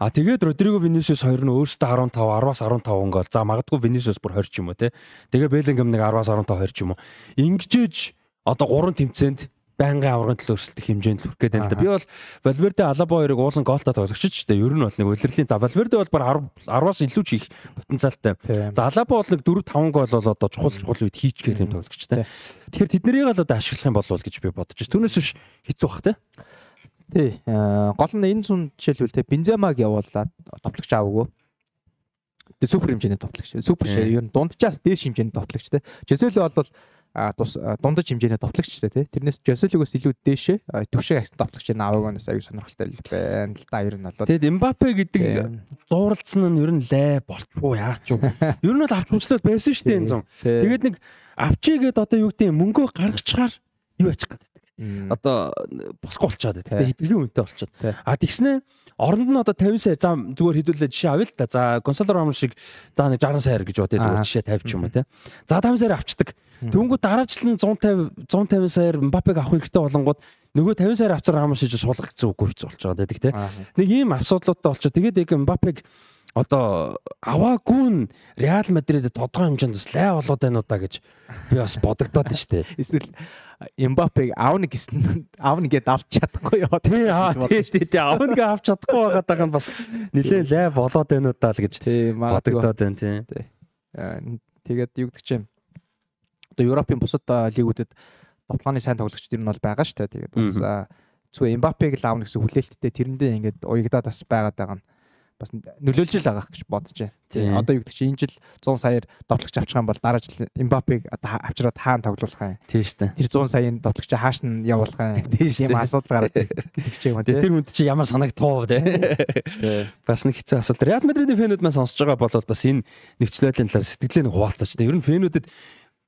А тэгээд Родриго Винисиус хоёр нь өөрсдөө 15 10-аас 15 гол. За магадгүй Винисиус бүр 20 ч юм уу тий. Тэгээ Беллингем нэг 10-аас 15 20 ч юм уу. Ингэжэж одоо 3 тэмцээнд байнгын аврагын төлөө өрсөлдөх хэмжээнд л хүрэх гэдэг л да. Би бол Валверде Алаба хоёрыг уулан гоолтаа тоглогч ч гэдэг. Ер нь бол нэг удирдлийн за Валверде бол бар 10-аас илүү ч их потенциалтай. За Алаба бол нэг 4 5 гол бол одоо чухал чухал үед хийчихээр юм тоглогчтой. Тэгэхээр тэднийг л одоо ашиглах юм болов гэж би бодож байна. Түүнээс биш хэцүү бах те. Тий. Э, гол нь энэ зүүн жишээлбэл те Бенземаг явуулаад товтлогч аавгүй. Тэгээ супер хэмжээний товтлогч. Супер шээ. Ер нь дунджаас дээш хэмжээний товтлогч те. Жесэлэ бол тус дундаж хэмжээний товтлогчтэй тий. Тэрнээс Жоселигоос илүү дээшээ төвшөө агсан товтлогчийн аваг онос аюу сонирхолтой байна л да ер нь болоод. Тэгэд Эмбапе гэдэг зууралцсан нь ер нь лай болчихгүй яач юу. <laughs> Ер нь л авч үзлээд байсан шүү дээ энэ зам. Тэгэд нэг авчиг гэд одоо юу гэдэг мөнгөө гаргачихаар юу ачих гэдэг. Одоо босгүй болчиход байдаг. Тэгээ хэдгээр үнэтэй болчиход. А тэгснэ оронд нь одоо 50 сая зам зүгээр хэдүүлээ жишээ авъя л да. За консолор ам шиг за нэг 60 сая гэж бодъё зүгээр жишээ тавьчих юм уу те. За 5 сая авчдаг. Тэнгүү дараа жил нь 150 150 саяар Мбаппег авах хэрэгтэй болонгууд нөгөө 50 саяар авцар Рамос шиж суулгах гэсэн үггүй хэвч болж байгаа гэдэг тийм. Нэг ийм асуудлуудтай болчих. Тэгээд яг Мбаппег одоо аваагүй нь Реал Мадридэд тодгоон хэмжээнд бас лай болоод байна уу та гэж би бас бодогдоод байна шүү дээ. <laughs> Эсвэл Эмбапег аавна гэсэн аавна гэдээ авч чадахгүй яа. Тий, аа тий, тий, аавна гээ авч чадахгүй байгаад байгаа нь бас нэлээд лай болоод байна уу та л гэж бодогдоод байна тий. Э, тэгээд югдчих юм одоо Европын бусад лигүүдэд тоглооны сайн тоглогчд ер нь бол байгаа шүү дээ. Тэгээд бас зүгээр Эмбапег л аавна гэсэн хүлээлттэй тэрэндээ ингээд уягдаад бас байгаад байгаа нь бас нөлөөлж л байгаа гэж бодож байна. Одоо юу гэдэг чинь энэ жил 100 саяар тоглогч авчих юм бол дараа жил Эмбапег одоо авчираад хаана тоглуулах юм? Тийм шүү дээ. Тэр 100 саяын тоглогч хааш нь явуулах юм? Тийм шүү дээ. Асуудал гараад <laughs> гэдэг чинь юм тийм. Тэр үнд чинь ямар санаг туу те. <laughs> Бас нэг хэцүү асуудал. Реал Мадридын фэнүүд маань сонсож байгаа болоод бас энэ нөхцөл байдлын талаар сэтгэлээ нь хуваалцаач те. Ер нь фэнүүдэд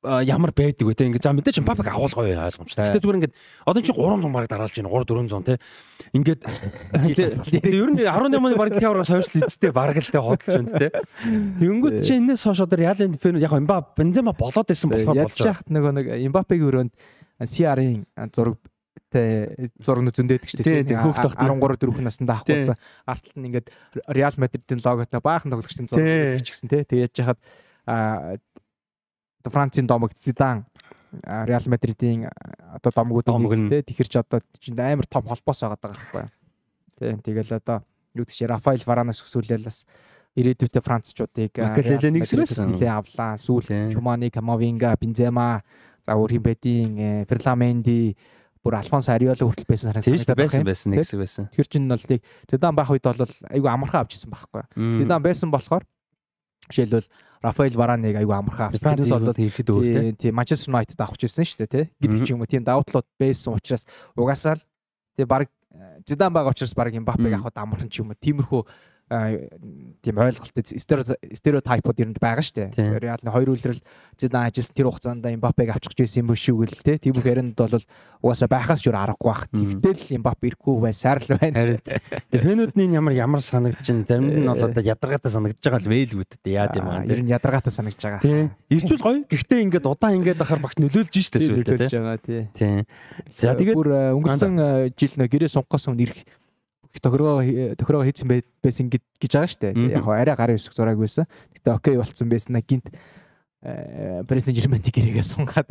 ямар байдаг вэ те ингээд за мэдээч Мбаппег агуулгаа ойлгомжтой. Гэтэ зүгээр ингээд одоо чи 300 бараг дараалж байна 3 400 те. Ингээд ер нь 18 оны бараг дэлхийн аврагаас хойш л эцтэй бараг л те хөдөлж байна те. Тэнгүүд чи энэс хойш одоо Реал Инферно яг Мбап Бензема болоод исэн болохоор болж байгаа. Яг нөгөө нэг Мбаппегийн өрөөнд CR-ийн зураг тэ зураг зөндөөдөг шүү дээ. Тийм хүүхд тогт 13 4 наснда авахгүйсэн. Артл нь ингээд Реал Мадридын логотой баахан тоглогчдын зураг хийчихсэн тий. Тэгээд яж хаад Францын домог Зидан Реал Мадридын одоо домгуудын нэг тий тэгэхэрч одоо чинь амар том холбоос байгаа байхгүй тий тэгэл одоо юу гэж Рафаэль Варанас өсвөлэл бас ирээдүйдээ францчуудыг Макалелэнийг өсвөлсэн нэлээ авлаа сүүл Чумани Камавинга Бензема за өөр хэмбэдийн э, Ферламенди бүр Альфонсо Ариола хүртэл байсан сарын санагдаад байсан байсан нэг хэсэг байсан тэр чинь бол яг Зидан байх үед бол айгүй амархан авчихсан байхгүй Зидан байсан болохоор Жишээлбэл Рафаэл Вараныг аюу амархан авсан. Тэрнээс болоод ирэхэд өөр тийм Manchester United авах гэсэн шүү дээ, тий. Гэдэг ч юм уу тийм давтлууд байсан учраас угаасаа л тий баг э, Зидан байгаа учраас баг Мбаппег авахд амархан ч юм уу тиймэрхүү тийм ойлголт стереотипод ер нь байгаа шүү дээ. Реал нь хоёр үлрэл Зидан ажилласан тэр хугацаанд Эмбапег авчих гэсэн юм шүү гэл те. Тийм их яринд бол угаасаа байхаас ч өөр аргагүй байх. Тэгтэл Эмбапе ирэхгүй байсаар л байна. Тэгээ фэнүүдний ямар ямар санагдаж байна. Зарим нь бол э. одоо ядаргаатай санагдаж байгаа л вэйлгүүд дээ. Яа тийм аа. Ер нь ядаргаатай санагдаж байгаа. Тийм. Ирчүүл гоё. Гэхдээ ингээд удаан ингээд ахаар багт нөлөөлж штэ сүултээ те. Тийм. За э, тэгээд бүр э, өнгөрсөн жил нэ гэрээ сунгахаас өмнө ирэх их тохиргоо тохиргоо хийсэн байсан гэж байгаа шүү дээ. Яг арай гар өсөх зураг байсан. Гэтэ окей болцсон байсан на гинт Прэсенжермэнти гэрээгээ сунгаад.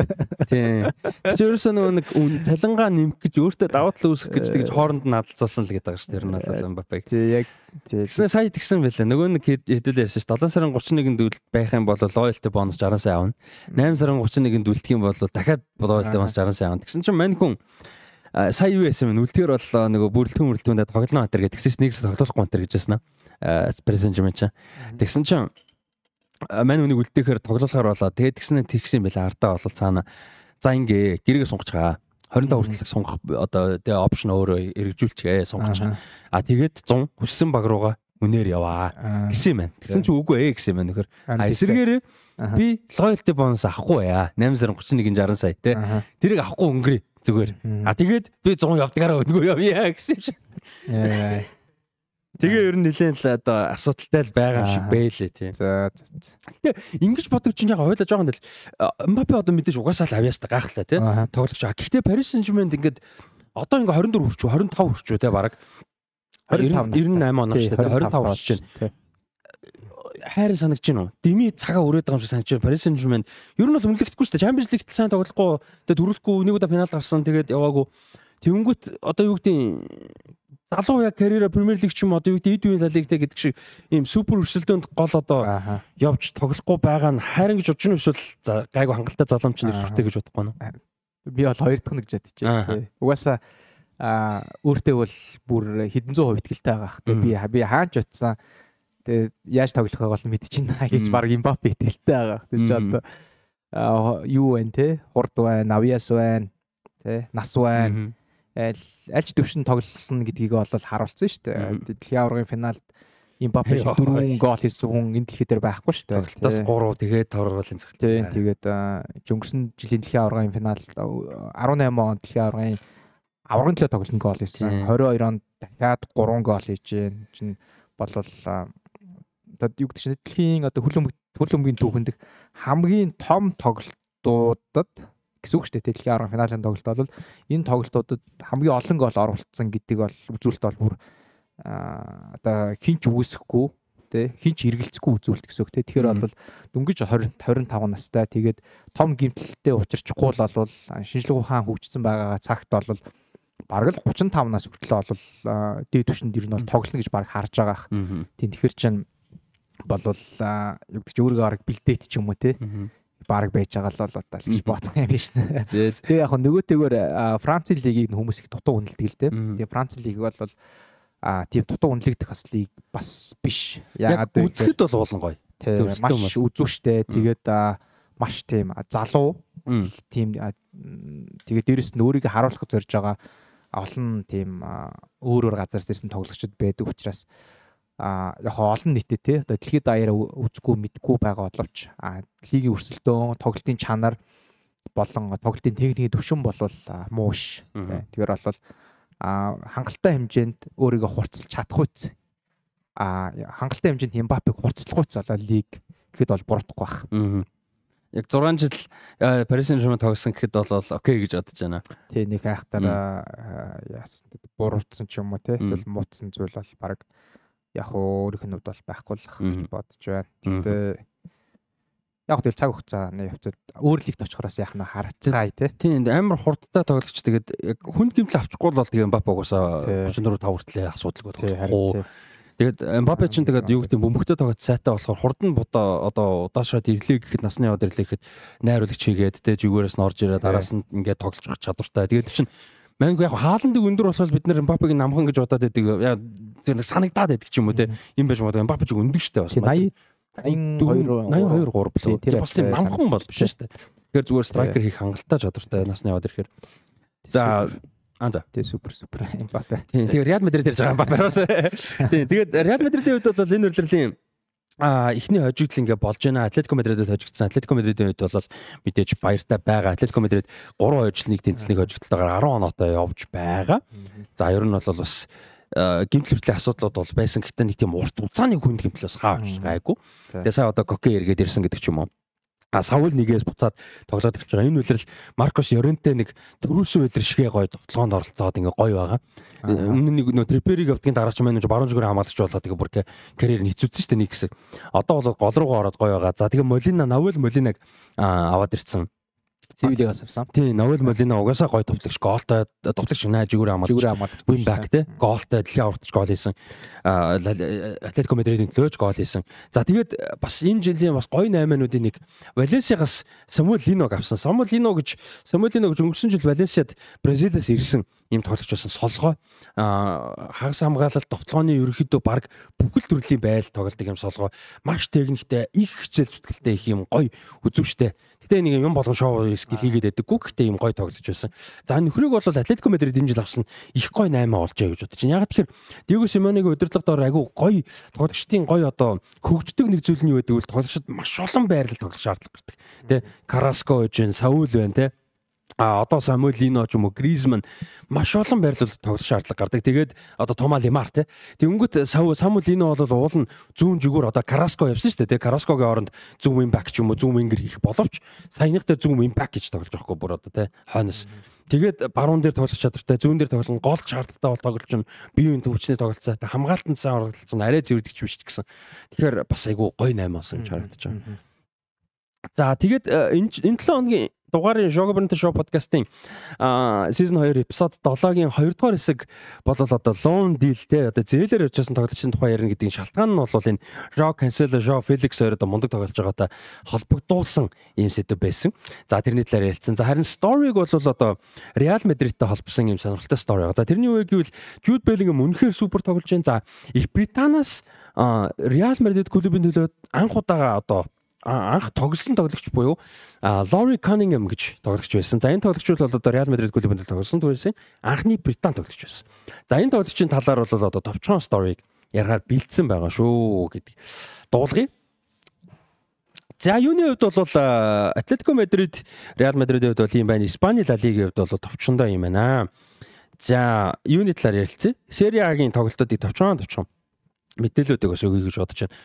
Тийм. Тэч ерөөсөө нөгөө нэг цалингаа нэмэх гэж өөртөө давуу тал үүсгэх гэж тэгж э, хооронд нь адалцуулсан л гэдэг байгаа шүү дээ. Ер нь бол Мбаппег. Э, Тийм яг. Тэгснэ сая тэгсэн байлаа. Нөгөө нэг хэдүүлээ ярьсан шүү. 7 сарын 31-нд үлд байх юм бол loyalty bonus 60 сая авна. 8 сарын 31-нд үлдэх юм бол дахиад loyalty bonus 60 сая авна. Тэгсэн чинь мань хүн сая юу яасан мэн үлдгээр боллоо нөгөө бүрэлдэхүүн бүрэлдэхүүндээ тоглоно антер гэдэг тэгсэн чинь нэгс тоглохгүй антер гэж яснаа. Презентжмэн чинь. Тэгсэн чинь мань үнийг үлдээхээр тоглоулахаар болоо. Тэгээд тэгснэ тэгсэн байлаа ардаа болол цаана. За ингээ гэрээгээ сунгачгаа. 25 хүртэлх сунгах одоо тэгээ опшн өөрөө эргэжүүлчихээ сунгачгаа. А тэгээд 100 хүссэн баг руугаа үнээр яваа гэсэн юм байна. Тэгсэн чинь үгүй ээ гэсэн юм байна. Нөхөр эсэргээрээ би loyalty bonus авахгүй яа. 8 сарын 31-ний 60 сая те. Тэрийг авахгүй өнгөрөө. Зүгээр. А тэгээд би 100 явдгаараа өгнөгөө явъя гэсэн шиг. Тэгээ ер нь нэлээд л одоо асуудалтай л байгаа юм шиг байлээ тийм. За за. Ингээд бодож чинь яг хойлоо жоохон л э, Мбаппе одоо мэдээж угаасаа л авьяастай гайхлаа тийм. Тоглож байгаа. Гэхдээ Paris Saint-Germain ингээд одоо ингээ 24 хүрчүү 25 хүрчүү тийм баг. 25 98 оноо шүү дээ. 25 хүрч чинь хайрын санагч гин үү? Дими цагаа өрөөд байгаа юм шиг санагч байна. Paris Saint-Germain ер нь бол өмнөлөгдөхгүй шүү дээ. Champions League-т сайн тоглохгүй, тэгээ дөрөвлөхгүй, нэг удаа финалд гарсан, тэгээд яваагүй. Тэнгүүт одоо юу гэдэг залуу яг карьера Премьер Лиг ч юм одоо юу гэдэг эдвийн лалигтэй гэдэг шиг ийм супер өрсөлдөөнд гол одоо явж тоглохгүй байгаа нь харин гэж бодчихно эсвэл гайгүй хангалттай залуучч нэг зүртэй гэж бодохгүй нь. Би бол хоёр дахь нэг жадчихжээ тий. Угаасаа а өөртөө бол бүр хэдэн зуун хувь ихтэй байгаа хэ. Би би хаач утсан тэгээ яаж тоглохыг бол мэдчихнэ <laughs> гэж баг Мбаппе итгэлтэй байгаа. Тэр чи одоо юу вэ те? Хурд байна, Авиас байна, те? Нас байна. Аль альч төвшин тоглолно гэдгийг бол харуулсан шүү дээ. Дэлхийн аваргын финалд Мбаппе дөрвөн гол хийсэн хүн энэ дэлхий дээр байхгүй шүү дээ. Тоглолтоос 3 тэгээд торгуулын цогт. Тийм тэгээд өнгөрсөн жилийн дэлхийн аваргын финал 18 он дэлхийн аваргын аврагын төлөө тоглолтын гол хийсэн. 22 онд дахиад 3 гол хийж чинь болвол одоо юу гэдэг чинь дэлхийн одоо хөл өмг хөл өмгийн түүхэнд хамгийн том тоглолтуудад гэсэн үг шүү дээ. Дэлхийн 10 финалийн тоглолт бол энэ тоглолтуудад хамгийн олон гол оруулсан гэдэг бол үзүүлэлт бол бүр аа одоо хинч үүсэхгүй тий хинч эргэлцэхгүй үзүүлэлт гэсэн үг тий. Тэгэхээр бол дөнгөж 20 25 настай тэгээд том гимтэлтэй учирчгүй л бол шинжлэх ухаан хөгжсөн байгаа цагт бол бараг л 35 нас хүртэл бол дээд түвшинд ер нь бол тоглоно гэж бараг харж байгаа. Тийм тэгэхээр чинь болвол юу гэдэг чи өөрийгөө арга бэлдээт ч юм уу те баг байж байгаа л болоо даа гэж бодсон юм биш нэ. Тэгээ яг нөгөөтэйгээр Франц лигийг хүмүүс их дутуу үнэлдэг л те. Тэгээ Франц лиг бол а тийм дутуу үнэлэгдэх бас лиг бас биш. Яагаад вэ? Үзэхэд бол уулан гоё. Тийм маш үзүүштэй. Тэгээд маш тийм залуу тийм тэгээд дээрэс нь өөрийгөө харуулах зорж байгаа олон тийм өөрөөр газараас ирсэн тоглогчд байдаг учраас а яг олон нийтэд те одоо дэлхийд даяараа үзгүй мэдгүй байгаа боловч а лигийн өрсөлдөөн тоглолтын чанар болон тоглолтын техникийн төвшин болвол мууш тэгэхээр бол а хангалттай хэмжээнд өөрийгөө хурцлж чадахгүйц а хангалттай хэмжээнд Мбаппег хурцлахгүйц олоо лиг гэхэд бол буруудахгүй бах. Яг 6 жил Paris Saint-Germain тогсон гэхэд бол окей гэж бодож байна. Тий нэг айхтараа яасан буруудсан ч юм уу те эсвэл муутсан зүйл бол баг яг өөр их нүд бол байхгүй л гэж бодож байна. Гэтэ яг тэгэл цаг хугацааны явцад өөрлөлт очихроос яах нь харацгаая тий. Тийм амар хурдтай тоглогч тэгээд яг хүн гэмтэл авчихгүй л бол тэгээ Мбаппе угаасаа 34 5 хүртэл асуудалгүй тоглохгүй. Тэгээд Мбаппе ч тэгээд юу гэдэг бөмбөгтэй тоглож сайтай болохоор хурдан будаа одоо удаашаад ирлээ гэхэд насны өдөр ирлээ гэхэд найруулагч хийгээд тэ зүгээр нь орж ирээд араас нь ингээд тоглож чадвартай. Тэгээд чинь Манайг яг хааландыг өндөр болохоор бид нэр Мбаппег намхан гэж бодоод байдаг. Яг тэр санагдаад байдаг ч юм уу те. Им байж магадгүй Мбаппе ч өндөр штэ бас. 80 82 82 3 лөө. Тэр бас тийм намхан бол биш штэ. Тэгэхээр зүгээр страйкер хийх хангалттай чадвартай насны яваад ирэхээр. За Аа за. Тэгээ супер супер Мбаппе. Тийм. Тэгээ Реал Мадрид ирж байгаа Мбаппе. <laughs> Тийм. Тэгээд Реал Мадридийн хувьд бол энэ үрлэлийн А эхний хожигдл ингээ болж байна. Атлетико Мадридад хожигдсан. Атлетико Мадридийн үед бол мэдээж баяртай байгаа. Атлетико Мадрид 3 хожил нэг тэнцлэг хожигдлтойгоор 10 оноотой явж байгаа. За ер нь бол бас гимтэл хөртлийн асуудлууд бол байсан. Гэхдээ нэг тийм урт хугацааны хүнд гимтэл бас хаа авч байгаагүй. Тэгээ сая одоо коке эргээд ирсэн гэдэг ч юм уу а савл нэгээс буцаад тоглоод эхэлж байгаа. Энэ үйлрэл Маркос Ёренте нэг төрүүлсэн үйлрэл шигээ гоё тоглоонд оролцоод ингээ гоё байгаа. Өмнө нэг нөө Триперийг явдгийн дараач менеж баруун зүгээр хамгаалагч болоод ингээ бүр карьер нь хэцүүцсэн шүү дээ нэг хэсэг. Одоо бол гол руугаа ороод гоё байгаа. За тэгээ Молина Навел Молинаг аваад ирсэн. Севилийг асавсан. Тий, Новел Молино угаасаа гой товтлогч гоолтой товтлогч наа жигүүр хамгаалж. Жигүүр хамгаалж. Win back те. Гоолтой дэлхийн аврагч гол хийсэн. Э, Атлетико Мадридын төлөөж гол хийсэн. За тэгээд э, бас энэ жилийн бас гой 8-уудын нэг Валенсиагаас Самуэл Линог авсан. Самуэл Лино гэж Самуэл Лино гэж өнгөрсөн жил Валенсиад Бразилиас ирсэн ийм тоглогч болсон солгоо хагас хамгаалалт товтлооны ерөнхийдөө баг бүхэл төрлийн байл тоглодог юм солгоо маш техниктэй их хичээл зүтгэлтэй их юм гой үзүүштэй Гэтэ нэг юм болгон шоу скил хийгээд байдаггүй. Гэтэ юм гой тоглож байсан. За нөхрийг бол Атлетико Мадрид энэ жил авсан их гой 8 олж байгаа гэж бодож байна. Яг тэгэхээр Диего Симонегийн удирдлага доор агуу гой тоглогчдын гой одоо хөгждөг нэг зүйл нь юу гэдэг вэ? Тоглогчд маш олон байрлал тоглох шаардлага гардаг. Тэ Караско гэж, Саул байна, тэ А одоо Самуэль Лино ч юм уу Гризман маш олон байрлалд тоглох шаардлага гардаг. Тэгээд одоо Тома Лимар тий. Тэнгүүт Самуэль Лино бол уул нь зүүн жүгээр одоо Караско явсан шүү дээ тий. Караскогийн оронд зүүн винбэк ч юм уу зүүн вингер хийх боловч саяных дээр зүүн винбэк гэж тоглож байхгүй бүр одоо тий. Хойноос. Тэгээд баруун дээр тоглох чадвартай, зүүн дээр тоглох гол шаардлагатай бол тоглож чинь биеийн төвчний тоглолцоотой хамгаалтанд сайн оролцсон арай зэвэрдэгч биш ч гэсэн. Тэгэхээр бас айгүй гой 8 болсон гэж харагдаж байна. За тэгээд э, энэ энэ 7 хоногийн дугаарын Shogunbunter Show podcast-ийн season 2 episode 7-гийн 2 дугаар хэсэг бол одоо loan deal те одоо зээлээр явжсэн тоглолчийн тухай ярина гэдгийн шалтгаан нь бол энэ Rock Cancelo Show Felix хоёр одоо мундаг тоглож байгаатай холбогдуулсан юм сэдв байсан. За тэрний талаар ярилцсан. За харин story-г бол одоо Real Madrid-тэй холбосон юм сонирхолтой story. За тэрний үе гэвэл Jude Bellingham үнэхээр супер тоглож байна. За Ипитанаас Real Madrid клубын төлөө анх удаага одоо анх тоглосон тоглогч буюу Лори Каннингем гэж тоглогч байсан. За энэ тоглогч бол одоо Реал Мадрид клубын төлөө тоглосон түүнээс анхны Британ тоглогч байсан. За энэ тоглогчийн талаар бол одоо товчхон сториг ярахаар бэлдсэн байгаа шүү гэдэг. Дуулгыг За юуны хувьд бол Атлетико Мадрид, Реал Мадридийн хувьд бол ийм байна. Испани Ла Лигийн хувьд бол товчондоо юм байна. За юуны талаар ярилцъя. Сери А-гийн тоглолтуудыг товчхон товчхон мэдээлүүд өгөөс өгье гэж бодож байна.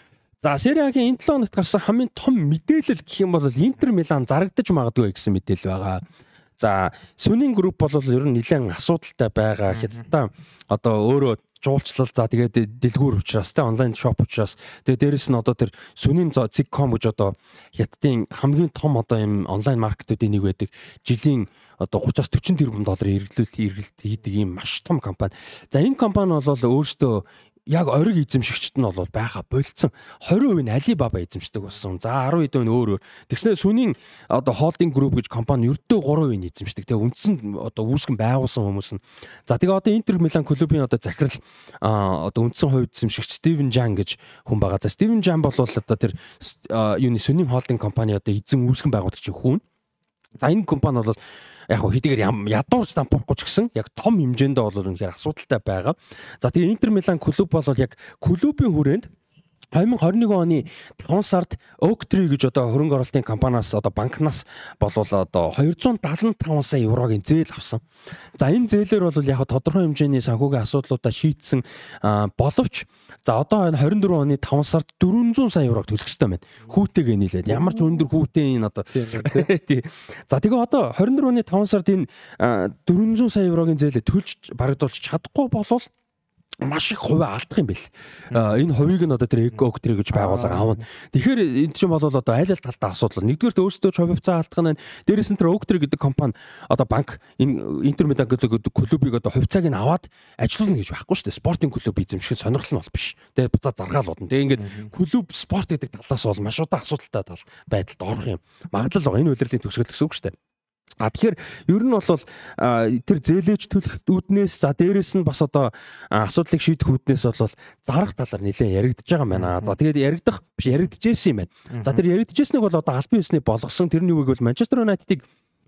За Сериагийн энэ 7 хоногт гарсан хамгийн том мэдээлэл гэх юм бол Интер Милан зарагдаж магадгүй гэсэн мэдээлэл байгаа. За Сүнийн групп бол ер нь нэлээд асуудалтай байгаа хэдтаа одоо өөрөө жуулчлал за тэгээд дэлгүүр учраас те онлайн шоп учраас тэгээд дээрэс нь одоо тэр сүнийн zig.com гэж одоо хятадын хамгийн том одоо юм онлайн маркетуудын нэг байдаг жилийн одоо 30-аас 40 тэрбум долларын эргэлүүлэлт эргэлт хийдэг ийм маш том компани. За энэ компани бол өөрсдөө яг ориг эзэмшигчд нь бол байха болцсон 20% нь Alibaba эзэмшдэг болсон. За 10% нь өөр өөр. Тэгснээр сүнийн одоо холдинг групп гэж компани ердөө 3% нь эзэмшдэг. Тэгээ үндсэн одоо үүсгэн байгуулсан хүмүүс нь. За тэгээ одоо Интер Милан клубын одоо захирал одоо үндсэн хувь эзэмшигч Стивен Жан гэж хүн байгаа. За Стивен Жан бол одоо тэр юуны сүнийн холдинг компани одоо эзэн үүсгэн байгуулагч хүн. За энэ компани бол яг хэдийгээр ядуурч дампуурахгүй ч гэсэн яг том хэмжээндээ бол үнэхээр асуудалтай байгаа. За тэгээ Интер Милан клуб бол яг клубын хүрээнд 2021 оны 5 сард Oaktree гэж одоо хөрөнгө оруулалтын компаниас одоо банкнаас болвол одоо 275 сая еврогийн зээл авсан. За энэ зээлээр бол яг тодорхой хэмжээний санхүүгийн асуудлуудаа шийдсэн боловч за одоо энэ 24 оны 5 сард 400 сая еврог төлөх ёстой байна. Хүүтэйгээ нийлээд ямар ч өндөр хүүтэй энэ одоо тий. <laughs> За тэгээ одоо 24 оны 5 сард энэ 400 сая еврогийн зээлээ төлж барагдуулж чадахгүй болвол маш их хувиа алдах юм бэл. Энэ хувийг нь одоо тэр эко өгтрий гэж байгуулга аавна. Тэгэхээр энэ чинь бол одоо аль аль талдаа асуудал. Нэгдүгээр нь өөрсдөө хувьцаа алдах нь байна. Дээрээс нь тэр өгтрий гэдэг компани одоо банк энэ Интер Милан гэдэг клубыг одоо хувьцааг нь аваад ажилуулна гэж байхгүй шүү дээ. Спортын клуб эзэмших сонирхол нь бол биш. Тэгээ буцаа заргаалууд. Тэгээ ингээд клуб спорт гэдэг талаас бол маш удаан асуудалтай байдалд орох юм. Магадлал байгаа. Энэ үйлрлийн төгсгөл гэсэн үг шүү дээ. А тэгэхээр ер нь бол тэр зээлэж төлөх үүднээс за дээрэс нь бас одоо асуудлыг шийдэх үүднээс бол зарах талаар нэлээд яригдж байгаа юм байна. За тэгээд яригдах биш яригдж ирсэн юм байна. За тэр яригдчихсэнийг бол одоо албан ёсны болгосон тэрний үеиг бол Манчестер Юнайтедыг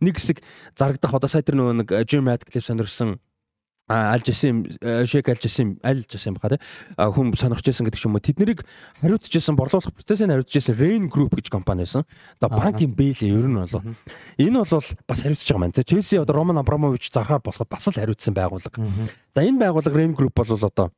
нэг хэсэг зарагдах одоо сая тэр нөгөө нэг э, Jim Radcliffe сонирхсан алж исэн юм шек алж исэн юм алж исэн юм баха те хүм сонирч исэн гэдэг ч юм уу тэднийг хариуцж исэн борлуулах процессыг хариуцж исэн Rain Group гэж компани байсан. Одоо банкын бэйл ер нь болов. Энэ бол бас хариуцж байгаа маань. Челси одоо Роман Абрамович зархаар болоход бас л хариуцсан байгууллага. За энэ байгууллага Rain Group бол одоо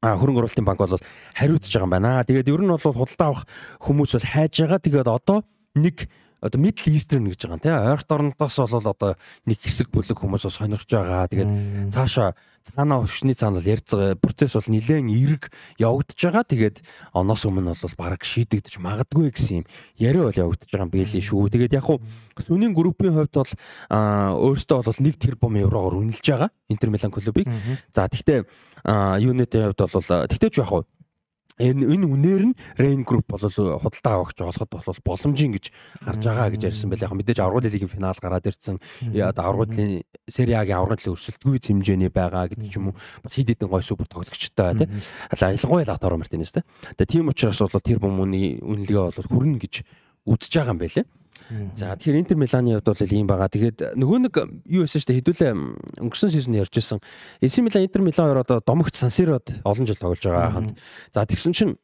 хөрөнгө оруулалтын банк бол хариуцж байгаа юм байна. Тэгээд ер нь бол худалдаа авах хүмүүс бол хайж байгаа. Тэгээд одоо нэг одоо middle eastern гэж байгаа тийм ойрт орнотоос болол одоо нэг хэсэг бүлэг хүмүүс бас сонирхж байгаа. Тэгээд цаашаа цаана хөвшний цаана бол ярьц процесс бол нэлээд эрг явагдаж байгаа. Тэгээд оноос өмнө бол баг шийдэгдэж магадгүй гэсэн юм яриа бол явагдаж байгаа юм билээ шүү. Тэгээд яг хуу сүнийн группийн хувьд бол өөртөө бол 1 тэрбум еврогоор үнэлж байгаа Интер Милан клубыг. За тэгтээ юунэтийн хувьд бол тэгтээ ч яг хуу энэ энэ үнээр нь Rain Group бол худалдаа авахч олоход бол боломжийн гэж харж байгаа гэж ярьсан байл яг мэдээж аврагын лигийн финал гараад ирсэн аврагын сериагийн аврагын өрсөлдгүй хэмжээний байгаа гэдэг ч юм уу бас хид хідэн гой супер тоглогчтой тий ялангуяа Латаро Мартинес тий тэгээ тийм учраас бол тэр бомбоны үнэлгээ бол хүрнэ гэж үзэж байгаа юм байлээ За тэгэхээр Интер Миланы хувьд бол ийм байгаа. Тэгэхэд нөгөө нэг юу байсан шүү дээ хэдүүлээ өнгөрсөн сезонд ярьж ирсэн. AC Милан Интер Милан хоёр одоо домогт Сан Сирод олон жил тоглож байгаа хамт. За тэгсэн чинь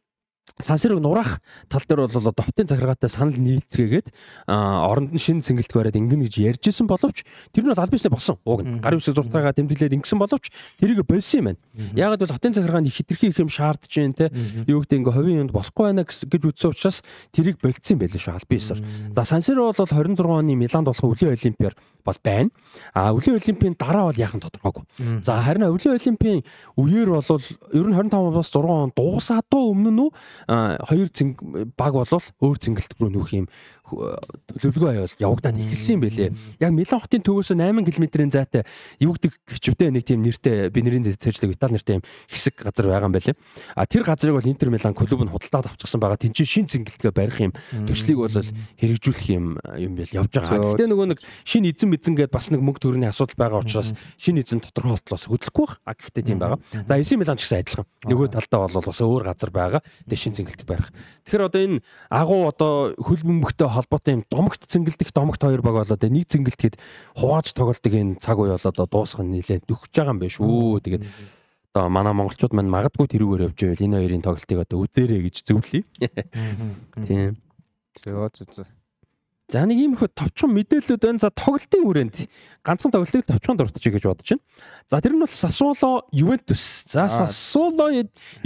Сансэрэг нурах тал дээр бол одоо хотын захиргаатай санал нийлцгээгээд оронд нь шинэ цэнгэлт бариад ингэнэ гэж ярьжсэн боловч тэр нь бол аль бишний босон ууг нь гарын үсэг зуртайгаа тэмдэглээд ингэсэн боловч тэрийг болсон юм байна. Яагаад бол хотын захиргаанд их хитрхи их юм шаардж जैन те юу гэдэг ингээ ховийн юмд болохгүй байна гэж үтсэн учраас тэрийг болцсон байлээ шүү аль бишээр. За Сансэрэг бол 26 оны Миланд болох өвлийн олимпиар бол байна. А өвлийн олимпийн дараа бол яахан тодорхойгүй. За харин өвлийн олимпийн үеэр бол ер нь 25-аас 6 он дуусаад тоо өмнө нь хоёр цэнг баг болвол өөр цэнгэлт рүү нөх юм төлөвлөгөө аюул явагдаад эхэлсэн юм бэлээ. Яг Милан хотын төвөөс 8 км-ийн зайтай юу гэдэг гэчвдээ нэг тийм нэртэй би нэрийн төжлөг Итали нэртэй юм хэсэг газар байгаа юм бэлээ. А тэр газрыг бол Интер Милан клуб нь худалдаад авчихсан байгаа. Тин чинь шин цэнгэлгээ барих юм төслийг бол хэрэгжүүлэх юм юм бэл явж байгаа. Гэтэ нөгөө нэг шин эзэн мэдсэн гэдээ бас нэг мөнгө төрний асуудал байгаа учраас шин эзэн тодорхой холтлоос хөдлөхгүй байх. А гэхдээ тийм байгаа. За AC Милан ч гэсэн адилхан. Нөгөө талдаа бол бас өөр газар байгаа. Тэ шин цэнгэлт барих. Тэгэхээр одоо энэ агуу одоо хөл бөмбөгтэй холбоотой юм домогт цэнгэлдэх домогт хоёр баг болоод нэг цэнгэлдэхэд хувааж тоглолтыг энэ цаг үе болоод дуусгах нь нэлээд дөхөж байгаа юм байна шүү. Тэгээд одоо манай монголчууд маань магадгүй тэрүүгээр явж байвал энэ хоёрын тоглолтыг одоо үзээрэй гэж зөвлөе. Тийм. Зөө зөө. За нэг иймэрхүү товчхон мэдээлэлүүд байна. За тоглолтын хүрээнд ганцхан тоглолтыг товчхон дуртачих гэж бодож байна. За тэр нь бол Sassuolo Juventus. За Sassuolo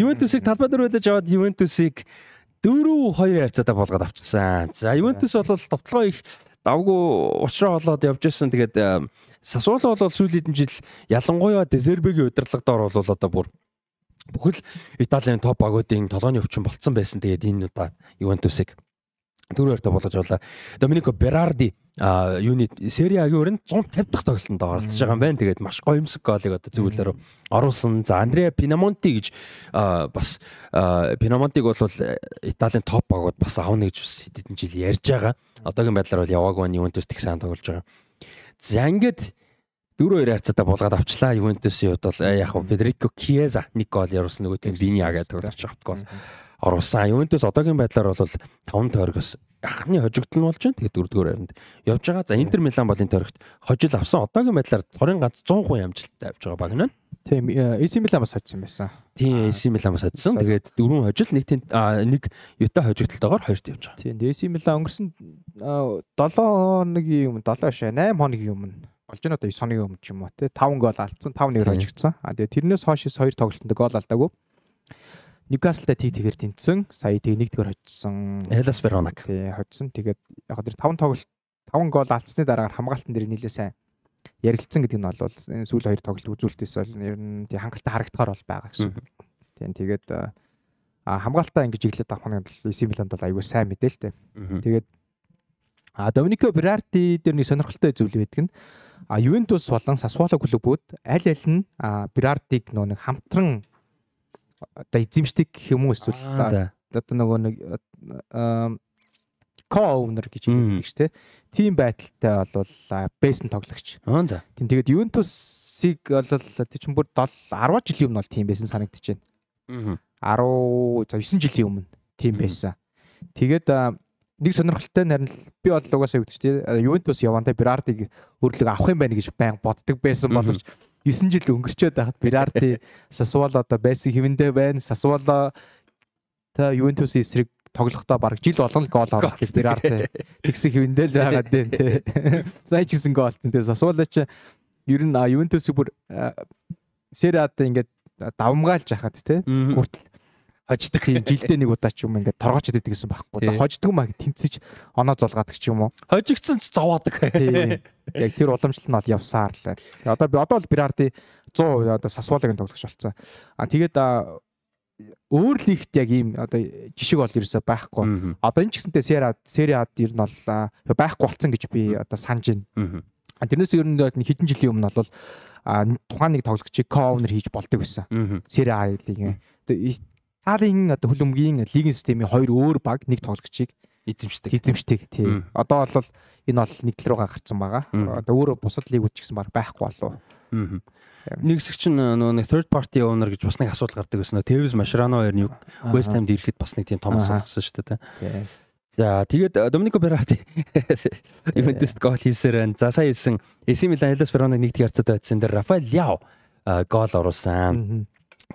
Juventus-ыг талбай дээр удаж аваад Juventus-ыг 4 2 харьцаатай болгоод авчихсан. За Ювентус бол товтлогоо их давгүй уучраа болоод явж ирсэн. Тэгээд Сасууло бол сүүлийн жил ялангуяа Дезербегийн удирдлагад ор бол одоо бүр бүхэл Италийн топ агуудын толооны өвчин болцсон байсан. Тэгээд энэ удаа Ювентусыг дөрөв хоёрт болгож явла. Доминико Берарди а юуны Сери А-гийн өрөнд 150 дахь тоглолтод оролцож байгаа юм байна. Тэгээд маш гоёмсог голыг одоо зөвлөөр оруулсан. За Андреа Пинамонти гэж бас Пинамонтиг бол э, Италийн топ багууд бас авна гэж хэдэн жил ярьж байгаа. Одоогийн байдлаар бол яваагүй байна. Ювентус тэг сайн тоглож байгаа. За ингээд 4-2 хайцаатаа булгаад авчлаа. Ювентусын хувьд бол э, яг Федерико Кьеза нэг гол яруулсан нөгөө Бинья гэдэг тоглож байгаа гол оруулсан. Ювентус одоогийн байдлаар бол 5 тойргоос анхны хожигдол нь болж байна. Тэгээд дөрөвдүгээр харинд явж байгаа. За Интер Милан болын төрөгт хожил авсан. Одоогийн байдлаар торын ганц 100% амжилттай явж байгаа баг нь. Тийм AC э, Милан бас хожсон байсан. Тийм AC Милан бас хожсон. Тэгээд дөрөв хожил нэг тийм нэг юта хожигдолтойгоор хоёрт явж байгаа. Тийм AC Милан өнгөрсөн 7 хоногийн өмнө 7 шээ 8 хоногийн өмнө болж байна одоо 9 хоногийн өмнө ч юм уу тий 5 гол алдсан 5-1 хожигдсон. А тэгээд тэрнээс хойш 2 тоглолтод гол алдаагүй. Ньюкаслтай тэг тэгэр тэнцсэн. Сая тэг нэгдгээр хоцсон. Элас Веронак. Тий, хоцсон. Тэгээд яг тэр 5 тоглолт 5 гол алдсны дараагаар хамгаалтан дээр нэлээ сайн ярилцсан гэдэг нь бол сүүл хоёр тоглолт үзүүлэлтээс бол ер нь тий хангалттай харагдахаар бол байгаа гэсэн. Тий, тэгээд э, хамгаалтаа ингэж иглээд авах нь Эси Миланд бол айгүй сайн мэдээлэлтэй. Тэгээд А Доминико Берарти дээр нэг сонирхолтой зүйл байдаг нь а Ювентус болон Сасуоло клубүүд аль аль нь Берартиг нөө нэг хамтран одоо эзэмшдэг гэх юм уу эсвэл одоо нөгөө нэг co-owner гэж хэлдэг шүү дээ. Тийм байдалтай бол бейсэн тоглогч. Тийм тэгээд Juventus-ыг бол тийм бүр 10 жилийн өмнө бол тийм байсан санагдчихэв. 10 за 9 жилийн өмнө тийм байсан. Тэгээд нэг сонирхолтой нарийн би бол угаасаа юу гэдэг чинь Ювентус Яванта Берардыг өрлөг авах юм байна гэж байн боддог байсан боловч 9 жил өнгөрчөөд байхад Берарди Сасуоло одоо байсан хэвэндээ байна. Сасуоло та Ювентус эсрэг тоглохдоо баг жил болгон гол оруулах гэж Берарди тэгсэн хэвэндээ л байгаа дээ тий. Сайн ч гэсэн гол тий. Сасуоло ч ер нь Ювентусыг бүр Сериад ингээд давмгаалж яхад тий. Хүртэл хождог жилдээ нэг удаа ч юм ингээд торгоочод идэг гэсэн байхгүй. За хождог маяг тэнцэж оноо зулгаадаг ч юм уу. Хожигдсан ч зовоодаг. Тийм. Яг тэр уламжлал нь бол явсаар л байна. Одоо би одоо л Бирарди 100% одоо Сасвалагийн тоглогч болсон. А тэгээд өөр лигт яг ийм одоо жишг бол ерөөсөй байхгүй. Одоо энэ ч гэсэнтэй Сера Сериад ер нь бол байхгүй болсон гэж би одоо санаж байна. Тэрнээс ер нь хэдэн жилийн өмнө бол а тухайн нэг тоглогчийг ковнер хийж болдог байсан. Сери А-ийн Италийн одоо хөлбөмбөгийн лигийн системийн хоёр өөр баг нэг тоглогчийг эзэмшдэг. Эзэмшдэг тийм. Одоо бол энэ бол нэг тал руу гарцсан байгаа. Одоо өөр бусад лигүүд ч гэсэн баг байхгүй болов. Нэг хэсэг чинь э, нөгөө нэг third party owner гэж бас нэг асуудал гардаг гэсэн. Тэвис Машрано хоёр нь West Ham-д ирэхэд бас нэг тийм том асуудал гарсан шүү дээ. Тийм. За тэгээд Доминико Берати Ювентуст гол хийсээр байна. За сайн хэлсэн. AC Milan Hellas Verona-г нэгдгээр хацад байцсан дээр Рафаэл Ляо гол оруулсан.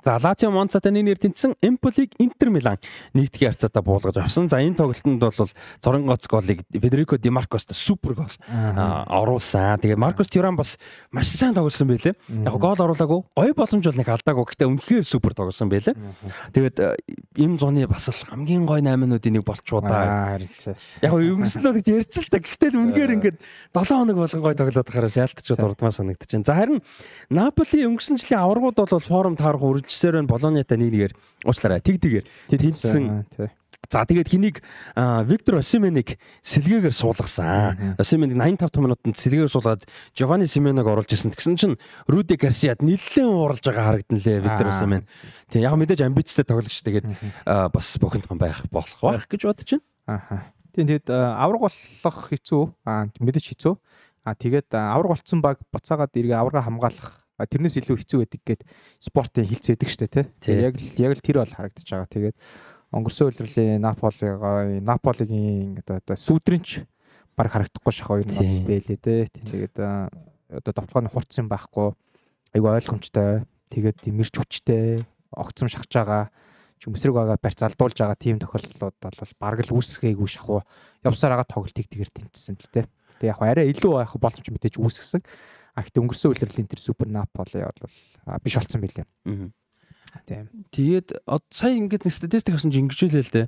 За Лацио Монцатай 1-1 тэнцсэн Эмполиг Интер Милан нэгдгийн харьцаатай буулгаж авсан. За энэ тоглолтод бол Зорин гоц голыг Федерико Ди Маркос супер гол оруулсан. Тэгээ Маркос Тюран бас маш сайн тоглосон байлээ. Яг гол оруулаагүй. Гоё боломж бол нэг алдаагүй. Гэхдээ үнэхээр супер тоглосон байлээ. Тэгээд энэ зуны бас л хамгийн гоё 8-уудын нэг болчоо да. Яг өнгөснөө тэгт ярьцлаа. Гэхдээ л үнэхээр ингээд 7 хоног болгон гоё тоглоод гараас ялтчихэд урдмаа санагдчихээн. За харин Наполи өнгөрсөн жилийн аваргууд бол форум таарах үржилсээр байна Болониатай нэг нэгээр уучлаарай. Тэг тэгээр тэнцсэн. За тэгээд хэнийг Виктор Осименыг сэлгээгээр суулгасан. Осименыг 85 минутанд сэлгээгээр суулгаад Жовани Сименог оруулж ирсэн. Тэгсэн чинь Руди Гарсиад нэлээд уралж байгаа харагдан лээ Виктор Осимен. Тэг яг мэдээж амбицтай тоглогч тэгээд бас бохиндхан байх болох байх гэж бодож байна. Аха. Тийм тэгэд авраг болох хэцүү. Аа мэдээж хэцүү. Аа тэгээд авраг болцсон баг буцаагаад эргээ аврагаа хамгаалах тэрнээс илүү хэцүү байдаг гээд спортын хилц байдаг штэ тий. Яг л яг л тэр бол харагдаж байгаа. Тэгээд өнгөрсөн үйлрэлийн Наполигийн Наполигийн одоо сүүдрэнч баг харагдахгүй шах хоёр нь байлээ тий. Тэгээд одоо товтгоо нь хурц юм байхгүй. Айгу ойлгомжтой. Тэгээд мэрч хүчтэй огцом шахаж байгаа ч өмсрэг байгаа барьц алдуулж байгаа тийм тохиолдлууд бол бараг л үүсгээгүй шахуу явсараа тоглолтыг тэгэр тэмцсэн л тий. Тэгээ яг арай илүү байх боломж мэдээж үүсгэсэн. А гэхдээ өнгөрсөн үеэрлийн тэр супер Наполи бол биш болсон байлээ. Аа. Тийм. Тэгээд сая ингээд нэг статистик авсан чинь ингэж хэлээ л дээ.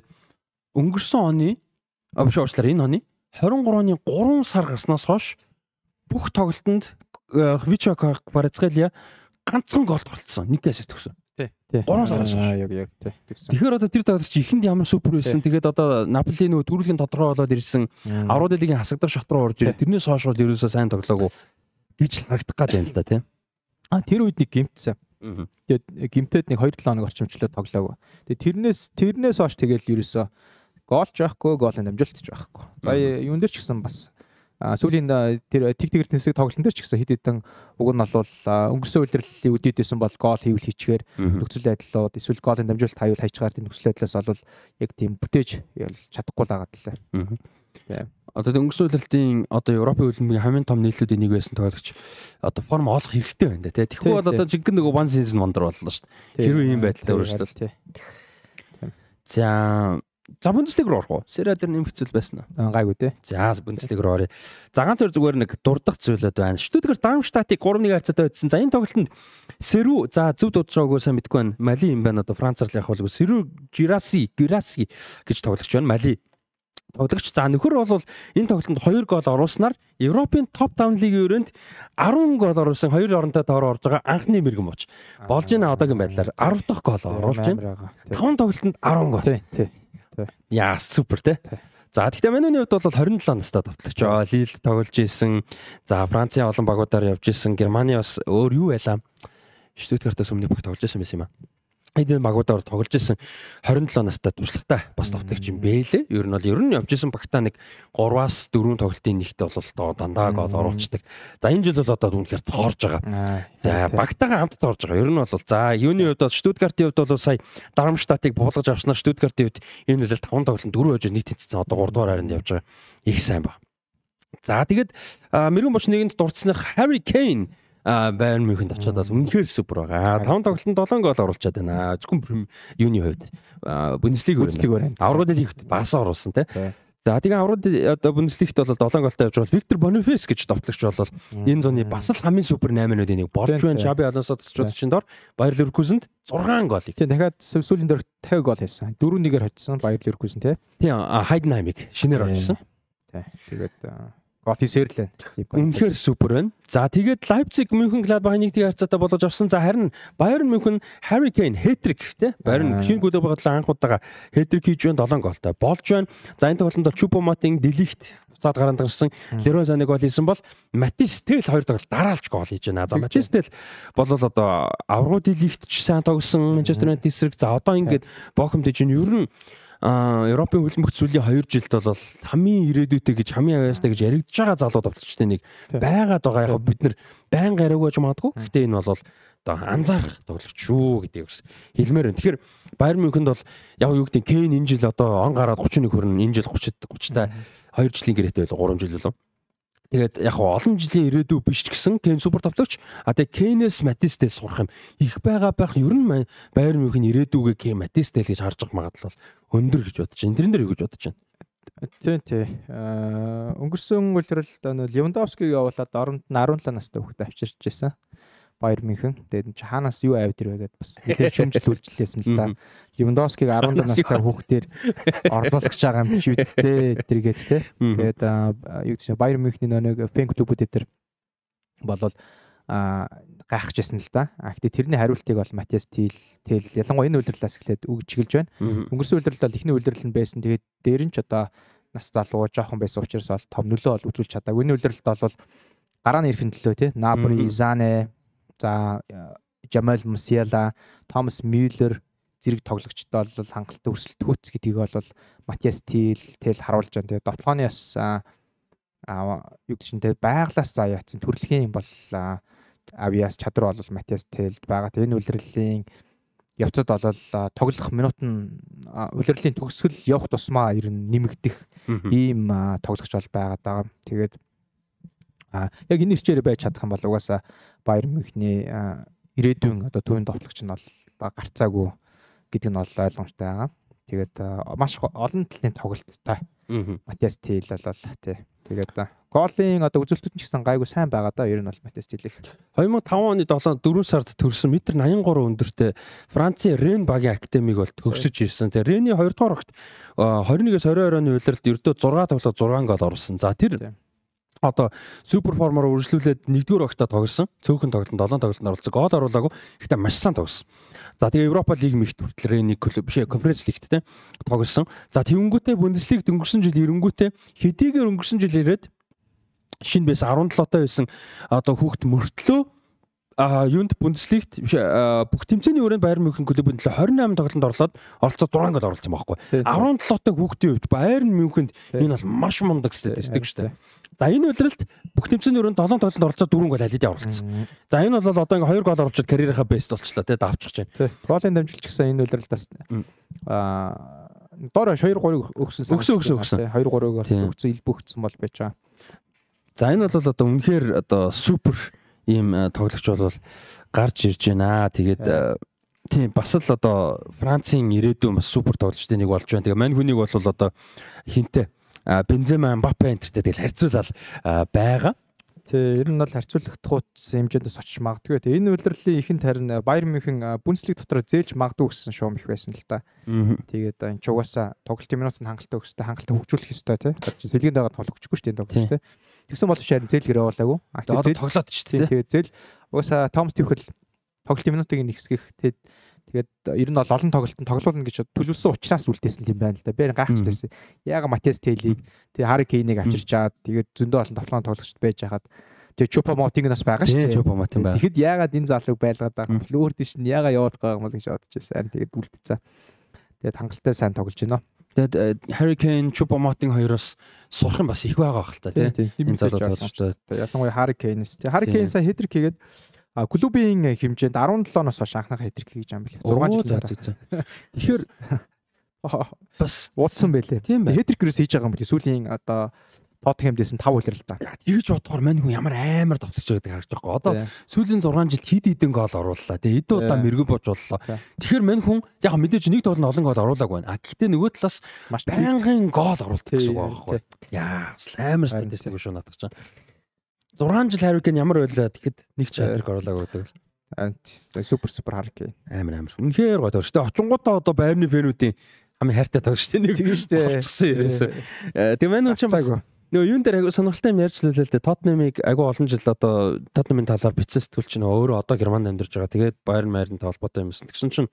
Өнгөрсөн оны а биш уучлаарай энэ оны 23-ны 3 сар гарснаас хойш бүх тоглолтод Вичо Кварацхелия ганцхан гол голцсон. Нэг ассист өгсөн. Тий. 3 сараас хойш. Яг яг тий. Тэгэхээр одоо тэр тоглолт чи ихэнд ямар супер байсан. Тэгээд одоо Наполи нөгөө төрөлгийн тодорхой болоод ирсэн. Аврал лигийн хасагдав шат руу орж ирээ. Тэрнээс хойш бол ерөөсөө сайн тоглоагүй. Тэгж л харагдах гад байна л да тийм. А тэр үед нэг гимтсэн. Тэгээд гимтэд нэг 2-7 хоног орчимчлоо тоглоагүй. Тэгээд тэрнээс тэрнээс хойш тэгэл ерөөсөө гоолч байхгүй, гоол амжилтч байхгүй. За э, юун дээр ч гэсэн бас сүүлийн э, тэр э, тэг тэгэр тэнцэг тоглолтын дээр ч гэсэн хэд хэдэн уг нь бол өнгөрсөн үеэрлийн үдээдсэн бол гоол хийвэл хийчихээр нөхцөл байдлууд эсвэл гоолын дамжуулалт хайвал хайчгаар тэр нөхцөл байдлаас бол яг тийм бүтээж чадахгүй л байгаа талаар. Тийм одоо өнгөрсөн үлрэлтийн одоо Европын хөлбөмбөгийн хамгийн том нийллүүдийн нэг байсан тоглогч одоо форм олох хэрэгтэй байна да тий. Тэгэхгүй бол одоо жинхэнэ нөгөө one season wonder боллоо шүү дээ. Хэрвээ ийм байдлаар үргэлжлэл. За За Бундслиг руу орох уу? Сериа дээр нэмэх зүйл байсан уу? Гайгүй тий. За Бундслиг руу оръё. Загаан цэр зүгээр нэг дурдах зүйлүүд байна. Штүтгэр Дармштатыг 3-1 хацаатай өдсөн. За энэ тоглолтод Сэрүү за зүв дуудсаагүй сайн мэдгүй байна. Мали юм байна одоо Францаар л явах болов. Сэрүү Жираси, Гираси гэж тоглогч байна. Мали тоглогч. За нөхөр бол энэ тоглолтод 2 гол оруулснаар Европын топ 5 лигийн өрөөнд 10 гол оруулсан хоёр оронтой доор орж байгаа анхны мэрэгм боч. Болж байна одоогийн байдлаар 10 дахь гол оруулж байна. 5 тоглолтод 10 гол. Тий, тий. Яа супер тий. За гэхдээ манийны хувьд бол 27 настай товтлогч. Лилд тоглож исэн. За Францын олон багуудаар явж исэн. Германы бас өөр юу байлаа? Штутгартаас өмнө бүх тоглож исэн байсан юм аа. Эдгээр магуудаар тоглож исэн 27 настай туршлагатай бас тоглогч юм бэлээ. Ер нь бол ер нь явж исэн багтаа нэг 3-аас 4 тоглолтын нэгт бололтой дандаа гол оруулцдаг. За энэ жил бол одоо үнэхээр тоорж байгаа. За багтаагаа хамт тоорж байгаа. Ер нь бол за юуны хувьд бол Штутгартын хувьд бол сая Дарамштатыг буулгаж авснаар Штутгартын хувьд энэ үлэл 5 тоглолт 4 хожиж нийт тэнцсэн одоо 3 дугаар харинд явж байгаа. Их сайн байна. За тэгэд мэрэгэн боч нэгэнд дурдсанх Harry Kane Байерн Мюнхенд очиод бол үнэхээр супер байгаа. 5 тоглолтод 7 гол оруулчаад байна. Зөвхөн юуны хувьд Бундеслиг өөрөөр. Аврагын лигт бас оруулсан тийм. За тэгээ аврууд одоо Бундеслигт бол 7 голтой явж бол Виктор Бонифес гэж товтлогч бол энэ зууны бас л хамгийн супер 8-уудын нэг болж байна. Шаби Алонсо тасчууд чинь дор Баяр Леркүсэнд 6 гол. Тийм дахиад сүүлийн дор 50 гол хийсэн. 4-1-ээр хоцсон Баяр Леркүсэн тий. Тийм Хайденхаймыг шинээр орчихсон. Тийм. Тэгээд гол хийсээр л байна. Үнэхээр супер байна. За тэгээд Leipzig München Gladbach-ыг тийг харьцаатай болгож авсан. За харин Bayern München Harry Kane hat-trick те. Bayern шинэ гол байгадлаа анх удаага hat-trick хийж байна 7 голтой. Болж байна. За энэ тоглолтод Choupo-Moting Delict цаад гаранд гарсан. Leroy Sané гол хийсэн бол Matisse Tel хоёр тоглолт дараалж гол хийж байна. За Matisse Tel бол одоо аврагууд Delict ч сайн тоглосон. Manchester United эсрэг. За одоо ингээд Bochum дэжин ер нь Европын хөлбөмбөгч сүүлийн 2 жилд бол хамгийн ирээдүйтэй гэж хамгийн авьяастай гэж яригдж байгаа залуу товтлогчтой нэг байгаад байгаа. Яг бид нар байн гараагүй ч магадгүй. Гэхдээ энэ бол одоо анзаарах товтлогч шүү гэдэг үс хэлмээр байна. Тэгэхээр Баер Мюнхенд бол яг юу гэдэг Кейн энэ жил одоо он гараад 31 хүрнэ. Энэ жил 30 30-та 2 жилийн гэрээтэй байлаа 3 жил болов. Тэгээд яг олон жилийн ирээдүй биш ч гэсэн Кен супер товлогч а тэгээд Кенэс Матистэй сурах юм. Их байгаа байх ер нь Баер Мюнхний ирээдүйгээ Кен Матистэй л гэж харж байгаа магадлал өндөр гэж бодож байна. Тэрэн дээр юу гэж бодож байна? Тий, тий. Э, өнгөрсөн үеэрл Левандовскийг явуулаад оронд нь 17 настай хүүхдээ авчирч байсан. Баер Мюнхен. Тэгээд энэ чи хаанаас юу авд ирвэ гэдээ бас <laughs> нэлээд шүмжлүүлжлээсэн л да. Левандовскиг <laughs> 17 настай хүүхдээр орлуулж байгаа юм биш үү тест тэргээд те. Тэгээд юу гэж Баер Мюнхний нэг фэн клубүүд дээр болвол а гайхаж ирсэн л да. А гэтээ тэрний хариултыг бол Матиас Тил Тил ялангуяа энэ үйлрлээс эхлээд үг чиглэж байна. Өнгөрсөн үйлрэл бол эхний үйлрэл нь байсан. Тэгээд дээр нь ч одоо нас залуу жоохон байсан учраас бол том нөлөө бол үзүүлж чадаагүй. Энэ үйлрэлд бол гарааны эрхэн төлөө тий Набри, Зане, За э, Жамал Мусиала, Томас Мюллер зэрэг тоглогчд бол хангалттай өрсөлдөхүүц гэдгийг бол Матиас Тил тэл харуулж байна. Тэгээ дотлооны бас аа юу гэж чинь байглаас заа яатсан төрөлхийн юм бол авиас чадвар бол Матиас Тилд байгаа. Тэгээ энэ үлрэлийн явцад бол тоглох минут нь үлрэлийн төгсгөл явах тусмаа ер нь нэмэгдэх ийм тоглогч бол байгаад байгаа. Тэгээд яг энэ ирчээр байж чадах юм бол угаасаа Баяр Мюнхний ирээдүйн одоо төвийн товтлогч нь бол гарцаагүй гэдэг нь бол ойлгомжтой байгаа. Тэгээд маш олон талын тоглолттой. Матиас Тил бол тий. Тэгээд голын одоо үзүүлэлтүүд ч гэсэн гайгүй сайн байгаа да. Ер нь бол Матиас Тил их. 2005 оны 7 4 сард төрсэн метр 83 өндөртэй Францын Рен багийн академиг бол төгсөж ирсэн. Тэгээд Рени 2 дугаар огт 21-с 22 оны үеэрд ердөө 6 тоглолт 6 гол оруулсан. За тэр одоо супер формоор үргэлжлүүлээд нэгдүгээр багтаа тоглосон. Цөөхөн тоглолтод 7 тоглолтод оролцсон. Гол оруулаагүй. Гэхдээ маш сайн тоглосон. За тэгээ Европа лиг мэгт хүртэл нэг клуб биш конференц лигт те тоглосон. За тэнгүүтээ Бундеслиг дөнгөрсөн жил эренгүүтээ хэдийгээр өнгөрсөн жил ирээд шинэ бис 17 таа байсан одоо хүүхд мөртлөө а юунд Бундслигт биш бүх тэмцээний өрөөнд Баерн Мюнхен клубын төлөө 28 тоглолтод орлоод оролцоо 6 гол оруулсан байхгүй. 17 таа хүүхдийн хувьд Баерн Мюнхенд энэ бол маш мундаг статистик шүү дээ. За энэ үйлрэлт бүх тэмцээний өрөөнд 7 тоглолтод оролцоод 4 гол алидэ оруулсан. За энэ бол одоо ингээ 2 гол оруулж карьерийнхаа бест болчлаа тий давчж байна. Тий. Голын дамжуулч гэсэн энэ үйлрэлтээс аа доор 2 3 өгсөн. Өгсөн өгсөн өгсөн. 2 3-ыг өгсөн ил бөхцсөн бол байж байгаа. За энэ бол одоо үнэхээр одоо супер ийм э, тоглогч бол гарч ирж байна. Тэгээд тийм э, бас л одоо Францын ирээдүйн бас супер тоглогчдын нэг болж байна. Тэгээ мань хүнийг бол одоо хинтээ Бензема, Мбаппе энтертэй тэгэл харьцуулаад байгаа. Тэг ер нь бол харьцуулах хууц хэмжээндээс очиж магадгүй. Тэг энэ үйлрлийн ихэнх харин Баяр Мюнхен бүнцлэг дотор зээлж магадгүй гэсэн шуум их байсан л та. Тэгээд энэ ч угаасаа тоглолтын минутанд хангалттай өгсөдөө хангалттай хөгжүүлэх ёстой тий. Сэлгэнд байгаа тоглох хүчгүй шүү дээ тоглолт тий. Тэгсэн боловч харин зээлгэр явуулаагүй. Одоо тоглоод ч тий. Тэгээд зээл угаасаа Томс Төвхөл тоглолтын минутыг нэг хэсгих тэг Тэгээд ер нь бол олон тоглолтод тоглоулна гэж төлөвлөсөн учраас үлдээсэн юм байна л да. Би гайхчихсан. Яг Матес Тейлиг тэгээ Хари Кейнийг авчирчаад тэгээд зөндөө олон тоглоом тоглогчд байж хаад тэгээ Чупа Мотинг нас байгаа шүү дээ. Чупа Мотин байна. Тэгэхэд ягаад энэ залууг байлгаад байгаа юм бэ? Өөр тийш нь ягаа яваад байгаа юм бол гэж бодож байсан. Тэгээд үлдээсэн. Тэгээд хангалттай сайн тоглож байна. Тэгээд э, Harry Kane, Chupa Moting хоёроос сурах юм бас их байгаа хэл та тийм энэ залуу тоглогчдод. Ялангуяа Harry Kane-с. Тэгээд Harry Kane сая хедрик хийгээд клубийн хэмжээнд 17-оноос хойш анхнаахаа хэдрэг хийж байгаа юм билээ. 6 жил. Тэгэхээр <laughs> бас уулсан байлээ. Хэдрэг гэрээс хийж байгаа юм билээ. Сүүлийн одоо Тоттенхэмдээс нь 5 үлрэлтаа. Тэгж бодохоор мань хүн ямар амар товтлогч байгааг харж байгаа. Одоо сүүлийн 6 жилд хид хідэн гол орууллаа. Тэгээ эд удаа мэрэгэн бож боллоо. Тэгэхээр мань хүн яг мэдээж нэг тоглолт нь олон гол оруулаагүй байна. А гэхдээ нөгөө талаас маш байнгын гол оруулдаг гэсэн үг байхгүй. Яа, амар статистик шүү надад чинь. 6 жил Харикэн ямар байлаа тэгэхэд нэг ч э, Хадрик оруулаагүй гэдэг л. Супер супер Харикэн. Амар амар. Үнэхээр гоё тав. Гэтэ очингуудаа одоо байрны фэнүүдийн хамгийн хайртай тав шүү дээ. Нэг шүү дээ. Болчихсон ерөөсөө. Э, э, Тэгээ мань ч бас нөгөө юун дээр агай сонирхолтой юм ярьж лээ л дээ. Тотнемиг агай олон жил одоо Тотнемийн талаар бичсэн сэтгүүл чинь өөрөө одоо Германд амьдарч байгаа. Тэгээд Байерн Майернтай холбоотой юмсэн. Тэгсэн чинь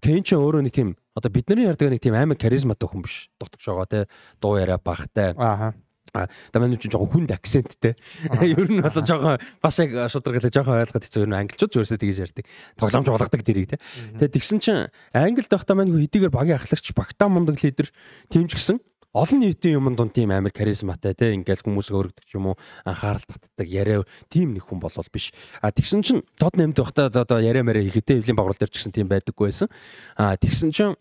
Кейн чинь өөрөө нэг тийм одоо бидний ярьдаг нэг тийм амар харизматай хүн биш. Дотгошоогоо те дуу яриа багтай. Ааха Даманч жоохон хүнд акценттэй. Ер нь бол жоохон бас яг шударгалаа жоохон ойлгоход хэцүү юм англичууд зөвөрсө тэгэж ярьдаг. Тоглоомж болгодог дэрийг те. Тэгээ тэгсэн чинь англид байхдаа мань хэдийгээр багийн ахлагч багтаа мундаг лидер тэмч гсэн олон нийтийн юм дунд тийм амар харизматай те ингээл хүмүүсээ өргөдөг юм уу анхаарал татдаг яриа тийм нэг хүн болвол биш а тэгсэн чинь тод нэмд байхдаа одоо яриа мэрэ хийхдээ эвлийн багвал дээр ч гэсэн тийм байдаггүй байсан а тэгсэн чинь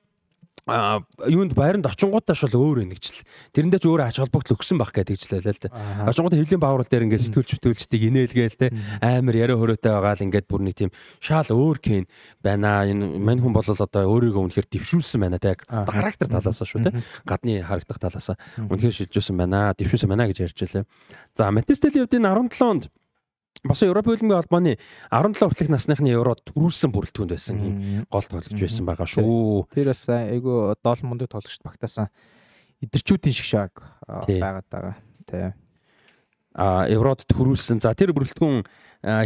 а юунд байранд очингуудаш бол өөр энэгч л тэрэндээ ч өөр ач холбогдол өгсөн баг гэдэг ч лээ л да. Очингууд хөвлийн бааврал дээр ингээд сэтгүүлч хөтөлчдгийг инээлгээл те амар яриа хөрөөтэй байгаа л ингээд бүр нэг тийм шаал өөр кэн байна. Энэ мань хүн бол одоо өөрийгөө үнэхээр дэвшүүлсэн байна те. Характер талаас шүү те. Гадны харагдах талаас үнэхээр шилжүүлсэн байна. Дэвшүүлсэн байна гэж ярьж байлаа. За Метестелийн хувьд энэ 17 онд Босон Европ хөлбөмбөгийн албаны 17 хүртэлх насныхны Еврод төрүүлсэн бүрэлдэхүүнд байсан юм гол тоглогч байсан байгаа шүү. Тэр бас айгүй доолн мундаг тоглогчд багтаасан идэрчүүдийн шиг шаг байгаад байгаа. Тий. А Еврод төрүүлсэн. За тэр бүрэлдэхүүн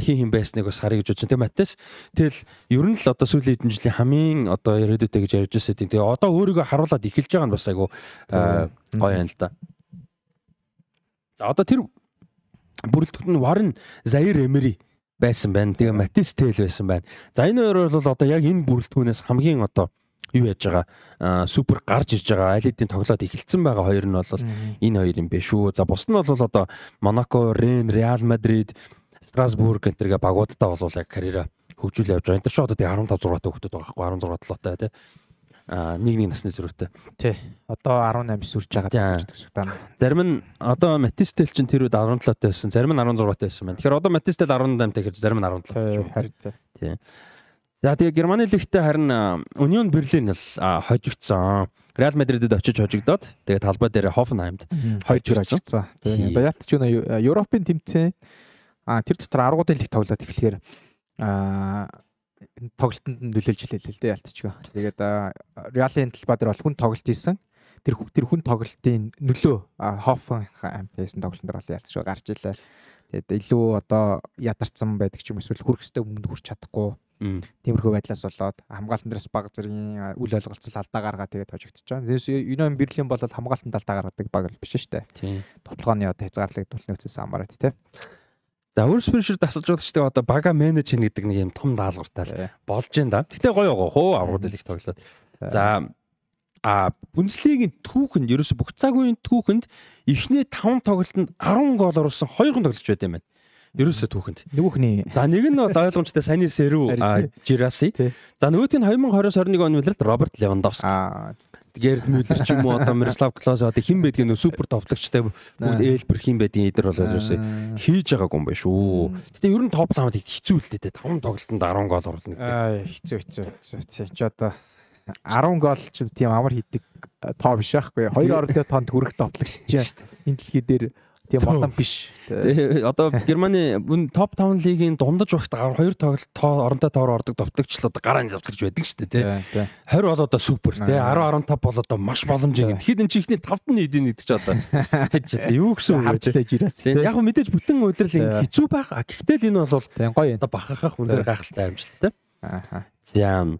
хин хин байсныг бас харъя гэж бодсон. Тэ Матес. Тэгэл ер нь л одоо сүүлийн хэдэн жилийн хамгийн одоо ирээдүйтэй гэж ярьж байгаа тийм. Тэгээ одоо өөрийгөө харуулад эхэлж байгаа нь бас айгүй гоё юм л да. За одоо тэр бүрэлдэхүүн нь Warren Zaire Emery байсан байна. Тэгээ Matisse Tel байсан байна. За энэ хоёр бол одоо яг энэ бүрэлдэхүүнээс хамгийн одоо юу яж байгаа супер гарч ирж байгаа алидийн тоглоод эхэлсэн байгаа хоёр нь бол энэ хоёр юм биш үү. За бус нь бол одоо Monaco, Rennes, Real Madrid, Strasbourg гэх мэт багуудтай бол яг карьера хөгжүүл явж байгаа. Энтэр ч одоо 15 6 та хүүхдүүд байгаа байхгүй 16 7 та тий нэг нэг насны зөрүүтэй. Тий. Одоо 18 сүрж байгаа гэж үздэг даа. Зарим нь одоо Матистел чинь тэр үед 17-тай байсан, зарим нь 16-тай байсан байна. Тэгэхээр одоо Матистел 18-тай хэрэг зарим нь 17-тай. Харин тий. За тэгээ Германы лигтээ харин Union Berlin л хожигдсон. Real Madrid-д очиж хожигдоод тэгээ талбай дээр Hoffenheim-д хожигдсон. Тий. Одоо Ялт ч өнөө Европын тэмцээн а тэр дотор 10 гуудын лиг тоглоод эхлэхээр а тоглолтод нөлөөлж хэлээ л дээ ялцчихгүй. Тэгээд Реалын талбай дээр бол хүн тоглолт хийсэн. Тэр тэр хүн тоглолтын нөлөө Хоффен амт хийсэн тоглолтын дээр бол ялцчихгүй гарч илээ. Тэгээд илүү одоо ядарсан байдаг ч юм эсвэл хүрхстэй өмнө хүрч чадахгүй. Тиймэрхүү байдлаас болоод хамгаалтан дээрс баг зэргийн үл ойлголцол алдаа гаргаа тэгээд хожигдчихж байгаа. Тэрс Юнон Берлин бол хамгаалтанд алдаа гаргадаг баг биш шүү дээ. Тоглооны одоо хязгаарлагдуулны үсээс хамаарат тийм. За өөр спешл дасалж удагчтай одоо бага менеж хийнэ гэдэг нэг юм том даалгавартай л э. болж юм да. Гэтэ гоё гоо хуу аврууд их тоглоод. Э. За а бүнцлигийн түүхэнд ерөөсө бүх цаг үеийн түүхэнд эхний 5 тоглолтод 10 гол оруулсан 2 гол тоглож байт юм байна. Ерөөсө түүхэнд. Нөгөөхний. За нэг нь бол ойлгомжтой Сани Сэрүү Жираси. За нөгөөтг нь 2020-21 оны үед Роберт Левандовски. Герд Мюллер ч юм уу одоо Мирослав Клоз одоо хэн байдгийг нөө супер товтлогчтай бүгд ээлбэр хэн байдгийг эдэр болоод ерөөсөө хийж байгаагүй юм байна шүү. Гэтэ ер нь топ лаамд хэцүү л дээ. 5 тоглолтод 10 гол оруулна гэдэг. Аа хэцүү хэцүү хэцүү. Чи одоо 10 гол ч тийм амар хийдэг тоо биш байхгүй. Хоёр ордны тоонд хүрэх товтлогч чинь <laughs> энэ дэлхий дээр Тийм олон биш. Одоо Германы топ 5 лигийн дундаж багт 2 тоглолт оронтой тоор ордог товтлогчлоо гараа нь завтарч байдаг шүү дээ тий. 20 бол одоо супер тий. 10 15 бол одоо маш боломжтой. Тэгэхэд энэ чихний 5-т нь эдийн гэдэг чи одоо хэж одоо юу гэсэн үг вэ? Тий. Яг мэдээж бүтэн удирал ингэ хэцүү байх. Гэхдээ л энэ бол одоо бахархах үнээр гайхалтай амжилттай. Аха. За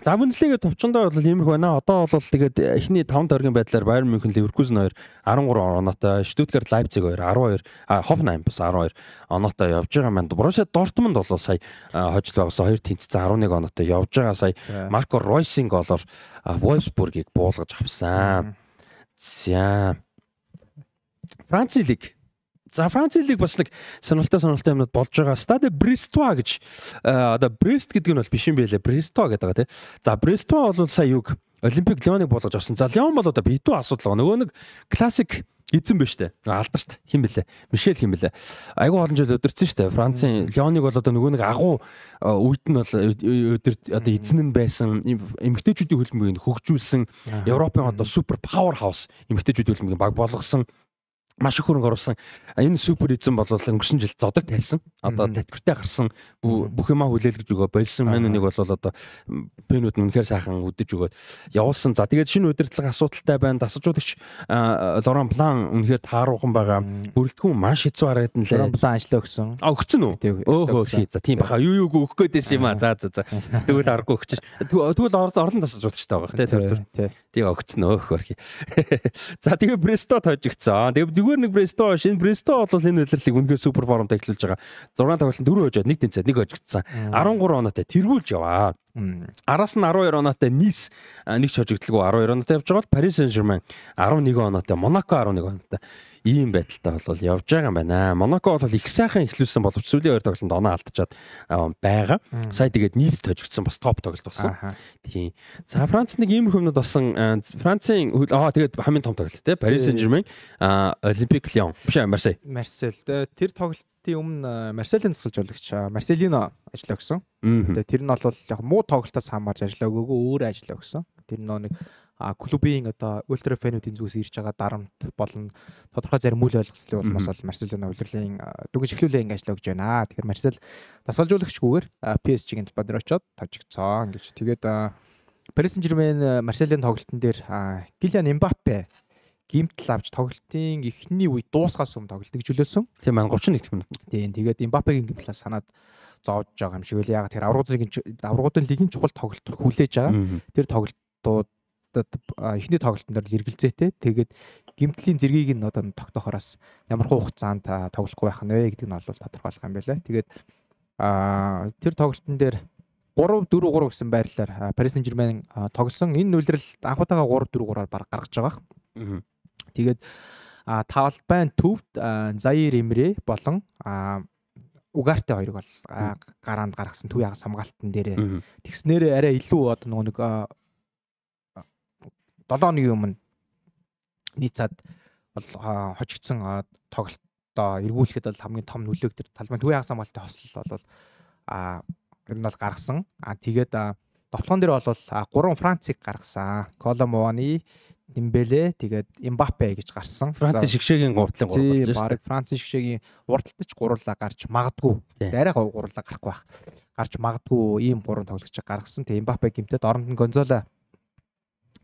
За Бундслигийн товчондоо бол иймэрхүү байна. Одоо бол тэгээд эхний 5 дөргийн байдлаар Bayern München, Leverkusen 2 13 оноотой, Stuttgart Leipzig 2 12, Hoffenheim бас 12 оноотой явж байгаа манд. Borussia Dortmund бол сая хожил байгуулсан 2 тэнцсэн 11 оноотой явж байгаа сая Marco Reus-ийн голоор Wolfsburg-ыг буулгаж авсан. За. Франц лиг За Франц лиг бас нэг сонирхолтой сонирхолтой юмнууд болж байгаа. Stade Brestois гэж э, одоо Brest гэдэг нь бол биш юм байлээ. Brestois гэдэг байгаа тийм. За Brestois бол сая юг Олимпик Лионыг болгож авсан. За Лион бол одоо битүү асуудал байгаа. Нөгөө нэг классик эзэн байна штэ. Алдарт хим блэ? Мишель хим блэ? Айгу олон жил өдөрцөн штэ. Францын Лионыг бол одоо нөгөө нэг агуу э, үед нь бол э, өдөр одоо эзэн нь байсан эмгтээчүүдийн хөлбөмбөгийг хөгжүүлсэн Европын одоо супер павер хаус эмгтээчүүдийн хөлбөмбөгийг баг болгосон маш их хөрөнгө оруулсан. Энэ супер эзэн бол өнгөрсөн жил зодог тайлсан. Одоо татгэртэй гарсан бүх юмаа хүлээлгэж өгөө. Болсон мань нэг бол одоо пенүүд нь үнэхээр сайхан үдэж өгөөд явуулсан. За тэгээд шинэ удирдлага асуудалтай байна. Дасажуулагч Лоран План үнэхээр тааруухан байгаа. Бүрэлдэхүүн маш хэцүү харагд нь лээ. Лоран План ажиллаа өгсөн. А өгсөн үү? Өөхөө хий. За тийм баха. Юу юуг өгөх гээдээс юм а. За за за. Тэгвэл аргагүй өгчих. Тэгвэл орлон дасажуулагчтай байгаа. Тэ зүр зүр. Тий өгсөн өөхөөр хий. <laughs> За тэгээ Престо тожигдсан. Тэгээ зүгээр нэг Бристо шинэ Бристо бол энэ үйлрэлийг үнэхээр супер формд эхлүүлж байгаа. 6 тоглолтод 4 хожоод нэг тэнцээ нэг хожигдсан. 13 оноотой тэргүүлж яваа. Араас нь 12 оноотой Низ нэг ч хожигдлгүй 12 оноотой явж байгаа бол Paris Saint-Germain 11 оноотой, Monaco 11 оноотой ийм байдалтай бол явж байгаа юм байна. Монако бол их сайхан эхлүүлсэн боловч сүүлийн хоёр тоглолтод оноо алдчихад байгаа. Сая тэгээд нийс тожигдсон бас топ тоглолт болсон. Тийм. За Франц нэг ийм хүмүүс болсон Францын аа тэгээд хамгийн том тоглолт те Paris Saint-Germain Olympique Lyon биш Marseille. Marseille те тэр тоглолт тий өмнө Марселийн засгалж болгогч Марселино ажиллаа гэсэн. Тэгээ тэр нь бол яг муу тоглолтоос хамаарч ажиллаагүй өөр ажиллаа гэсэн. Тэр нөө нэг клубийн одоо ультра фэнүүдийн зүгээс ирж байгаа дарамт болон тодорхой зарим үйл ойлголцлын улмаас бол Марселоны улирлын дүнгийн шиглүүлээ ингэ ажиллаа гэж байна. Тэгэхээр Марсел дасгалжуулагчгүйгээр PSG-ийн талбад нэр очоод тавчигцсан гэж. Тэгээд Paris Saint-Germain Марселийн тоглолтын дээр Kylian Mbappe гимтэл авч тоглолтын эхний үе дуусгаас өмнө тоглолт нэжүүлсэн. Тийм 31 минут. Тийм тэгээд Mbappe-гийн гимтлээ санаад зовж байгаа юм шиг үлээ. Яг тэр аврагуудын аврагуудын лигийн чухал тоглолт хүлээж байгаа. Тэр тоглолтууд тоглолтод эхний тоглолтын дээр эргэлзээтэй. Тэгээд гимтлийн зэргийг нь одоо тогтоохороос ямархуу хугацаанд тоглохгүй байх нь вэ гэдэг нь олол тодорхойлох юм байлаа. Тэгээд тэр тоглолтын дээр 3 4 3 гэсэн байрлалаар Paris Saint-Germain тоглосон. Энэ үйлрэлт анхудаага 3 4 3-аар баг гаргаж байгаа. Тэгээд тавлбайн төвд Заир Эмре болон Угаартай хоёрыг бол гараанд гаргасан төв яг хамгаалтан дээр тэгснээр арай илүү одоо нөгөө нэг 7 өдрийн өмнө Ницад бол хожигдсан тоглолтоо эргүүлэхэд бол хамгийн том нөлөөг төр талбайн төвийн хагас хамгаалтын хослол бол а ер нь бол гаргасан. А тэгээд товтлон дээр бол 3 Францыг гаргасан. Коломоны Дембеле тэгээд Эмбапе гэж гарсан. Франц шигшээгийн гурдлын гурвал болж байна. Франц шигшээгийн урдталтч гурлаа гарч магадгүй. Дараах гурлаа гарахгүй байх. Гарч магадгүй ийм гурван тоглогч гаргасан. Тэгээд Эмбапе гэмтээд оронд нь Гонзола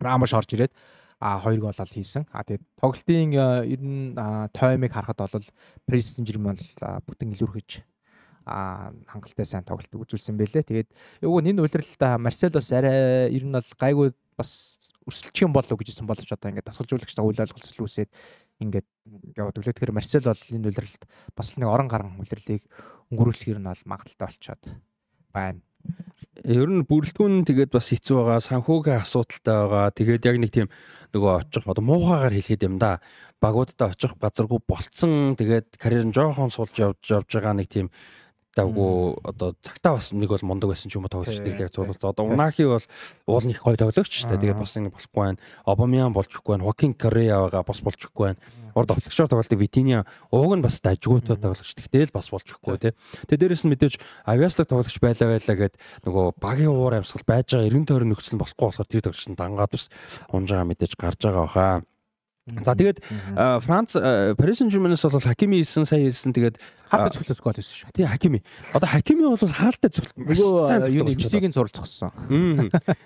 Рамош орж ирээд а 2 гол ол хийсэн. А тэгээд тоглолтын ер нь таймыг харахад бол Paris Saint-Germain бүтэн илүүрхэж а хангалттай сайн тоглолт үзүүлсэн байлээ. Тэгээд нөгөө энэ үйлрэлтэ Марсел бас арай ер нь бол гайгүй бас өрсөлдөх юм болов гэжсэн боловч одоо ингээд дасгалжуулагчтай үйл ойлголцол үүсээд ингээд яваад өглөө тэгэхээр Марсел бол энэ үйлрэлт бас нэг орон гарan үйлрэлийг өнгөрүүлэх ер нь бол магадaltaй болчоод байна ер нь бүрэлдэхүүн тэгээд бас хэцүү байгаа, санхүүгийн асуудалтай байгаа. Тэгээд яг нэг тийм нөгөө очих одоо муухайгаар хэлээд юм да. Багуудтай очих газаргүй болцсон. Тэгээд карьер нь жоохон сулж явж явж байгаа нэг тийм давгүй одоо цагтаа бас нэг бол мундаг байсан ч юм уу тоглолчдыг яг цуглуулсан. Одоо Унахи бол уулын их гой тоглогч та тэгээ бас ингэ болохгүй байна. Обамян болчихгүй байна. Хокин Корея байгаа бас болчихгүй байна. Урд тоглогчор тоглолтыг Витиниа ууг нь бас дажгуутай тоглогч. Тэгтэл бас болчихгүй тий. Тэгээ дээрэс нь мэдээж авиаслаг тоглогч байлаа байлаа гэд нөгөө багийн уур амьсгал байж байгаа 90 тойрон нөхцөл болохгүй болохоор тэр тоглогч нь дангаад бас унж байгаа мэдээж гарч байгаа баха. За тэгээд Франц Paris Saint-Germain-с бол Хакими хийсэн, сая хийсэн. Тэгээд хаалттай цоглоос гол хийсэн шүү. Тийм Хакими. Одоо Хакими бол хаалттай цоглоо. Юу Мессигийн цуврал зогссон.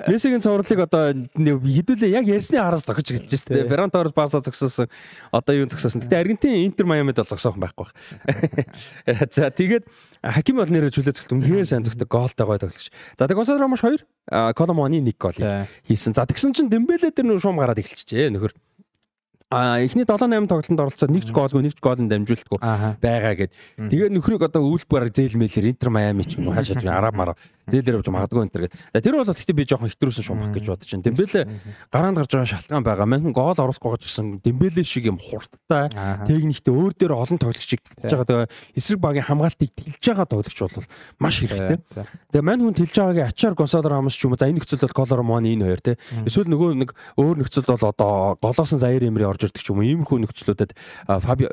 Мессигийн цувралыг одоо хідүүлээ яг ярьсны араас зогсож гэлж шүү дээ. Берант орол Барса зогсоосон. Одоо юу зогсоосон. Гэтэ Аргентин Интер Майамид бол зогсоохон байхгүй байх. <laughs> За тэгээд Хакими бол нэрэ чөлөө цоглоо. Үнэхээр сайн зогтдог гоолтой гой тоглогч. За тэгээд Гонсало Рамош 2, Коломони 1 гол хийсэн. За тэгсэн чинь Дембеле дээр нөө шуум гараад эхэлчихжээ нөхөр. А эхний 7-8 тоглолтод оролцоод нэг ч гоолгүй нэг ч гоолн дамжуулдаггүй байгаа гэд. Тэгээ нөхрийг одоо үйлбэр зээлмэлэр Интер Майами ч юм уу хаашаач араб марав зээлэр авч магадгүй энэ гэх. Тэр бол гэхдээ би жоохон хитрүүлсэн шумбах гэж бодож байна. Дембеле гараанд гарч байгаа шалтгаан байгаа. Манайхан гоол оруулахгүй гэсэн Дембеле шиг юм хурдтай техниктэй өөр дээр олон тоглогчийг татж байгаа. Эсрэг багийн хамгаалтыг тэлж байгаа тоглогч бол маш хэрэгтэй. Тэгээ мань хүн тэлж байгаагийн ачаар Гонсало Рамос ч юм уу за энэ нөхцөл бол Колор Мони энэ хоёр те. Эсвэл нөгөө нэг өөр нөхцөлд бол одоо голоосон Заир Эмри орж болж ирдэг ч юм уу. Иймэрхүү нөхцлүүдэд Фаби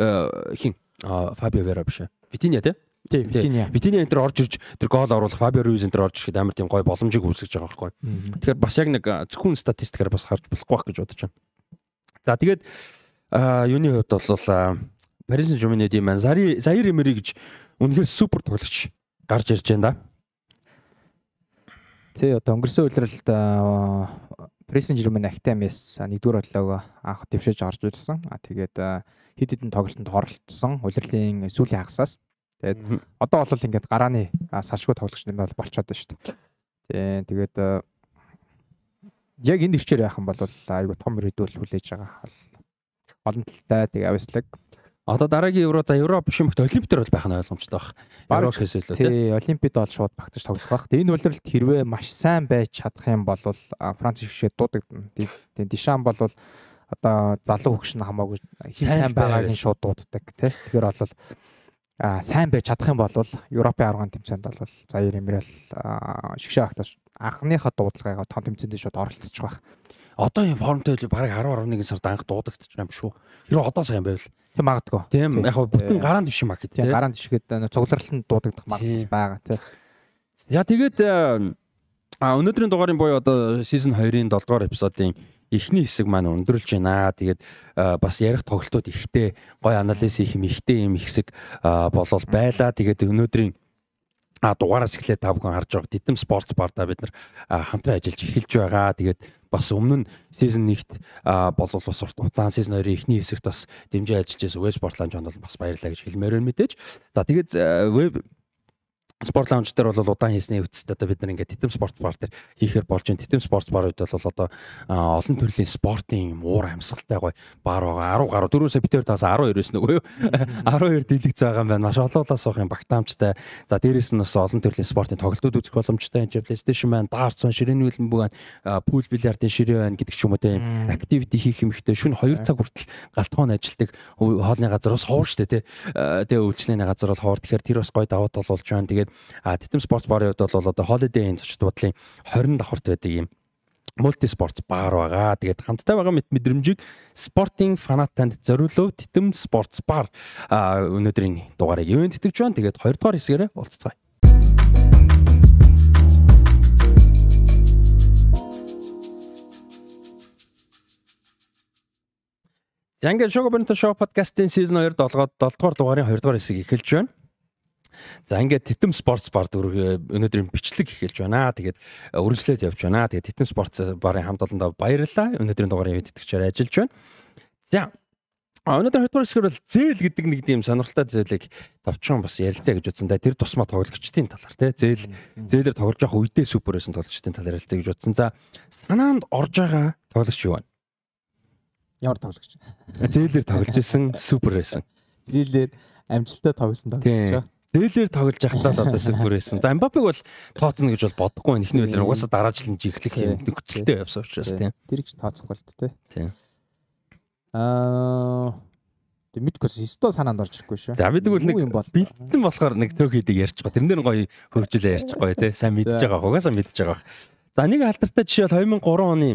хин Фабио Вера биш ээ. Витиня тий? Тий, Витиня. Витиня энэ төр орж ирж тэр гол оруулах, Фабио Руиз энэ төр орж ирэхэд амар тийм гой боломжийг үүсгэж байгаа байхгүй. Тэгэхээр бас яг нэг зөвхөн статистикаар бас харж болохгүй байх гэж бодож байна. За тэгээд юуны хувьд бол Парис Сен-Жермен дэм маань Зари Заир Эмери гэж үнэхээр супер тоглогч гарч ирж байна да. Тий, одоо өнгөрсөн үеэрл Paris Saint-Germain Academy-с нэгдүгээр бодлоог анх дэвшиж орж ирсэн. А тэгээд хэд хэдэн тоглолтод оролцсон. Улирлын сүүлийн хагасаас. Тэгээд одоо бол ингээд гарааны салшгүй тоглогч юм бол болчиход байна шүү дээ. Тэгээд яг энэ гэрчээр яах юм бол айгу том ирээдүйд хүлээж байгаа. Олон талтай тэгээд авислаг Одоо дараагийн евро за евро биш юм бол олимпиад бол байх нь ойлгомжтой баг. Евро хэсэл л тий. Олимпиад бол шууд багтаж тоглох байх. Энэ үйлрэлт хэрвээ маш сайн байж чадах юм бол Франц шигшээ дуудагдана. Тий. Дишан бол одоо залуу хөгшин хамаагүй сайн байгааг нь шууд дууддаг тий. Тэгэхээр бол а сайн байж чадах юм бол Европын 10 тэмцээнд бол заяр имрэл шигшээ багтаж анхныхаа дуудлагаагаа том тэмцээнд шууд оролцож байх. Одоо энэ формтой л бараг 10 11 сард анх дуудагдчих юм шүү. Хэрэв одоо сайн байвал Тийм магадгүй. Тийм яг бүтэн гараанд дэвших маг гэдэг. Тийм гараанд дэвшгээд цугларалтанд дуудагдах магадлал байгаа тийм. Яа тэгээд э, а өнөөдрийн дугаарын буюу одоо season 2-ын 7 дугаар эпизодын эхний хэсэг маань өндөрлж байна. Тэгээд э, бас ярих тоглолтууд ихтэй, гоё анализ хийх юм ихтэй юм хэсэг э, болол байлаа. Тэгээд өнөөдрийн а дугаараас эхлээд та бүхэн харж байгаа Титэм спортс барда бид нар хамтран ажиллаж эхэлж байгаа. Тэгээд бас өмнө нь сизон 1-т болов бас урт хугацаан сизон 2-ын эхний хэсэгт бас дэмжиж ажиллаж байсан веб спорт ламжинд бол бас баярлалаа гэж хэлмээрэн мэдээж. За тэгээд веб спорт лаунж дээр бол удаан хийсний үдцэд одоо бид нар ингээд титэм спорт бар дээр хийхээр болж байна. Титэм спорт бар үед бол одоо олон төрлийн спортын юм уур амьсгалтай гоё бар байгаа. 10 гаруй дөрөвсө битээр таас 12-өөс нөгөө юу 12 <laughs> дэлгэц байгаа юм байна. Маш олоолаас авах юм багтаамжтай. За дээрэс нь бас олон төрлийн спортын тоглолтууд үзэх боломжтой. Энд PlayStation байна, darts байна, ширээний үлэн бүгэн пул бильярдын ширээ байна гэдэг ч юм уу тийм activity хийх юмхтэй шүн 2 цаг хүртэл галтгоон ажилтдаг хоолны газар бас ховор штэ тий. Тэгээ үйлчлэлийн газар бол ховор. Тэгэхээр тэр бас гоё даваа тал болж байна. Тэгээд а Титэм спорт барын хувьд бол одоо Holiday Inn зочд буудлын 20 давхарт байдаг юм мультиспорт баар байгаа. Тэгээд хамттай байгаа мэд мэдрэмжийг спортын фанат танд зориулв Титэм спортс баар өнөөдрийн дугаарыг ивент тэтгэж байна. Тэгээд 2 дугаар хэсгээрээ уулзцай. Занга шоу бэнтэ шоу подкастын сизон 2 7 дугаар дугаарын 2 дугаар хэсэг эхэлж байна. За ингээд Титэм спортс бар дүр э, өнөөдрийн бичлэг эхэлж байна. Тэгээд э, үргэлжлээд явж байна. Тэгээд Титэм спортс э, барын хамт олондоо баярлалаа. Өнөөдрийн дугаарын мэдтгэгчээр ажиллаж байна. За А өнөөдөр хоёрдугаар хэсгээр бол зээл гэдэг нэг тийм сонирхолтой зүйлийг товчхон бас ярилцъя гэж утсан. Тэр тусмаа тоглогчдын талаар тий зээл зээлэр тоглож явах үедээ суперсэн тоглогчдын талаар ярилцъя гэж утсан. За санаанд орж байгаа тоглогч юу байна? Ямар тоглогч? Зээлэр тоглож исэн, суперсэн. Зээлэр амжилттай тоглосон тоглогч шүү. Дээлэр тоглож байхдаа л одоо супер байсан. За Мбаппег бол тоотно гэж бол бодохгүй байна. Эхний үеэр угаасаа дараа жил нь жиглэх юм нөхцөлтэй явсан учраас тийм. Тэр их тооцохгүй л дээ. Тийм. Аа Тэг мэдгүй хэстөө санаанд орж ирэхгүй шүү. За бид тэгвэл нэг бэлтэн болохоор нэг төг хийдэг ярьчихгаа. Тэрнээр гоё хөгжүүлээ ярьчихгаа тий. Сайн мэдж байгаа. Хугасаа мэдж байгаа. За нэг алдартай жишээ бол 2003 оны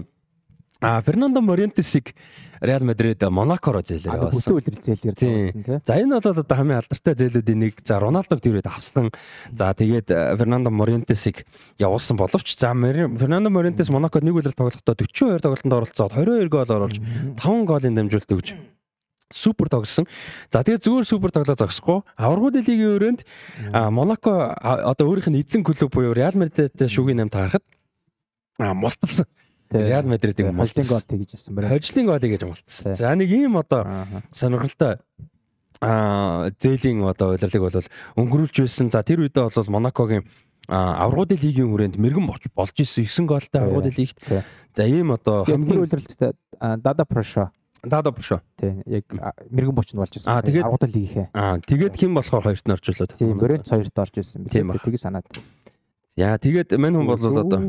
А Фернандо Морентесийг Реал Мадрид Монакороо зээлээр авсан. Бүтэн үлрэл зээлээр авсан тийм. За энэ бол одоо хамгийн алдартай зээлүүдийн нэг. За Роналдог дээрээд авсан. За тэгээд э, Фернандо Морентесийг явуулсан боловч за Фернандо Морентес Монакод нэг үлрэл тоглохдоо 42 тоглолтод оролцоод 22 гол оруулж 5 голын дамжуулт өгч супер тогсон. За тэгээ зүгээр супер тоглоо зогсохгүй. Аврагууд лигийн өрөөнд Монако одоо өөрийнх нь эзэн клуб буюу Реал Мадридтэй шүгэний намт харахад мулталсан. Реал Мадридыг Холдинг Готи гэж хэлсэн байна. Холдинг Готи гэж мулцсан. За нэг ийм одоо сонирхолтой а зээлийн одоо удирдлаг бол өнгөрүүлж байсан. За тэр үедээ бол Монакогийн аврагуудын лигийн хүрээнд мэрэгэн болж исэн 9 гоолтай аврагуудын лигт. За ийм одоо хамгийн үйлрэлттэй Дада Прошо. Дада Прошо. Тий, яг мэрэгэн боч нь болж исэн. Аврагуудын лигийнхээ. Аа, тэгээд хэн болохоор хоёрт нь орж илүүд. Тий, Борент хоёрт орж исэн. Тэгээд тийг санаад. За, тэгээд мань хүн бол одоо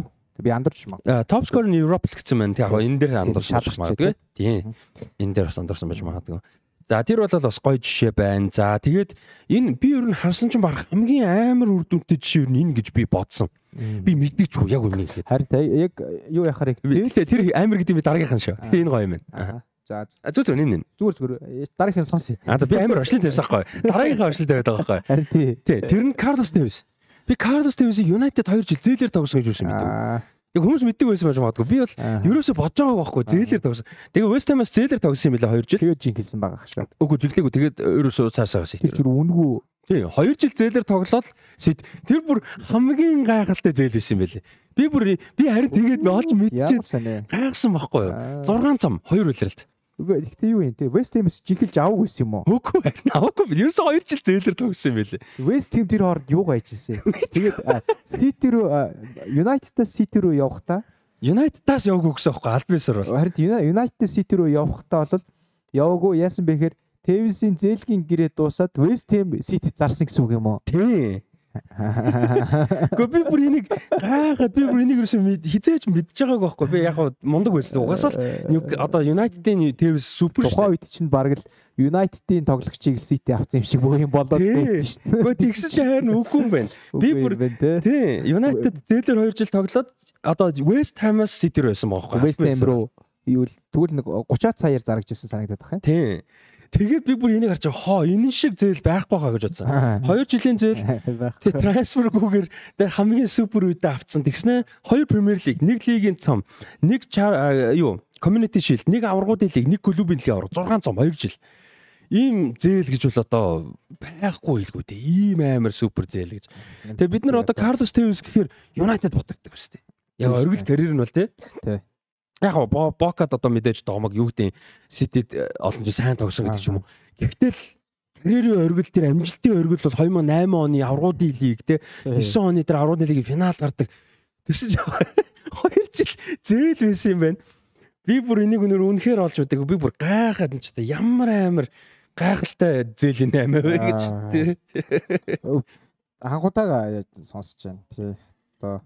би андуурч магадгүй. Топ скор нь Европ л гэсэн байна. Яг энэ дээр андуурч магадгүй. Тийм. Энэ дээр бас андуурсан байж магадгүй. За тэр бол бас гоё жишээ байна. За тэгээд энэ би ер нь харсан чинь баг хамгийн амар үр дүнтэй жишээ ер нь энэ гэж би бодсон. Би мэддэг ч үгүй яг үнэн хэлээд. Харин яг юу яхаар яг тэр тэр амар гэдэг би дараагийнхан шүү. Тэгээ энэ гоё юм байна. За зүг зүг нэн нэн. Зүгээр зүгээр э, дараагийн сонсъё. А за би амар оршлын тавьсан байхгүй. Дараагийнхаа оршлын тавьдаг байхгүй. Харин тий. Тий. Тэр нь Карлос Дэвис. Би Карлос Тэвисийг United 2 жил зээлээр давсан гэж юусэн мэдээ. Яг хүмүүс мэддэг байсан байж магадгүй. Би бол ерөөсөө бодож байгаа байхгүй зээлээр тавсан. Тэгээ West Ham-аас зээлээр тавсан юм билээ 2 жил. Тэгээд жинк хэлсэн байгаа шүү. Үгүй жинклээгүй. Тэгээд ерөөсөө цаасаа бас их. Тэр үнгүү. Тий, 2 жил зээлээр тоглолол сэт тэр бүр хамгийн гайхалтай зээл байсан юм билээ. Би бүр би харин тэгээд олж мэдчихээ. Гайхсан байхгүй юу? 6 зам 2 үлрэлт. Гэхдээ юу юм те West Ham-с жихэлж авах байсан юм уу? Үгүй харин авахгүй. Ерөөс 2 жил зээлэр тогсон юм байлээ. West Ham тэр хооронд юу гайж ирсэн. Тэгээд City руу United-аас City руу явахдаа United-аас яваагүй гэсэн аахгүй Альбисэр бол. Харин United City руу явахдаа бол яваагүй яасан бэ гэхээр Тэвисийн зээлгийн гэрээ дуусаад West Ham City зарсан гэсэн үг юм уу? Тий. Гэхдээ би бүр энийг гайхаад би бүр энийг юусэн хизээч мэдж байгааг байхгүй. Би яг мундаг байсан. Угаасаа л одоо United-ийн Тэвс супер тухайн үед чинь бараг л United-ийн тоглогчийг City авсан юм шиг бүх юм болоод байсан шүү дээ. Гэхдээ тэгсэн чинь хайр нь үгүй юм байна. Би бүр тий United зээлэр 2 жил тоглоод одоо West Ham-аас City руу байсан баахгүй. West Ham руу юу л тэгвэл нэг 30 саяар зарагдсан санагдаад байна. Тий. Тэгээд би бүр энийг харж хоо энэ шиг зээл байхгүй хаа гэж бодсон. 2 жилийн зээл трансфер <laughs> гүүгээр хамгийн супер үедээ авцсан. Тэгснэ 2 Премьер Лиг, 1 лигийн цом, 1 юу, Community Shield, 1 аваргуудын лиг, 1 клубын лиг аварга 6 цом 2 жил. Ийм зээл гэж бол одоо байхгүй хэлгүй дээ. Ийм амар супер зээл гэж. Тэгээ бид нар одоо Carlos Tevez гэхээр United бодогддог шүү дээ. Яг оргил карьер нь бол тий. Тий яг бокад одоо мэдээж доомог юу гэдэг ситид э, олон жил сайн тогсон гэдэг ч юм уу. Гэвтэл карьерийн өргөл тэр амжилтын өргөл бол 2008 оны аврагуудын лиг те 9 оны тэр аврагуудын лигийн финал гардаг. Тэрсэн жаа 2 жил зээл байсан юм байна. Би бүр энийг өнөр үнэхээр олж удаг. Би бүр гайхаад энэ ч ямар амар гайхалтай зээл энэ амиа вэ гэж те. Анхудаага сонсож байна. Тий. Одоо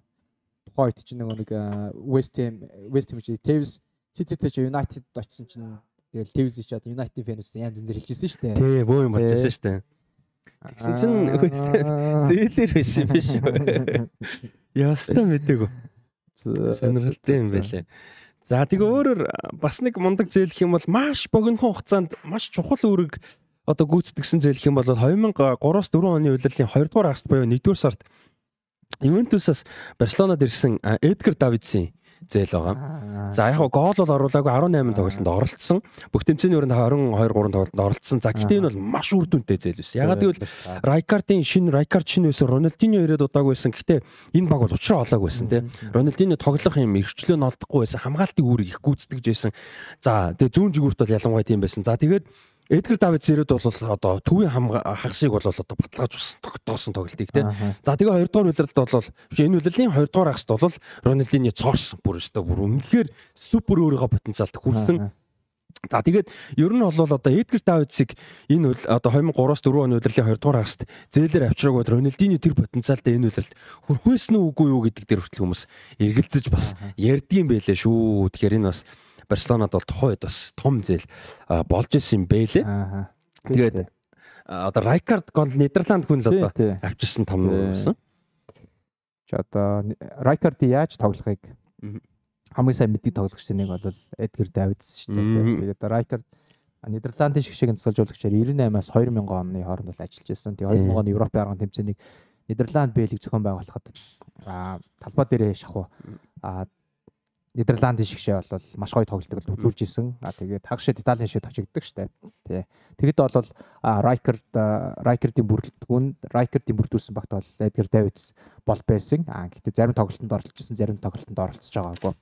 Хойт ч нэг нэг э, West Ham West Ham чи Tevez City-тэй чи United очсон чинь тэгэл Tevez чи одоо United fan үзсэн янз янзэр хэлжсэн шүү дээ. Тийм бөө юм болж байсан шүү дээ. Тэгсэн чинь зөөлөр биш юм биш үү? Ястаа мэдээгүй. Сонирхолтой юм байлээ. За тэгээ өөрөөр бас нэг мундаг зөөлөх юм бол маш богинохон хугацаанд маш чухал үүрэг одоо гүйцэтгсэн зөөлөх юм бол 2003-4 оны улирлын 2 дугаар агст буюу 1 дугаар сард Ювентусаас Барселонад ирсэн Эдгар Давидсын зээл байгаа. За яг гол бол оруулаагүй 18 тоглолтод оролцсон. Бүх тэмцээний өрөнд 22 3 тоглолтод оролцсон. За гэхдээ энэ бол маш үр дүнтэй зээл байсан. Ягаад гэвэл Райкардын шинэ Райкард шинэ үсэн Роналдиньо ирээд удаагүйсэн. Гэхдээ энэ баг бол учраа олаагүйсэн тий. Роналдиньо тоглох юм эрхчлөө нь олдохгүй байсан. Хамгаалтын үүрэг их гүйцэтгэж байсан. За тэгээ зүүн жигүүрт бол ялангуяа тийм байсан. За тэгээд Эдгар Давидс ирээд бол одоо төвийн хагасыг бол одоо баталгаажуулсан тогтоосон тоглолтыг тийм. За тэгээ 2 дугаар үлрэлт бол энэ үлрэлийн 2 дугаар хагасд бол Ронеллини цорсон бүр өстө бүр үнэхээр супер өөрийнхөө потенциалд хүрсэн За тэгээд ер нь бол одоо Эдгар Давидсыг энэ одоо 2003-аас 4 оны удирдлын 2 дугаар хагасд зээлээр авчрааг бол Роналдини тэр потенциалтай энэ үйлдэлд хүрхвэс нь үгүй юу гэдэг дээр хүртэл хүмүүс эргэлзэж бас ярдгийн байлээ шүү. Тэгэхээр энэ бас Барселонад бол тухайн үед бас том зээл болж исэн юм бэлээ. Тэгээд одоо Райкард гол Нидерланд хүн л одоо авчирсан том юмсан. Чи одоо Райкард яаж тоглохыг хамгийн сайн мэддэг тоглогчдын нэг бол Эдгар Давидс шүү дээ. Тэгээд Райкард Нидерландын шигшээгийн тусалжуулагчаар 98-аас 2000 оны хооронд бол ажиллаж байсан. Тэгээд 2000 оны Европын арга тэмцээнийг Нидерланд Бэлгийг зохион байгуулахад талбай дээрээ шахуу Нидерландын шигшээ бол маш гоё тоглолтыг үзүүлж исэн. А тэгээд хаг шиг Италийн шиг точигддаг штэ. Тий. Тэгэд бол Райкерд Райкердийн бүрэлдэхүүн Райкердийн бүрдүүлсэн багт бол Эдгар Давидс бол байсан. А гэхдээ зарим тоглолтод оролцсон, зарим тоглолтод оролцож байгаагүй.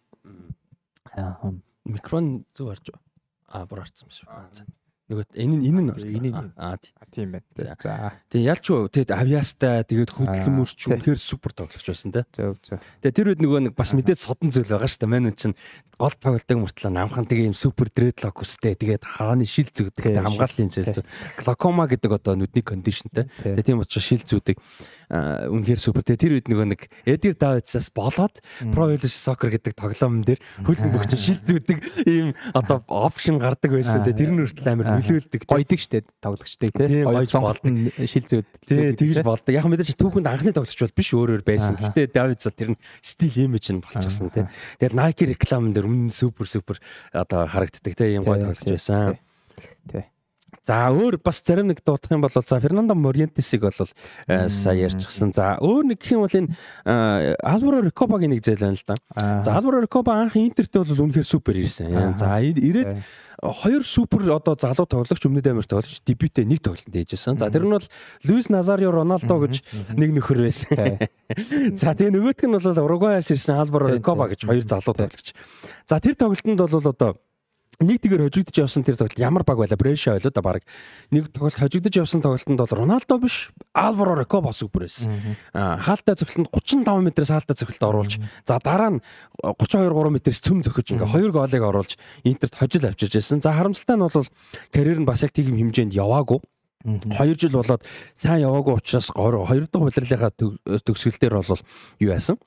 Микрон зүг орж. А бүр орцсон биш. Нөгөө энэ нь энэ нь орлоо. Аа тийм байна. За. Тэгээ ялч уу тэгээд авиастай тэгээд хөдөлмөрч үнэхээр супер тоглогч байсан те. Зөв зөв. Тэгээ тэр үед нөгөө нэг бас мэдээд содон зүйл байгаа шүү дээ. Мэн үн чинь гол тоглолтыг мөртлөө намхан тэгээ юм супер дредлок үстэй тэгээд харааны шил зүгдэг тэгээд хамгааллын зээл зүг. Глакома гэдэг одоо нүдний кондишнтэй. Тэгээ тийм учраас шил зүгдэг үнэхээр супер. Тэгээ тэр үед нөгөө нэг Эдгар Давидсаас болоод Pro Evolution Soccer гэдэг тоглоом дээр хөлбөмбөгч шил зүгдэг ийм одоо опшн гардаг байсан те. Тэр нь үртэл амар нөлөөлдөг гойдаг штэ тоглогчтэй те гоё сонголтын шилцүүд тий тэгж болдог яг мэдээж түүхэнд анхны тоглогч бол биш өөрөөр байсан гэхдээ Давидс бол тэр нь стил имиж нь болчихсон те тэгэл Nike рекламын дээр өмнө супер супер одоо харагддаг те ийм гоё тоглогч байсан тий За өөр бас зарим нэг дуудах юм бол за Фернандо Мориентесийг бол э, сая ярьчихсан. За өөр нэг гэх юм бол энэ Альваро э, Рикобагийн нэг зэйл байна л да. За Альваро Рикоба анх Интертэй бол үнэхээр супер ирсэн. За ирээд хоёр супер одоо залуу тоглогч өмнөд Америкт тоглож дебютэ нэг тоглолтод ээжсэн. За тэр нь бол Луис Назарио Роналдо гэж нэг нөхөр байсан. За тэгээ нөгөөтг нь бол Уругвайас ирсэн Альваро Рикоба гэж хоёр залуу тоглогч. За тэр тоглолтод бол одоо нэг тэгэр хожигдож явсан тэр тоглолт ямар баг байла брэша байлоо да баг нэг тоглолт хожигдож явсан тоглолтод бол Роналдо биш Альваро Реко босог бүрээс хаалттай цохилтод 35 метрээс хаалттай цохилт оруулж за дараа нь 32 3 метрээс цөм зөхөж ингээ хоёр голыг оруулж Интерт хожил авчирж байсан за харамсалтай нь бол карьер нь бас яг тийм хэмжээнд яваагүй 2 жил болоод сайн яваагүй учраас 2 дахь хуваарлынхаа төгсгөл дээр бол юу яасан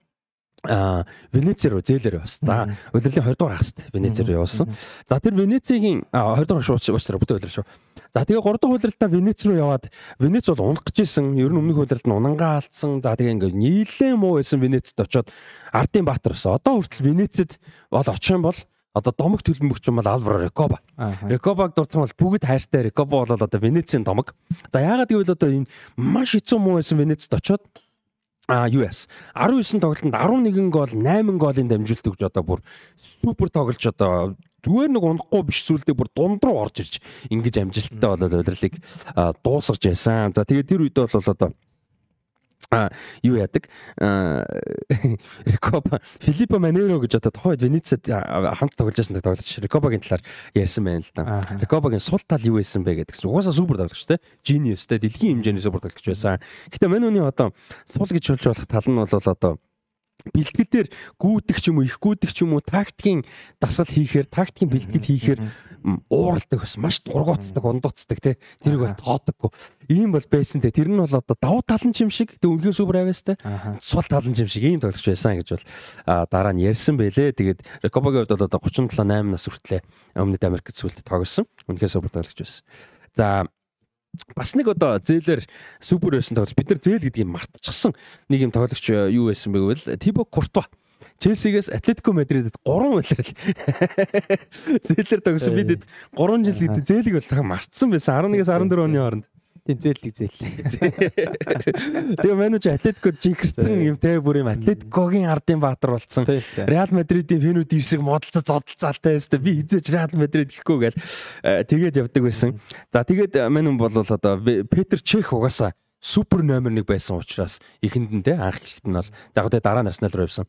а Венец руу зээлээр явсан. Улирлын 20 дугаар хагас Венец руу явсан. За тэр Венецийн 20 дугаар шууч уучлаарай бүтэн улирал шүү. За тэгээ 3 дахь улиралтаа Венец руу яваад Венец бол унах гэж исэн. Ер нь өмнөх улиралд нь унангаа алдсан. За тэгээ ингээм нийлээ муу байсан Венецэд очоод Ардын Баатар өссөн. Одоо хүртэл Венецэд бол очих юм бол одоо домог төлбөмбөгч юм бол Альваро Рекоба. Рекобаг дурдсан бол бүгд хайртай Рекоба бол одоо Венецийн домог. За яагаад гэвэл одоо энэ маш хэцүү муу байсан Венецэд очоод а US 19 тоглолтод 11 гол 8 голын дамжуулт өгч одоо бүр супер тоглож одоо зүгээр нэг унахгүй биш зүйлдээ бүр дунд руу орж ирж ингэж амжилттай болоод удирлыг дуусгаж байсан. За тэгээд тэр үедээ бол одоо юу яадаг Рикопа Филиппо Манеро гэж одоо тухайд Венецид хамт тоглож байсан тоглогч Рикопагийн талаар ярьсан байна л да. Рикопагийн сул тал юу байсан бэ гэдэг чинь угаасаа супер тоглогч те Genius те дэлхийн хэмжээний супер тоглогч байсан. Гэтэ Манеуны одоо сул гэж хэлж болох тал нь бол одоо бэлтгэл дээр гүйдэг ч юм уу их гүйдэг ч юм уу тактикийн дасгал хийхээр тактикийн бэлтгэл хийхээр ууралдаг бас маш дургуутдаг, ундууцдаг тий. Тэрийг бас тоодаггүй. Ийм бол байсан тий. Тэр нь бол одоо давуу тал нь юм шиг, тэг өнгөн супер авьяастай сул тал нь юм шиг ийм тоглогч байсан гэж бол дараа нь ярьсан байлээ. Тэгээд Рекобагийн хувьд бол одоо 37 8 нас хүртлээр өмнөд Америкт сүлд тоглосон. Үнэхээр супер тоглогч байсан. За бас нэг одоо зээлэр супер байсан тоглож бид нар зээл гэдгийг мартчихсан нэг юм тоглогч э, юу байсан бэ гэвэл Тибо Куртва Челсигээс Атлетико Мадридэд 3 үлрэл. <laughs> Зээлэр тогсон бидэд 3 жил гэдэг зээлэг бол таа марцсан байсан 11-ээс 14 оны хооронд. Тийм зээлэг зээлээ. <laughs> Тэгээ менеж Атлетикод жинхэрсэн юм те бүр юм Атлетикогийн ардын баатар болсон. Реал Мадридын фенүүд ирсэг модалцаа зодалцаалтай байсан. Би хизээч Реал Мадрид гэхгүй гээл э, тэгээд явдаг байсан. За тэгээд э, менүн бол одоо Петр Чех угаасаа супер номер 1 байсан учраас эхэнд нь те анх эхлэлт нь бол за одоо дараа национал руу явсан.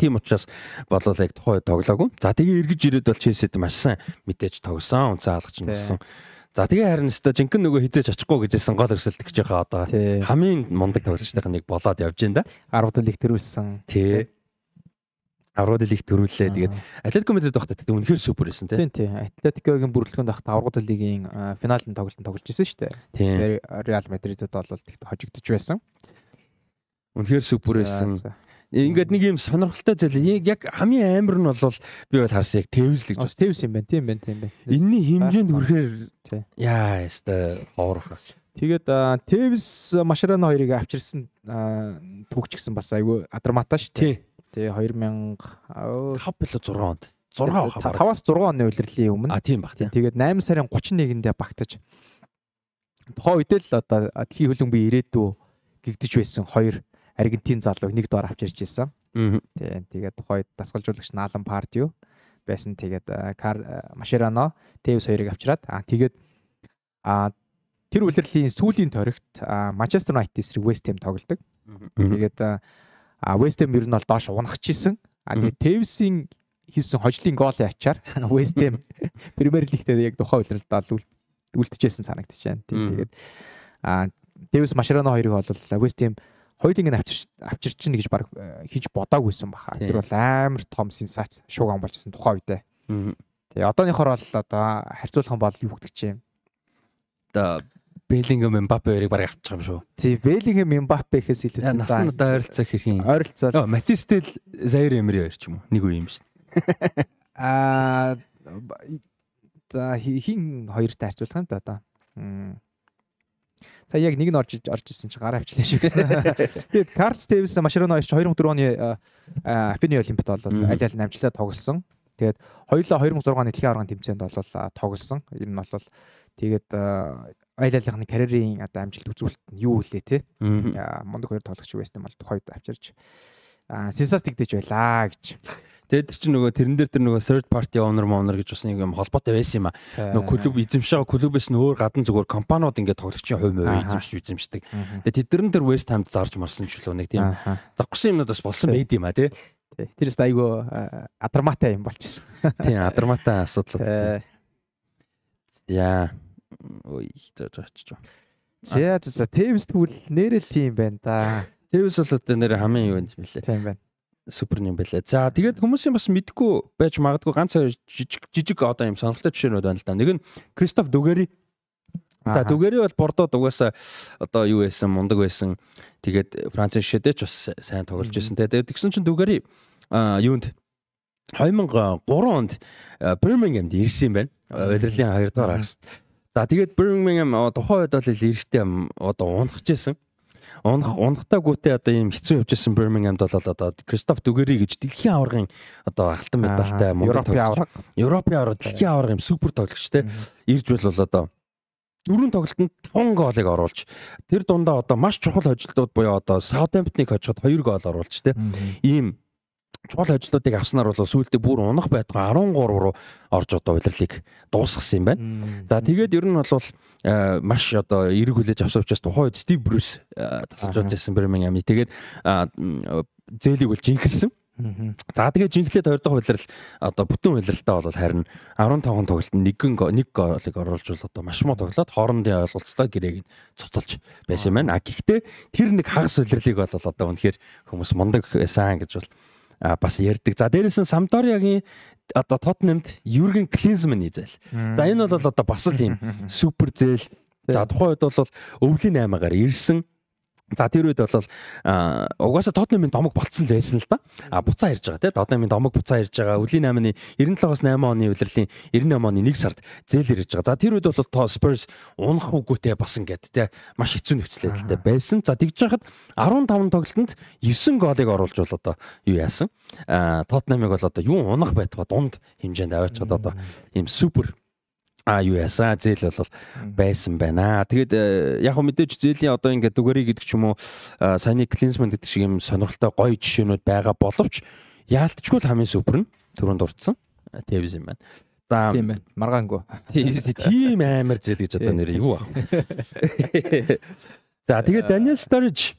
Тийм учраас болов яг тухай тоглоагүй. За тэгээ эргэж ирээд бол Челсид маш сайн мэдээж тогсон, онцоо алгач нэгсэн. За тэгээ харин өстө жинхэнэ нөгөө хизээж очихгүй гэжсэн гол өрсөлдөгч яхаа одоо хамгийн мундаг тоглогчдын нэг болоод явж байна да. 10 дэл их төрүүлсэн. Тий. 10 дэл их төрүүллээ. Тэгээд Атлетико Мадрид багт тэгээд үнэхээр супер байсан тий. Тий, тий. Атлетикогийн бүрэлдэхүүн багт 10 дэлийн финалын тоглолтод тоглож исэн шүү дээ. Тэгээд Реал Мадридд бол тэгт хожигдож байсан. Үнэхээр супер байсан. Ингээд нэг юм сонирхолтой зүйл яг хамгийн амар нь бол би бол харсан яг тэвс л гэж. Тэвс юм байна. Тийм байна, тийм байна. Энийний хэмжээнд хүрэхээр яа яста ховор. Тэгээд Тэвс Машрана хоёрыг авчирсан төгч гисэн бас айгүй адарматаа ш. Тий. Тэгээ 2000 5 билүү 6 онд. 6 5-аас 6 оны улирлын өмнө. А тийм бах тийм. Тэгээд 8 сарын 31-нд багтаж тухайн үед л одоо дэлхийн хөлбөмбөгийн ирээдүй гэгдэж байсан хоёр Аргентин залууг нэг доор авч ирж ирсэн. Тийм. Тэгээд тухайд дасгалжуулагч Наалан Партиу байсан. Тэгээд Машерано Тэвс хоёрыг авчираад аа тэгээд аа тэр үлрэлийн сүүлийн торигт Манчестер Юнайтед эсрэг West Ham тоглодог. Тэгээд West Ham ер нь бол доош унахч ийсэн. Аа тэгээд Тэвсийн хийсэн хожлын гоолын ачаар <laughs> West Ham Premier League-т яг тухайн үлрэлд бол үлдэжсэн санагдчихээн. Тийм тэгээд аа Тэвс Машерано хоёрыг бол West Ham хоёулын ин авчир авчир чинь гэж баг э, хийж бодоагүйсэн баха. Тэр бол амар том сенсац шууг ам болжсэн тухайн үедээ. Тэгээ одооныхоор бол одоо харьцуулах юм бол юу гэдэг чинь одоо Беллингем Мбаппе хоёрыг баг авчих юм шүү. Тий, Беллингем Мбаппе гэхээс илүү нас нь одоо ойролцоох их юм. Ойролцоо. Йоо, Матистел Заир Эмри хоёр ч юм уу. Нэг үе юм шүү. <laughs> Аа за хин хоёртой харьцуулах юм да одоо. За яг нэг нь орж орж исэн чинь гараа авчлаа шүү гэсэн. Тэгээд Карлс Тэвис Машироно хоёр чинь 2004 оны Афины Олимпиад бол аль аль намжлаа тоглосон. Тэгээд хоёулаа 2006 оны дэлхийн аваргын тэмцээнд бол э, тоглосон. Энэ нь бол э, тэгээд э, аль алихны карьерийн одоо амжилт үзүүлэлт нь юу вэ те? Мундаг хоёр тоглогч байсан юм бол тухайд авчирч сенсац тэгдэж байлаа гэж. Тэгээд чи нөгөө тэрэн дээр тэр нөгөө third party owner owner гэж бас нэг юм холбоотой байсан юм аа. Нөгөө клуб эзэмшээ клубээс нь өөр гадна зүгээр компаниуд ингээд тоглогчийн хувь хувь эзэмшж эзэмшдэг. Тэгээд тэдэрэн тэр West Ham-д зарж марсан ч л нэг тийм завхсан юмнууд бас болсон байд юм аа тий. Тэр ч айгүй э, адарматай юм болчихсон. Тийм адарматай асуудал. Яа. Ой, зөө зөө. За за за Тэвс тэгвэл нэрэл тийм байна да. Тэвс бол одоо нэр хамгийн юу юм блэ. Тийм байна супер юм байлаа. За тэгээд хүмүүсийн бас мэдгүй байж магадгүй ганц хоёр жижиг жижиг одоо юм сонирхолтой жишээнүүд байна л да. Нэг нь Кристоф Дүгэри. За Дүгэри бол Бордод угаасаа одоо юу байсан, мундаг байсан. Тэгээд Францын шидэч бас сайн тоглож байсан. Тэгээд тэгсэн чинь Дүгэри а юунд 2003 онд Birmingham-д ирсэн юм байна. Улирлын 2 дугаар хагас. За тэгээд Birmingham тухайн үед бол л эрэгтэй одоо унахж байсан. Унах унахтаа гүтээ одоо ийм хэцүү явж исэн Birmingham-д бол одоо Кристоф Дүгэри гэж дэлхийн аваргын одоо алтан медальтай Европын аварга. Европын аварга дэлхийн аварга юм супер тоглогч те. Ирж бол одоо дөрөв тоглолтод 5 гоолыг оруулж тэр дундаа одоо маш чухал ажилтнууд буюу одоо Southampton-ыг хожиход 2 гоол оруулж те. Ийм чухал ажлуудыг авснаар бол сүүлдээ бүр унах байдгаа 13 руу орж одоо улирлыг дуусгасан юм байна. За тэгээд ер нь бол э, маш одоо эрг хүлээж авсан учраас тухайн үед Стив Брюс э, тасалж болж байсан Бирмингhamны. Тэгээд зээлийг бол жинхэлсэн. За тэгээ жинхлээд хоёр дахь хуулирал одоо бүтэн хуулиралтаа бол харин 15 тоглолтод нэгэн нэг голыг оруулж бол одоо маш муу тоглоод хоорондын ойлголцлоо гэрээг нь цуцалж байсан юм байна. А гэхдээ тэр нэг хагас хуулирлыг бол одоо үнэхээр хүмүүс мундаг байсан э, гэж бол бас ярьдаг. За дээрээс нь Самдориагийн одоо Тоттенэмд Юрген Клинсман изэл. За энэ бол одоо бас л юм супер зээл. За тухайн үед бол өвлийн аймагаар ирсэн За тэр үед бол угаасаа Тотнемийн домог болцсон л байсан л да. А буцаа ирж байгаа тийм Тотнемийн домог буцаа ирж байгаа. Өлийн 8-ны 97-8 оны удирлын 98 оны 1 сард зээлэр ирж байгаа. За тэр үед бол Spurs унах үгүйтэй бас ингээд тийм маш хэцүү нөхцөл байдалтай байсан. За тэгж жахад 15 тоглолтод 9 голыг оруулж бол одоо юу яасан? Тотнемиг бол одоо юу унах байтугай дунд хэмжээнд аваачаад одоо ийм супер а юу ясаа зээл бол байсан байна. Тэгээд э, яг хөө мэдээж зээлийн одоо ингээд дүгэрий гэдэг ч юм уу саяны э, клинсмент гэдэг шиг юм сонирхолтой гоё жишээнүүд байгаа боловч яалтчгүй л хамгийн супер нь түрүүнд дурдсан. Тэвс юм байна. За тийм байна. Маргаангүй. Тийм амар зээл гэж одоо нэр юу баг. <laughs> За тэгээд Daniel Sturridge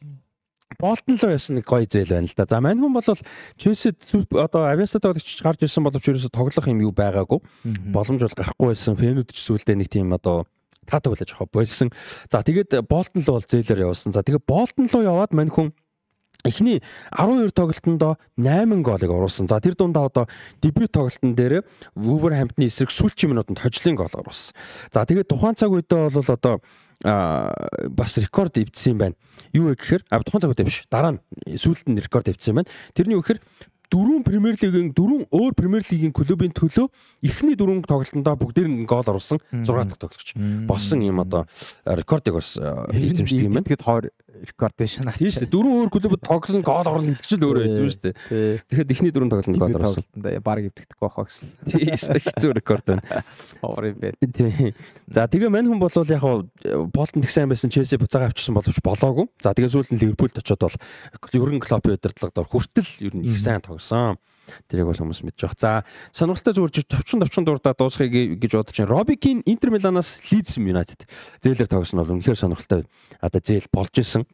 Болтон л байсан нэг гоё зээл байна л да. За мань хүн бол Челсид одоо Авиастад болч гарч ирсэн боловч ерөөсө тоглох юм юу байгаагүй. Боломж бол гарахгүй байсан. Фэнүүд ч сүулдэ нэг тийм одоо таатай байлаж хаа болсон. За тэгээд Болтон руу бол зээлээр явуулсан. За тэгээд Болтон руу яваад мань хүн Эхний 12 тоглолтонд 8 голыг оруулсан. За тэр дундаа одоо дебют тоглолтын дээр Wolverhampton-ийн эсрэг сүүлчийн минутанд хожлын гол оруулсан. За тэгээд тухайн цаг үедээ бол одоо бас рекорд эвдсэн юм байна. Юу вэ гэхээр а тухайн цаг үедээ биш. Дараа нь сүүлд нь рекорд эвдсэн юм байна. Тэрний юу гэхээр дөрвөн Премьер лигийн дөрвөн өөр Премьер лигийн клубын төлөө эхний дөрвөн тоглолтондоо бүгдээр нь гол оруулсан 6 дахь тоглогч болсон юм одоо рекордыг бас эзэмшдэг юм байна. Тэгэхэд рекордшн ачаа. Тийм шүү. Дөрвөн өөр клубд тоглоно, гол оруулна гэдэг чинь өөрөө хэлж шүү дээ. Тэгэхээр эхний дөрөв тоглоно гол оруулсан. Тоглолтонд э, баг өвдөгдөх байх гэсэн. Тийм шүү. Хэцүү рекорд байна. Овер юм байна. Тийм. За тэгээ мань хүн бол яг Болтон э, их сайн байсан, Челси буцаага авчирсан боловч болоогүй. За тэгээ сүүлд нь Ливерпулд очиод бол ерөн клубын удирдлагад хүртэл ер нь их сайн тоглосон. Тэрийг бол хүмүүс мэдж байгаа. За сонирхолтой зүгээр товчхон товчхон дурдаад дуусгая гэж бодож байна. Робикийн Интер Миланаас Лидс Юнайтед зээлэр тоглосон бол үнэхээр сонирхолтой. Одоо зээл болж исэн.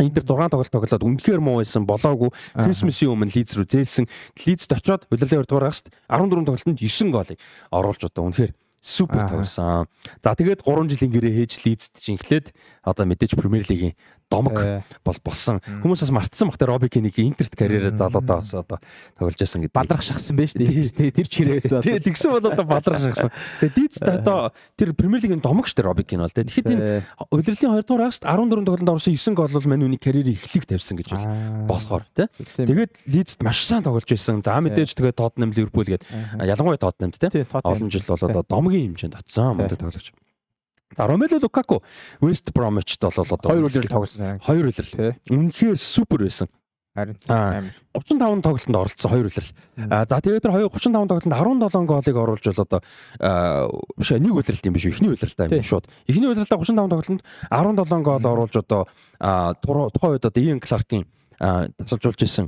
Интер 6 тоглолт тоглоод үнэхээр муу байсан болоогүй. Крисмсийн өмнө Лидс рүү зээлсэн. Лидсд очоод удирлын 2 дугаар агст 14 тоглолтод 9 гоолыг оруулж удаа үнэхээр супер тоглосон. За тэгээд 3 жилийн гэрээ хийж Лидсд жинхлээд одоо мэдээж Премьер лигийн домог э. бол болсон. Хүмүүс бас мартсан бах тэ Робики нэг интерт карьераа залуудаа бас одоо тоглож байсан гэдэг. Балрах шахсан байж тээ. Тэр тэр чирээсээ. Тэг тэгсэн бол одоо балрах шахсан. Тэг Лидс одоо тэр Премьер Лигийн домог ш тэр Робики нь бол тэ. Тэгэхэд энэ э. улирлын 2 дугаар агст 14 тоглолтод орсон 9 гол бол мань үний карьерийн эхлэлийг тавьсан гэж босгоор тэ. Тэгээд Лидс маш сайн тоглож байсан. За мэдээж тэгээд Тотнем Ливерпул гээд ялангуяа Тотнемд тэ. Олон жил болоод домгийн хэмжээнд атсан мундаг тоглож. За Ромело Лукаку West Bromwich-д бол одоо хоёр үлрэл тоглосон. Хоёр үлрэл. Үнэхээр супер байсан. Харин 35 тоглолтод оролцсон хоёр үлрэл. За тэгээд тэр 35 тоглолтод 17 гоолыг оруулж бол одоо биш нэг үлрэлт юм биш эхний үлрэлтээ юм шууд. Эхний үлрэлтээ 35 тоглолтод 17 гоол оруулж одоо тухайн үед одоо Иэн Кларкийн тасалжуулж исэн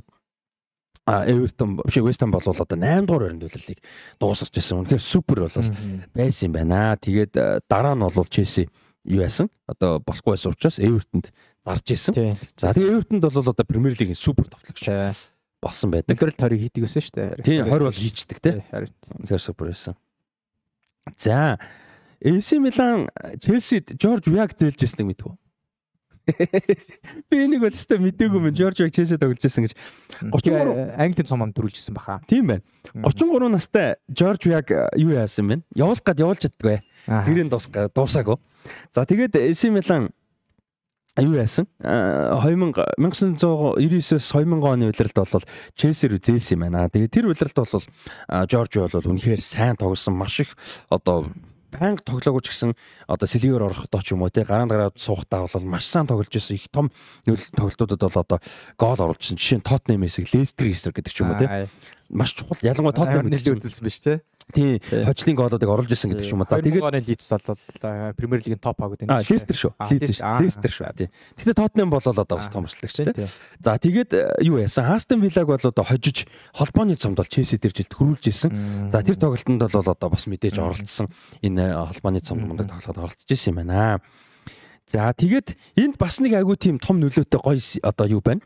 Эвертон биш Вестхэм бол одоо 8 дугаар оронд үйлрэлийг дуусгаж байсан. Үнэхээр супер болол байсан юм байна. Тэгээд э, дараа нь бол Челси юу яасан? Одоо болохгүй байсан учраас Эвертонд зарж исэн. За тэгээд Эвертонд бол одоо Премьер лигийн супер товтлогч болсон байдаг. Тэр л 20 хийдэг гэсэн шүү дээ. Тийм 20 бол хийждэг те. Үнэхээр супер байсан. За AC Милан Челсид Жорж Виаг зээлжсэн нэг мэдгүй. Би энийг бол өстой мдээгүй юм. Жорж яг Челси тоглож байсан гэж. 33 Английн цом ам төрүүлжсэн баха. Тийм байна. 33 настай Жорж яг э, юу яасан юм бэ? Явуулах гээд явуулж чаддгүй. Тэрийн дуусгаа э, дуусаагүй. За тэгээд AC э, Milan юу яасан? 2000 1999-с 2000 оны үеэрд бол Челси рүү зээлсэн юм байна. Тэгээд тэр үеэрд бол Жорж бол үнэхээр сайн тоглосон маш их одоо байнга тоглоагүй ч гэсэн одоо сэлгээр орохдоо ч юм уу те гараанд гараад суухдаа бол маш сайн тоглож байсан их том нөлөөлөл тоглолтуудад бол одоо гол оруулсан жишээ нь Тотнем эсрэг Лестер эсрэг гэдэг ч юм уу те маш чухал ялангуяа Тотнем нэлээд үзүүлсэн биз те Тийм. Хожлын гоолуудыг оруулж исэн гэдэг юм аа. За тэгээд 2000 оны Лидс бол Премьер Лигийн топ хаагууд энэ. Аа, Лестер шүү. Лидс, Лестер шүү. Тийм. Тэгтээ Тоттенхэм бол одоо бас томчлогч тийм. За тэгээд э, юу яасан? Астон Виллаг бол одоо хожиж холбооны цомд бол Челси дээр жилд хөрүүлж исэн. За тэр тоглолтод бол одоо бас мэдээж оролцсон энэ э, холбооны цомд мундаг тоглоход оролцож исэн юм байна. За тэгээд энд бас нэг айгүй тийм том нөлөөтэй гоё одоо юу байна?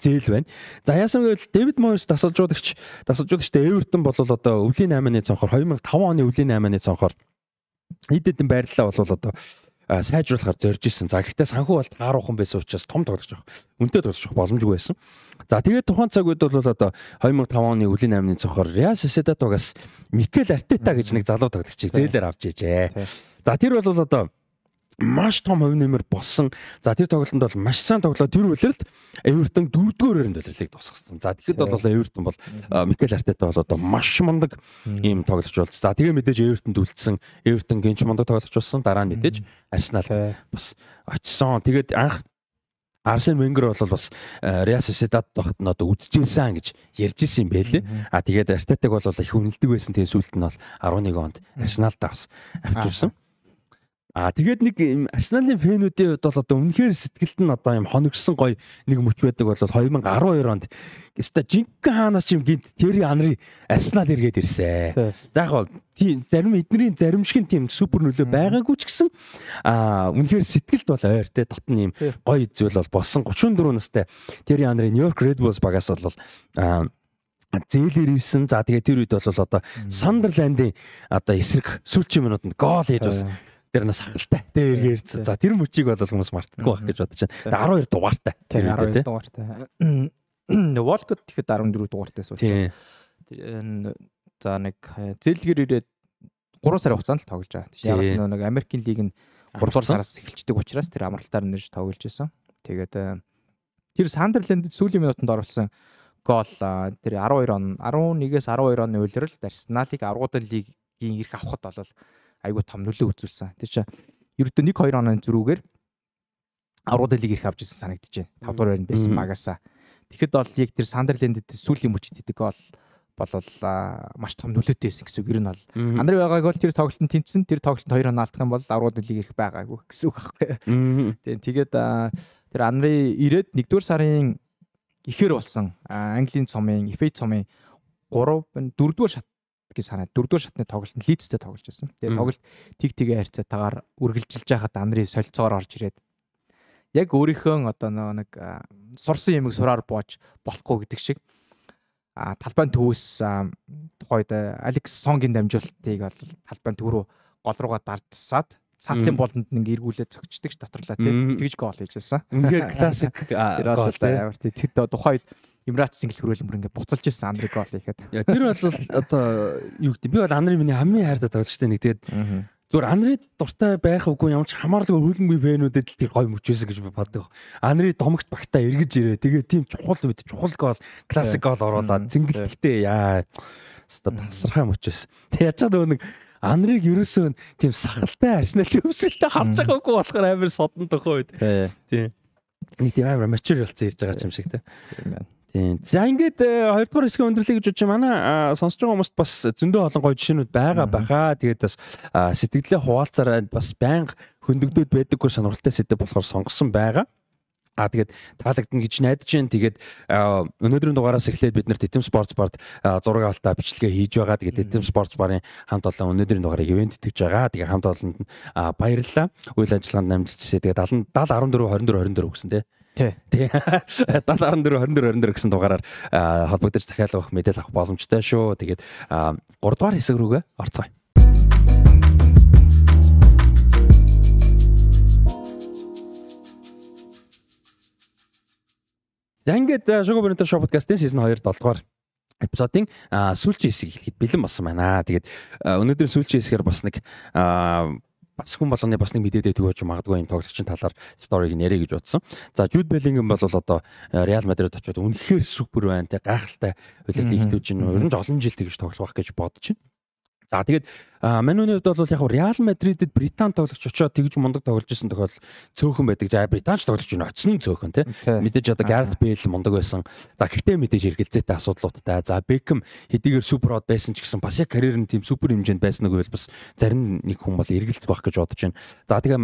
зээл байна. За яасан гэвэл Дэвид Мойс дасалжуулагч дасалжуулагчтай Эвертон бол одоо өвлийн 8-ны цонхоор 2005 оны өвлийн 8-ны цонхоор хэд хэдэн байрлалаа бол одоо сайжруулахаар зорж исэн. За гэхдээ санхүү бол тааруухан байсан учраас том тоглож авах. Үнтэй тоглож авах боломжгүй байсан. За тэгээд тухайн цаг үед бол одоо 2005 оны өвлийн 8-ны цонхоор Real Sociedad-аас Микел Артета гэж нэг залуу тоглогчийг зээлээр авч ижээ. За тэр бол одоо маш том хувь нэмэр болсон. За тэр тоглолтод бол маш сайн тоглоо. Тэр үлрэлт Эвертон дөрөвдүгээр өрөөнд үлрэлийг тусгасан. За тэгэхэд бол Эвертон бол Микел Артета бол одоо маш мундаг ийм тоглогч болсон. За тэгээ мэдээж Эвертонд үлдсэн. Эвертон гинч мундаг тоглогч болсон. Дараа нь мэдээж Арсенал бас очсон. Тэгээд анх Арсен Венгер бол бас Реал Sociedad тогтно одоо үзчихсэн гэж ярьж исэн юм байлээ. А тэгээд Артетаг бол их үнэлдэг байсан. Тэгээд сүүлд нь бол 11 онд Арсеналтай бас авчирсан. А тэгээд нэг Арсеналын фэнүүдийн хувьд бол одоо үнэхээр сэтгэлд нь одоо юм хоногсон гоё нэг мөч байдаг бол 2012 онд өста жинхэнэ хаанаас ч юм гинт Терри Анри Арсенал иргээд ирсэн. За яг бол тийм зарим эднэрийн зарим шиг тийм супер нөлөө байгаагүй ч гэсэн а үнэхээр сэтгэлд бол ойр те дотн юм гоё зүйл бол болсон 34 настай Терри Анри Нью-Йорк Red Bulls багаас бол а зээлэр ирсэн. За тэгээ тэр үед бол одоо Сандерландын одоо эсрэг сүүлчийн минутанд гол хийж бас Тэр нас хангалттай. Тэ эргээ ирсэн. За тэр мөчийг бол хүмүүс мартдаггүй байх гэж бодож байна. 12 дугаартай. Тэр 12 дугаартай. Волкот тэгэхэд 14 дугаартай суулж байна. За нэг зээлгэр ирээд 3 сарын хугацаанд л тоглож байгаа. Яг нэг Америкийн лиг нь 3 дугаар сараас эхэлждэг учраас тэр амралтаар нэрж тоглож исэн. Тэгээд э, тэр Сандерлендэд сүүлийн минутанд орсон гол э, тэр 12 он 11-с 12 оны үеэр л Арсеналыг аргуудын лиг лигийн ирэх авахд бол айгүй том нөлөө үзүүлсэн. Тэр чинь ердөө 1 2 оны зөрүүгээр аврууд лиг ирэх авч ирсэн санагдаж байна. 5 дугаар байранд байсан магасаа. Тэгэхэд бол яг тэр Сандерлендэд сүүлийн мөчөд идэг гол болвол маш том нөлөөтэй байсан гэсэн үг. Ер нь бол андрей байгааг бол тэр тоглолтод тэнцсэн, тэр тоглолтод 2 хоног алдах юм бол аврууд лиг ирэх байгаагүй гэсэн үг аахгүй. Тэгээд тэр андрей ирээд 1-р сарын ихэр болсон. Английн цомын, Эфей цомын 3 4 дугаар шат гэж санаад дөрөвдүгээр шатны тоглолтод Лидстэй тоглож байсан. Тэгээ тоглолт тэг тэгээ харьцаатаагаар үргэлжилж байхад Анри солилцоогоор орж ирээд яг өөрийнхөө одоо нэг сурсан ямиг сураар боож болохгүй гэдэг шиг а талбайн төвөөс тухайд Алекс Сонгийн дамжуулалтыг бол талбайн төв рүү гол руугаа дардсаад сатлын болонд нэг эргүүлээд цогчдогч доторлаа тийм тэгж гол хийжсэн. Үнэхээр классик гол амар тийм тухайд Эмиратс сингл хүрээлэн бүр ингээд буцалж ирсэн Андрей гол ихэд. Яа тэр бол одоо юу гэдэг би бол Андрей миний хамгийн хайртай тоглож штэ нэг тэгээд зүгээр Анри дуртай байх үгүй ямар ч хамаарлаггүй хөлбөмбөгийн фэнүүдэд л тэр гой мөчөөсөн гэж би боддог. Анри домогт багтаа эргэж ирээ. Тэгээ тийм чухал үед чухал гол классик гол оруулаад цэнгэлдэхтэй яа. Ста тасархаа мөчөөс. Тэг ячаад өө нэг Анриг ерөөсөө тийм сахалтай арсенал төвсөлтэй харж байгаагүй болохоор амар содон тохоо үед. Тийм. Нэг тийм амар мачер болсон ирж байгаа юм шиг те. Тийм байна. Тийм. За ингээд э, хоёрдугаар хэсгийн өндөрлөе гэж бодчих манай сонсож байгаа хүмүүст бас зөндөө олон гоё жишээнүүд байгаа баха. Тэгээд бас сэтгэлээ хуваалцараа бас байнга хөндөгдөд байдаггүй сонирхолтой сэдв болохоор сонгосон байгаа. Аа тэгээд таалагдана гэж найдаж байна. Тэгээд өнөөдрийн дугаараас эхлээд бид нэр Тэтэм спортс бард зураг авалтаа бичлэгээ хийж байгаа. Тэгээд Тэтэм спортс барын хамт олон өнөөдрийн дугаарыг ивент тэтгэж байгаа. Тэгээд хамт олонд баярлалаа. Үйл ажиллагаанд намжилтсээ тэгээд 70 74 24 24 гэсэн тийм. Тий. 7424 <laughs> гэсэн дугаараар холбогдож захиалга авах мэдээлэл авах боломжтой шүү. Тэгээд 3 дугаар хэсэг рүүгээ орцгоё. За ингээд шугуу бүрэнтер шоу подкастын сизон 2 7 дугаар эпизодын сүүлчийн хэсгийг хэлэхэд бэлэн болсон байна. Тэгээд өнөөдөр сүүлчийн хэсгээр бас нэг бас хүн болгоны бас нэг мэдээд байдаг байж магадгүй юм тоглогчийн талаар сториг нэрэ гэж бодсон. За Jude Bellingham бол одоо э, Real Madrid очоод үнэхээр супер байна те гайхалтай хөлөд хийлгэж байна. Ер нь олон жил тэгж тоглох байх гэж бодож байна. За тэгээд Мануны хувьд бол яг Реал Мадридэд Британи тоглогч очоод тэгж мундаг тоглож исэн тохиол цөөхөн байдаг. За Британч тоглож ийн оцсон цөөхөн тий. Мэдээж одоо Gareth Bale мундаг байсан. За гэхдээ мэдээж эргэлзээтэй асуудлуудтай. За Beckham хэдийгээр суперод байсан ч гэсэн бас яг карьер нь тийм супер хэмжээнд байсан гэвэл бас зарим нэг хүн бол эргэлзэх байх гэж бодож байна. За тэгээ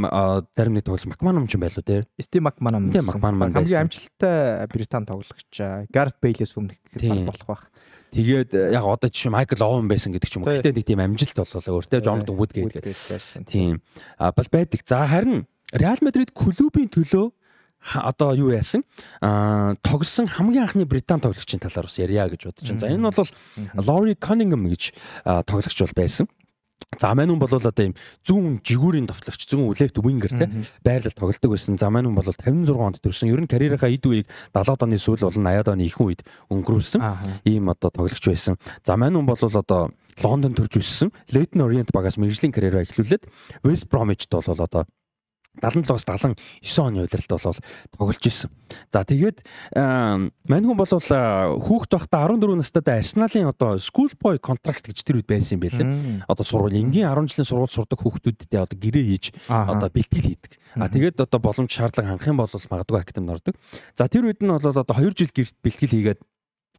зарим нэг тоглож Макманам ч юм байлуу тий. Стив Макманам. Тий Макманам. Хамгийн амжилттай Британи тоглогч Gareth Bale-с өмнөх болох байх. Тэгээд э, яг одоо жишээ Майкл Овен байсан гэдэг ч юм уу. Гэтэ нэг тийм амжилт боллоо өөртөө Джон Дүүд гэдэг. Тийм. А бол байдаг. За харин Реал Мадрид клубын төлөө одоо юу яасан аа тогсон хамгийн анхны британ тоглогчийн талаар бас ярья гэж бодож байна. За энэ бол Лори Cunningham гэж тоглогч бол байсан. Заман хүн бол одоо ийм зүүн жигүүрийн давтлагч зүүн left winger те байрлал тоглолдог байсан. Заман хүн бол 56 онд төрсэн. Ер нь карьерийнхаа эд үеийг 70-ад оны сүүл болон 80-ад оны ихэнх үед өнгөрүүлсэн. Ийм одоо тоглогч байсан. Заман хүн бол одоо Лондон төрж өссөн. Leyton Orient багаас мэржлийн карьераа эхлүүлээд West Bromwichд бол одоо 77-оос 79 оны үеэрт болол тоглож исэн. За тэгээд э, мань хүн бол э, хүүхд байхдаа 14 настай Арсеналын одоо school boy contract гэж тэр үед байсан юм байлээ. Одоо сургууль энгийн 10 жилийн сургууль сурдаг хүүхдүүдтэй одоо гэрээ хийж одоо бэлтгэл хийдэг. А тэгээд одоо боломж шаардлага хангах юм бол магадгүй актив нордог. За тэр үед нь бол одоо 2 жил гэрт бэлтгэл хийгээд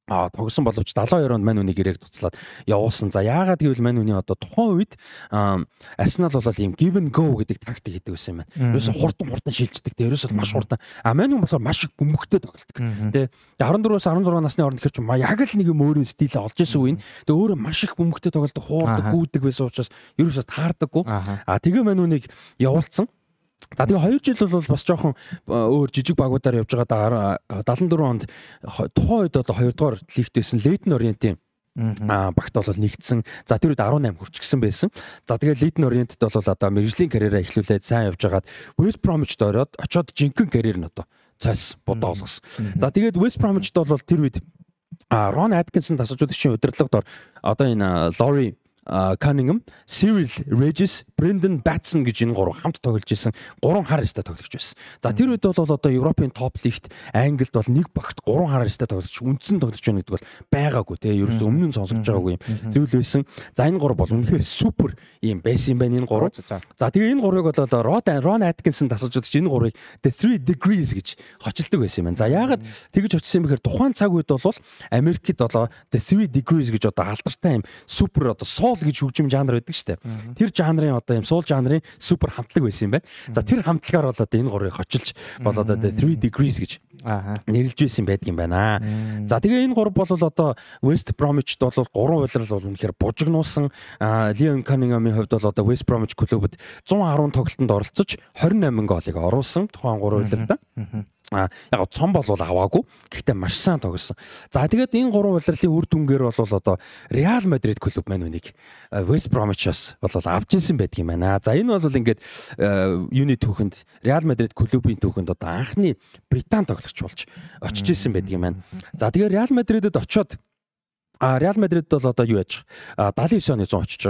а тогсон боловч 72 онд мань үнийг гэрээг туцлаад явуулсан. За яагаад гэвэл мань үний одоо тухайн үед Арсенал бол ийм give and go гэдэг тактик хийдэг байсан юм байна. Ерөөсө хурдан хурдан шилждэг. Тэрээс бол маш хурдан. А мань үн болохоор маш их бөмбөгтэй тоглолдог. Тэ 14-өөс 16 насны хооронд ихэрч яг л нэг юм өөрөө стилээ олж исэн үе. Тэ өөрөө маш их бөмбөгтэй тоглолдог, хуурдаг, гүйдэг байсан учраас ерөөсө таардаггүй. А тэгээ мань үнийг явуулсан. За тэгээ 2 жил бол бас жоохон э, өөр жижиг багуудаар явж байгаа да 74 онд тухайн үед одоо 2 дугаар лигт байсан Лейден Ориентийн а багт бол нэгдсэн. За тэр үед 18 хүрчихсэн байсан. За тэгээ Лиден Ориентд бол одоо мэрэгжлийн карьераа эхлүүлээд сайн явж хагаад West Bromwich-д ороод очоод жинхэнэ карьер нь одоо цайс бодоо олгосон. За тэгээд West Bromwich-д бол тэр үед А Рон Аткинсон тасалжуулагчийн удирдлагад одоо энэ Лори э, Cunningham, Cyril Regis, Brendan Batson гэж энэ гурав хамт тоглож исэн. Гурван хар арьстай тоглож байсан. За тэр үед бол одоо Европын топ лигт Англид бол нэг багт гурван хар арьстай тоглож үндсэн тоглож байна гэдэг бол байгаагүй те. Ерөөс өмнө нь сонсогдож байгаагүй юм. Тэгвэл байсан. За энэ гурав бол үнэхээр супер юм байсан юм байна энэ гурав. За тэгээ энэ гурыг бол Rod Ron Atkinson тасалж удаж энэ гурыг The 3 Degrees гэж хочилдог байсан юм байна. За яагаад тэгж очисон юм бэхээр тухайн цаг үед бол Америкт одоо The 3 Degrees гэж одоо алдартай юм супер одоо суул гэж хөгжим жанр байдаг штэ. Тэр жанрын одоо юм суул жанрын супер хамтлаг байсан юм байна. За тэр хамтлагаар бол одоо энэ гурыг хочилж болоод одоо 3 degrees гэж нэрлж байсан байдаг юм байна. За тэгээ энэ гур бол одоо West Bromwich-д бол 3 уйлрал бол үнэхээр бужигнуусан. Leon Cunningham-ийн хувьд бол одоо West Bromwich клубид 110 тоглолтод оролцож 28 голыг оруулсан тухайн 3 уйлралда. Аа яг цом болвол аваагүй. Гэхдээ маш сайн тоглосон. За тэгээд энэ гурван удирлын үр дүнгээр бол одоо Реал Мадрид клуб маань үнийг West Bromwich-аас бол авч ирсэн байдаг юм байна. За энэ бол ингээд юуны түүхэнд Реал Мадрид клубын түүхэнд одоо анхны Британ тоглогч болж очиж исэн байдаг юм байна. За тэгээд Реал Мадридэд очиод А Реал Мадрид бол одоо юу яаж 79 оны 100 очиж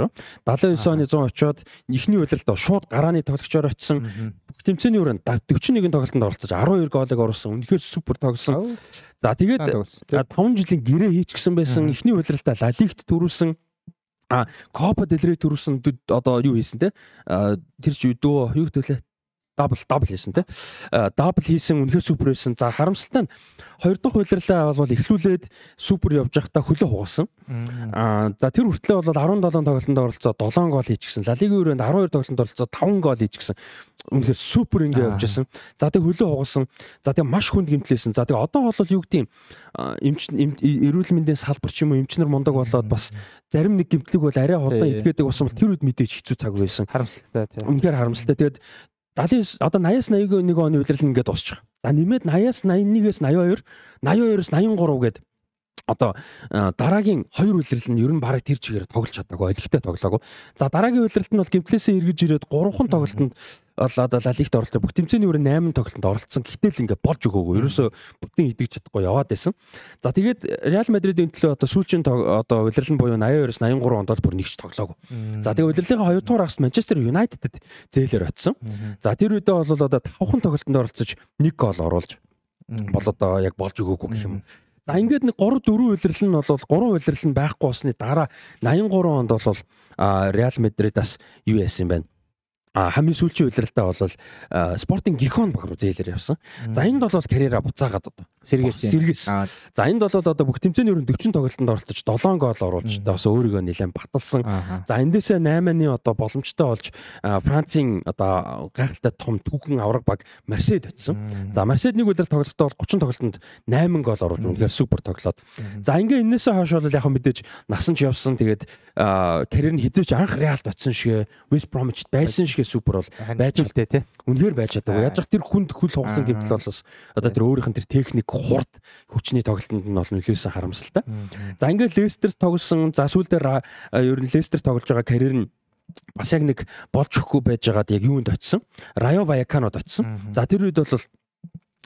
байгаа. 79 оны 100 очиод эхний үйлрэлт шууд гарааны тоглогчоор очисон. Бүх тэмцээний өрөөнд 41 тоглолтод оролцож 12 гоолыг оруулсан. Үнэхээр супер тогсон. За тэгээд 5 жилийн гэрээ хийчихсэн байсан. Эхний үйлрэлтээ Ла Лигт төрүүлсэн. А Копа Делрей төрүүлсэн одоо юу хийсэн те? Тэр ч дөө юу төлөө дабл дабл хийсэн тий. Э, дабл хийсэн үнэхээр супер байсан. За харамсалтай нь хоёр дахь хуулирлаа бол эхлүүлээд супер явж байхдаа хөлөө хугасан. Аа за тэр хүртлээ бол 17 тоглолтод оролцоо 7 гол хийчихсэн. Ла лигийн өрөөнд 12 тоглолтод оролцоо 5 гол хийчихсэн. Үнэхээр супер ингэ явж байсан. За тэг хөлөө хугасан. За тэг маш хүнд гимтлээсэн. За тэг одоо бол юу гэдэг юм эмч эрүүл мэндийн салбар ч юм уу эмчнэр мундаг болоод бас зарим нэг гимтлэг бол арай хурдан идгээдэг болсон бол тэр үед мэдээж хэцүү цаг байсан. Харамсалтай тийм. Үнэхээр харамсалтай. Тэгэд 79 одоо 80-аас 81 оны үеэрлэл ингээд дуусчих. За нэмээд 80-аас 81-ээс 82, 82-оос 83 гээд одоо э, дараагийн хоёр үеэрлэл нь ер нь бараг тэр чигээр тоглож чадаагүй, олигтой тоглоагүй. За дараагийн үеэрлэлт нь бол гимтлээсээ эргэж ирээд гурван тоглолтод бол одоо лалигт оролцсон. Бүх тэмцээний өөр 8 тоглолтод оролцсон. Гэтэл ингээд болж өгөөгүй. Ерөөсө бүтэн идэгч чадахгүй яваад байсан. За тэгээд Real Madrid-ийн төлөө одоо сүүлчийн одоо улирлал нь буюу 82-оос 83 онд бол бүр нэгч тоглоогүй. За тэгээд улирлалын хоёр дахь хагас Manchester United-д зээлээр очсон. За тэр үедээ бол одоо 5хан тоглолтод оролцож 1 гол оруулж бол одоо яг болж өгөөгүй гэх юм. За ингээд нэг 3 4 улирлал нь бол 3 улирлал нь байхгүй болсны дараа 83 онд бол Реал Мадридаас юу яасан юм бэ? хамгийн сүүлчийн үеэрлэлтээ бол спортын гихон баг руу зээлэр явсан. За энд бол карьераа буцаагаад одоо сэргээс сэргээс. За энд бол одоо бүх тэмцээний өрөнд 40 тоглолтод оролцож 7 гол оруулж бас өөрийгөө нэлээд баталсан. За эндээсээ 8-ны одоо боломжтой болж Францын одоо гайхалтай том түүхэн авраг баг Марсед очсон. За Марсед нэг үеэрлэлт тоглолтод бол 30 тоглолтод 8 гол оруулж үнэхээр супер тоглоод. За ингээ энээсээ хойш бол яг мэдээж насан ч явсан. Тэгээд карьер нь хизээч анх Реалд очсон шигэ West Bromwich-д байсан шигэ супер бол байж л дээ тий. Үнэхээр байж чадаагүй. Яаж ч тэр хүнд хөл хугалан гэвэл бол бас одоо тэр өөрийнх нь тэр техник хурд хүчний тоглолтод нь бол нөлөөсөн харамсалтай. За ингээд Лестер тоглосон за сүүлдээ ер нь Лестер тоглож байгаа карьер нь бас яг нэг болж өгөхгүй байж байгаад яг юунд очисон? Райо Ваяканод очисон. За тэр үед бол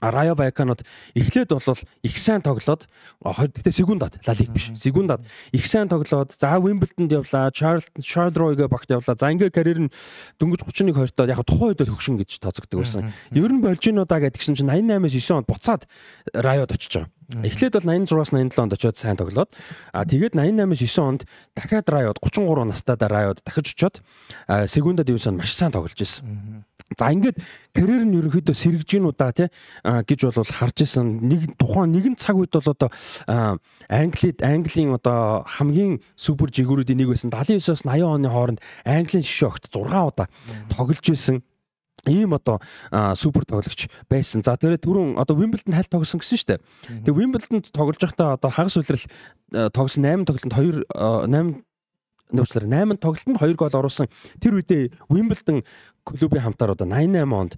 Райо Байканууд эхлээд бол их сайн тоглоод гэхдээ секундад лалиг биш. Секундад их сайн тоглоод за Wimbledon-д явлаа, Charlton Charleroi-гээ багт явлаа. За ингээ карьер нь дөнгөж 31 20-д яг тухайн үед л хөгшин гэж тооцогддог байсан. Ер нь болж гинүү да гэдгсэн чинь 88-аас 9 онд буцаад Райод очиж байгаа. Эхлээд бол 86-аас 87 онд очиод сайн тоглоод а тэгээд 88-аас 9 онд дахиад Райод 33 настайдаа Райод дахиж очиод секундад юусан маш сайн тоглож байсан. За ингээд карьер нь ерөнхийдөө сэрэгжинуудаа тий гэж бол харж исэн нэг тухайн нэгэн цаг үед бол одоо Англид Английн одоо хамгийн супер жигүүрүүдийн нэг байсан 79-аас 80 оны хооронд Английн шишөө огт 6 удаа тоглож исэн ийм одоо супер тоглогч байсан. За тэр түрүүн одоо Wimbledon хайл тогсон гэсэн шүү дээ. Тэгээ Wimbledon-д тоглож байхдаа одоо хагас үлрэл тогсон 8 тоглолтод 2 8 нууцлаар 8 тоглолтод 2 гол оруулсан. Тэр үедээ Wimbledon клубийн хамтааруудаа 88 онд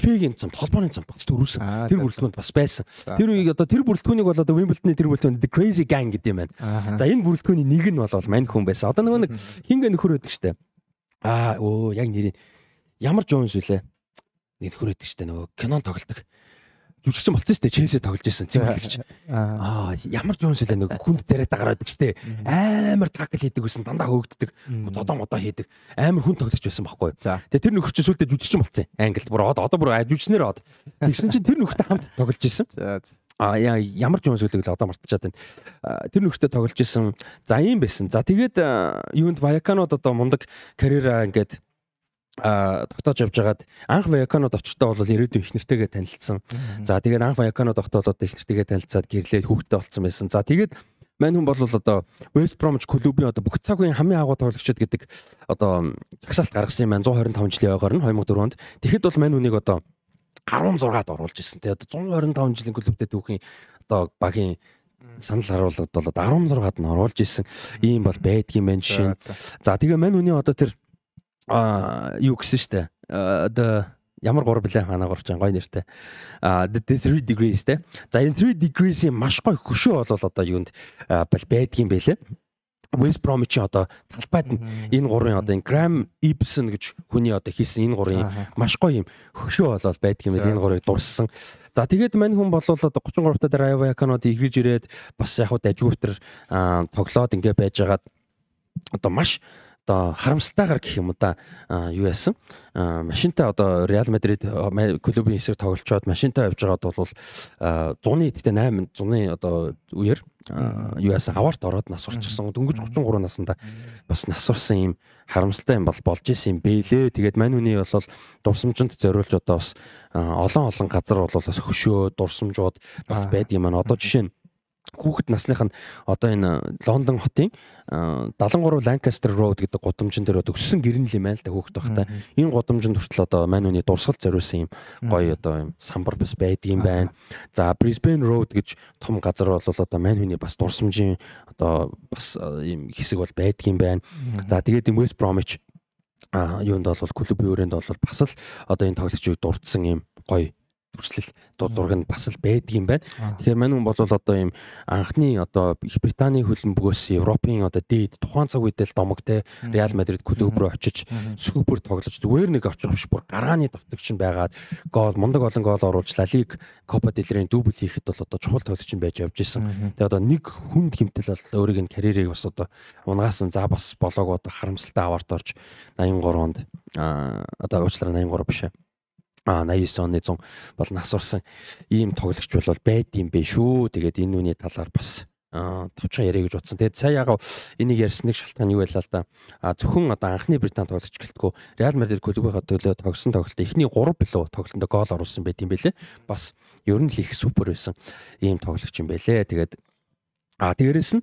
FA-гийн цамт холбооны цамт багц төрүүлсэн. Тэр бүрэлдэхүүнд бас байсан. Тэр үеийг одоо тэр бүрэлдэхүүнийг бол одоо Wimbledon-ы тэр бүрэлдэхүүн The Crazy Gang гэдэг юм байна. За энэ бүрэлдэхүүний нэг нь бол мань хүн байсан. Одоо нөгөө нэг хингэ нөхөр өгдөг штэ. Аа өө яг нэрийг ямар Jones үлээ. Нөхөр өгдөг штэ нөгөө кинон тоглолдог жүжигчин болсон шүү дээ. Челси тоглож байсан цэвэрлэгч. Аа ямар Джонс үлээ нэг хүнд тариатаа гараад байдаг шүү дээ. Амар такл хийдэг гэсэн дандаа хөөгддөг. Зодон одоо хийдэг. Амар хүн тоглож байсан байхгүй. Тэгээ тэр нөхөр чинь сүултээ жүжигчин болсон. Англид бүр одоо одоо бүр жүжигчнэр од. Тэгсэн чинь тэр нөхөртэй хамт тоглож байсан. А ямар ч юм зүйлийг л одоо мартчихад байна. Тэр нөхөртэй тоглож исэн. За ийм байсан. За тэгээд э, юунд Баяканод одоо мундаг карьера ингээд а тогтоож явж хагаад анх Ваяканод очихдоо бол ирээдүйн их нэртэйгээ танилцсан. За тэгээд анх Ваяканод охдоо болоод их нэртэйгээ танилцаад гэрлээд хүүхдтэй болсон байсан. За тэгээд мань хүн бол одоо West Bromwich клубын одоо бүх цагийн хамгийн агуу тоглогчд гэдэг одоо чагсаалт гаргасан юм байна 125 жилийн ойгоор нь 2004-онд. Тэгэхэд бол мань хүнийг одоо 16-ад оруулж ирсэн. Тэгээд 125 жилийн клубтэй түүхийн одоо багийн санал харуулгад бол 16-ад нь оруулж исэн ийм бол байдгийн байна жишээ. За тэгээ мань хүний одоо тэр аа юу гэсэн штэ одоо ямар гур блэ манай гурч гой нэртэй а the 3 degrees те за энэ 3 degrees-ийн маш гой хөшөө бол одоо юунд байдгийн байлээ West Brom чи одоо талбайд энэ гурын одоо энэ Graham Ibsen гэж хүний одоо хийсэн энэ гурын маш гоё юм хөшөө болол байдаг юм байна энэ гурыг дурссан. За тэгээд мань хүн болол одоо 33 та дараа Avacano эргэж ирээд бас яг хуу дажгүүтэр тоглоод ингээ байжгаад одоо маш одоо харамсалтайгаар гэх юм да юу яасан машинтай одоо Реал Мадрид клубын эсрэг тоглолцоод машинтай явж байгаад бол 100-ны тэгтээ 8 100-ны одоо үеэр юу яасан аварт ороод нас урчсан дөнгөж 33 наснда бас нас урсан юм харамсалтай юм бол болж исэн юм бэлээ тэгээд мань үний бол дурсамжинд зориулж одоо бас олон олон газар бол бас хөшөө дурсамжууд бас байдгийн маань одоо жишээ нь хүүхэд насных нь одоо энэ Лондон хотын 73 Lancaster Road гэдэг гудамжин дээр өссөн гэрнэл юм аа л та хүүхэд байхдаа энэ гудамжинд хүртэл одоо мань үний дурсгал зориулсан юм гоё одоо юм самбар бас байдаг юм байна. За Brisbane Road гэж том газар бол одоо мань үний бас дурсамжийн одоо бас юм хэсэг бол байдаг юм байна. За тэгээд юм West Bromwich а юунд бол клуб өөрөнд бол бас л одоо энэ тоглогчид дурдсан юм гоё дүрслэл дуудраг нь бас л байдаг юм байна. Тэгэхээр мань хүн бол одоо ийм анхны одоо Их Британий хөлбөмбөгөөс Европын одоо дээд тухайн цаг үед л домог те Реал Мадрид клуб руу очиж супер тоглож зүгээр нэг очих биш бүр гарааны давтагч нь байгаад гол мундаг олон гол оруулж Ла Лиг Копа дель Рейн дубль хийхэд бол одоо чухал тоглогч нь байж явж исэн. Тэгээ одоо нэг хүнд хэмтэл бол өөрийг нь карьерийг бас одоо унгаасан за бас болоог одоо харамсалтай аваарт орж 83 онд одоо уучлаарай 83 биш ээ 89 оны 100 болон асурсан ийм тоглогч бол байд юм бэ шүү. Тэгээд энэ үний талаар бас товчхон яриа гэж утсан. Тэгээд сая яг энийг ярьсныг шалтгаан юу байлаа л да. А зөвхөн одоо анхны Британи тоглогч гэлтгүү Реал Мадрид клубийнхаа төлөө тогсон тоглолт эхний 3 билүү тоглолтод гол оруулсан байт юм бэлээ. Бас ер нь л их супер байсан ийм тоглогч юм бэлээ. Тэгээд а тэгэрээс нь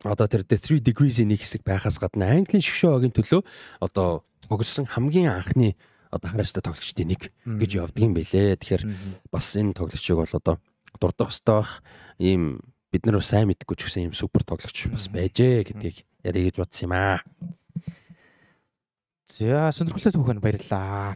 одоо тэр The 3 Degrees-ийн нэг хэсэг байхаас гадна Английн шгшөөгийн төлөө одоо тогсон хамгийн анхны одоо хараачтай тоглогчдын нэг гэж явдаг юм байлээ. Тэгэхээр бас энэ тоглогчийг бол одоо дурдах хөстэй бах ийм бид нар сайн мэдггүй ч гэсэн ийм супер тоглогч бас байжээ гэдгийг яриа гэж бодсон юм аа. За сонирхолтой түүхэн баярлаа.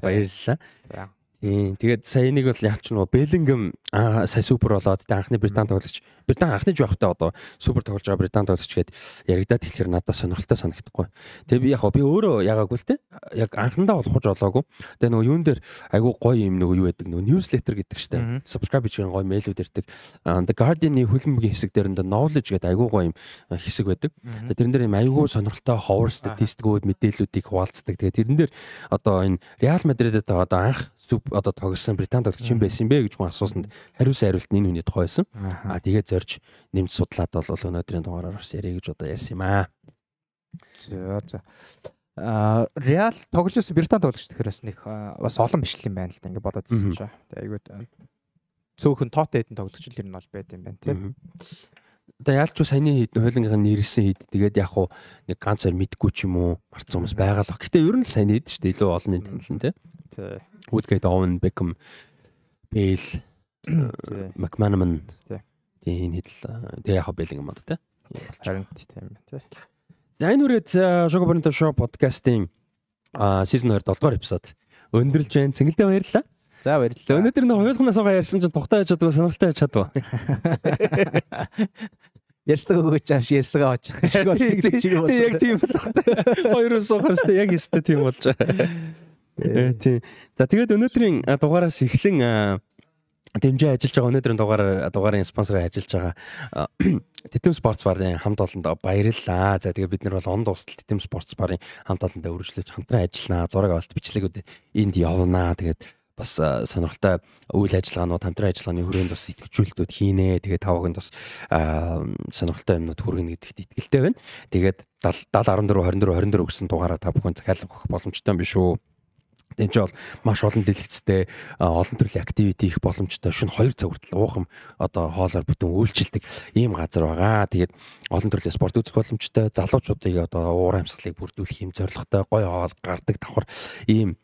Баярлалаа. <laughs> Тийм. Тэгээд сая энийг бол яалч нөө Беллингем аа сая супер болоод тэ анхны Британи тоглогч. Британи анхныж байхдаа одоо супер тоглож байгаа Британи тоглогч гээд яригадаад ихлэхэр надад сонирхолтой санагдахгүй. Тэгээд би яг би өөрөө ягаагүй л тэ. Яг анхндаа болохож олоогүй. Тэгээд нөгөө юун дээр айгүй гоё юм нөгөө юу гэдэг нөгөө ньюслетер гэдэг штэ. Subscribe хийж гоё мэйлүүд ирдэг. The Guardian-ийн хөлбөмбөгийн хэсэг дээр энэ knowledge гэдэг айгүй гоё юм хэсэг байдаг. Тэгээд тэрэн дээр юм айгүй сонирхолтой ховор статистикүүд мэдээллүүдийг хуваалцдаг. Тэгээд тэрэн дээр одоо энэ Real Madrid-д одоо анх зүг одоо тогсон Британи тоглогч юм байсан бэ гэж хүн асуусанд хариусан хариулт нь энэ хүний тухай байсан. Аа тэгээд зорж нэмж судлаад бол өнөөдрийн дугаараар бас ярэ гэж одоо ярьсан юм аа. За за. Аа Реал тоглож байсан Британи тоглогч тэгэхээр бас нэг бас олон бишлэл юм байна л да ингээд бодоод ирсэн чаа. Тэгээд айгүй цөөхөн тоотой хэдэн тоглогч л ер нь бол байд юм байна тийм. Одоо яалч юу саяны хийд хойлонгийнхаа нэрсэн хийд тэгээд яг уу нэг ганцаар мэдгүй ч юм уу марцсан хүмүүс байгалах. Гэтэ ер нь л сайн хийд шүү дээ илүү олон нийт танилна тий. Тий. Woodgate, Owen, Beckham, Bale, äh, McManaman. Тийм энэ хэл äh, тэгээ яхаа Bale юм одоо тий. Харин тийм байна тий. За энэ үрээд э, Sugar Burn Show podcast-ийн season 2 7 дугаар эпизод өндөрлж байна. Цэнгэлдээ баярлалаа. За баярлалаа. Өнөөдөр нэг хуйлахнаас байгаа ярьсан чинь тогтаа яж чаддгаа сонирхолтой яж чадваа. Ярьцдаг өгөөч ааш ярьцдаг аваач шиг болчих шиг болчих. Тэг яг тийм байна. Хоёроос хойш тэг яг ястэ тийм болж байгаа. <laughs> Э, э. Тийм. За тэгээд өнөөдрийн дугаараас эхлэн дэмжиж ажиллаж байгаа өнөөдрийн дугаар дугаарын спонсороор ажиллаж байгаа Титэм спортс барын хамт олонд баярлалаа. За тэгээ бид нар бол онд устал Титэм спортс барын хамт олондоо үргэлжлүүлж хамтран ажиллана. Зураг авалт бичлэгүүд энд явна. Тэгээд бас сонирхолтой үйл ажиллагаанууд хамтран ажиллагааны хүрээнд бас итгэжүүлэлтүүд хийнэ. Тэгээд тавханд бас сонирхолтой юмнууд хүргэнэ гэдэгт итгэлтэй байна. Тэгээд 70 14 24 24 гэсэн дугаараа та бүхэн захиалга өгөх боломжтой юм биш үү? Энд чинь бол маш олон дэлгэцтэй олон төрлийн активити их боломжтой. Шин 2 цаг хүртэл уухам одоо хоолоор бүтэн үйлчилдэг ийм газар байгаа. Тэгээд олон төрлийн спорт үзэх боломжтой. Залуучуудыг одоо уур амьсгалыг бүрдүүлэх юм зорилготой гоё хоол гардаг давхар ийм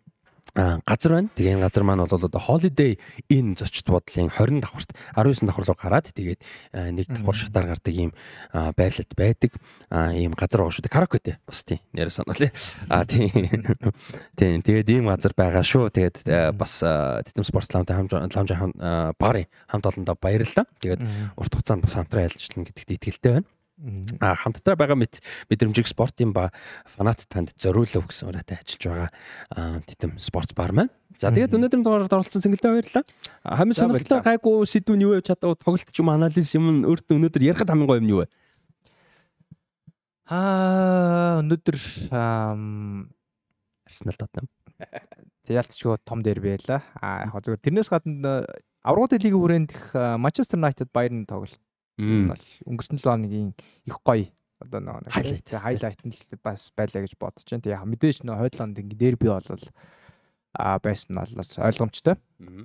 газар байна. Тэгээ энэ газар маань бол одоо Holiday Inn зочд бодлын 20 давхарт 19 давхар руу гараад тэгээд нэг давхар шатаар гардаг ийм байрлалд байдаг ийм газар байгаа шүү дээ. Каракетэй бас тийм нэр санаалээ. А тийм. Тийм тэгээд ийм газар байгаа шүү. Тэгээд бас Тэтэм спорт лаунтай хамж ламж барын хамт олондоо баярлалаа. Тэгээд урт хугацаанд бас хамтран ажиллана гэдэгт итгэлтэй байна хамтдаа байгаа мэд мэдрэмжийг спортын ба фанат танд зориулав гэсэн ураатай ажиллаж байгаа титэм спорт бар маань. За тэгээд өнөөдрийн дугаард оролцсон сэнгэлдээ баярлалаа. Хамгийн сонирхолтой гайгүй сэдвүүн юу вэ? Чадаа тоглолт ч юм анализ юм өөрт нь өнөөдөр ярихад хамгийн гоё юм юу вэ? Аа өнөөдөр Арсенал Тотнам. <laughs> Ялцчгүй том дерби байлаа. Аа яг зөвхөн тэрнээс гадна аврагт лигийн хүрээнд Манчестер Юнайтед Баярны тоглолт бол өнгөрсөн 7 хоногийн их гоё одоо нэг хайлайт нь бас байлаа гэж бодож байна. Тэгээ мэдээж нөө хойд хонд ингээ дерби болвол а байсан нь бол ойлгомжтой.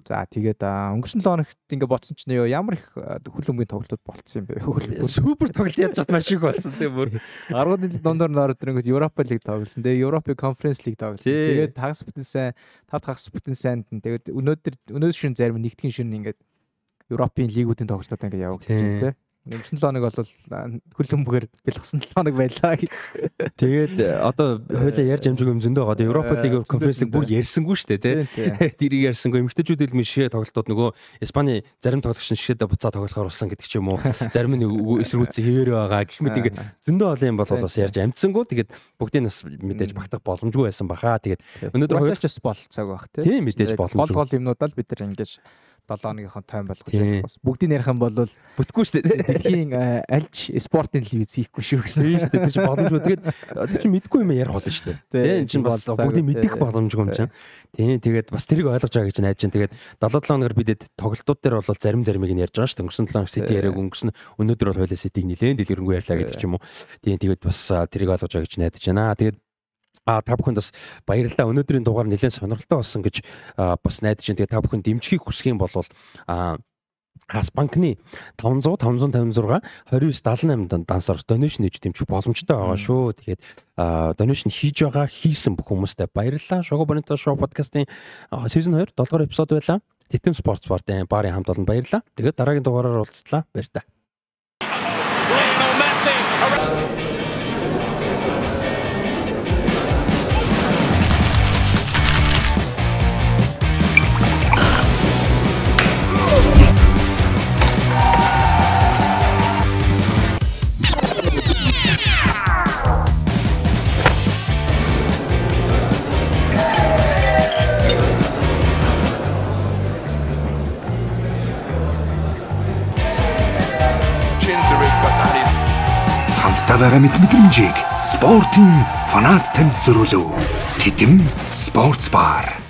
За тэгээд өнгөрсөн 7 хоногт ингээ бодсон ч нөө ямар их хүлэмгийн тоглолтууд болцсон юм бэ? Э, супер тоглолт яаж чад маш их болсон тийм бүр 10-ны дундор нойр дэрнгөт Европа лиг тоглолсон. Тэгээ Европын конференс лиг тоглолсон. Тэгээд хагас бүтэн сайн, тав хагас бүтэн сайнд нь тэгээд өнөөдөр өнөөдөр шин зарим нэгтгэн шин ингээ Европын лигүүдийн тоглолтууд ингээ явагдаж байна тийм. Өнгөрсөн 7 хоног бол хүлэмбгээр бэлгсэн 7 хоног байлаа. Тэгээд э, одоо хоёлаа ярьж амжиг юм зөндөө байгаа. Европа лиг конференц лиг бүр ярьсангүй шүү дээ, тий. <laughs> Тэрийг ярьсангүй. Эмэгтэйчүүд хэлмэ шишээ тоглолтууд нөгөө Испани зарим тоглогчдын шишээд буцаа тоглохоор усан гэдэг ч юм уу. <laughs> Зарим нь эсрүүцээ хэвээр байгаа. Гэх мэт э, ингээд э. зөндөө олон юм бол бас ярьж амжсангүй. Тэгээд бүгдийг бас мэдээж багтах боломжгүй байсан баха. Тэгээд өнөөдөр хоёулч бас бол цаг баг, тий. Тийм мэдээж боломжгүй. Гол гол юмнуудаа л бид нар ингээд 7 оныхон тайм болгож байх бас. Бүгдийг ярих юм бол бүтггүй шүү дээ. Дэлхийн э, альж спортын телевиз хийхгүй шүү гэсэн юм шүү дээ. Тэр чинь боломжгүй. Тэгээд э, тэр чинь мэдгүй юм ярих болно шүү дээ. Тэ энэ чинь бол бүгдийг мэдэх боломжгүй юм чинь. Тэ тэгээд бас тэрийг ойлгож байгаа гэж найж чинь. Тэгээд 7 7 оноор бидэд тоглолтууд дээр бол зарим заримыг нь ярьж байгаа шүү дээ. Өнгөрсөн 7 сити яриаг өнгөрсөн өнөөдөр бол хойлоо ситийг нэлээд дэлгэрэнгүй ярьлаа гэдэг ч юм уу. Тийм тэгээд бас э, тэрийг ойлгож байгаа гэж найдаж байна. Тэгээд А та бүхэнд бас баярлалаа. Өнөөдрийн дугаар нэлээд сонирхолтой болсон гэж бас найдаж байна. Тэгээ та бүхэн дэмжихийг хүсэх юм бол а Хас банкны 500 556 2978 дансаар донешн хийж дэмжих боломжтой байгаа шүү. Тэгэхээр донешн хийж байгаа хийсэн бүх хүмүүстээ баярлалаа. Шого Бонито шоу подкастын season 2 7 дугаар эпизод байлаа. Титэм спортс бардын барын хамт олон баярлалаа. Тэгээд дараагийн дугаараар уулзлаа. Баяр таа. та байгаа мэд мэдрэмжийг спортын фанат танд зөрүүлөв. Тэдэм спортс бар.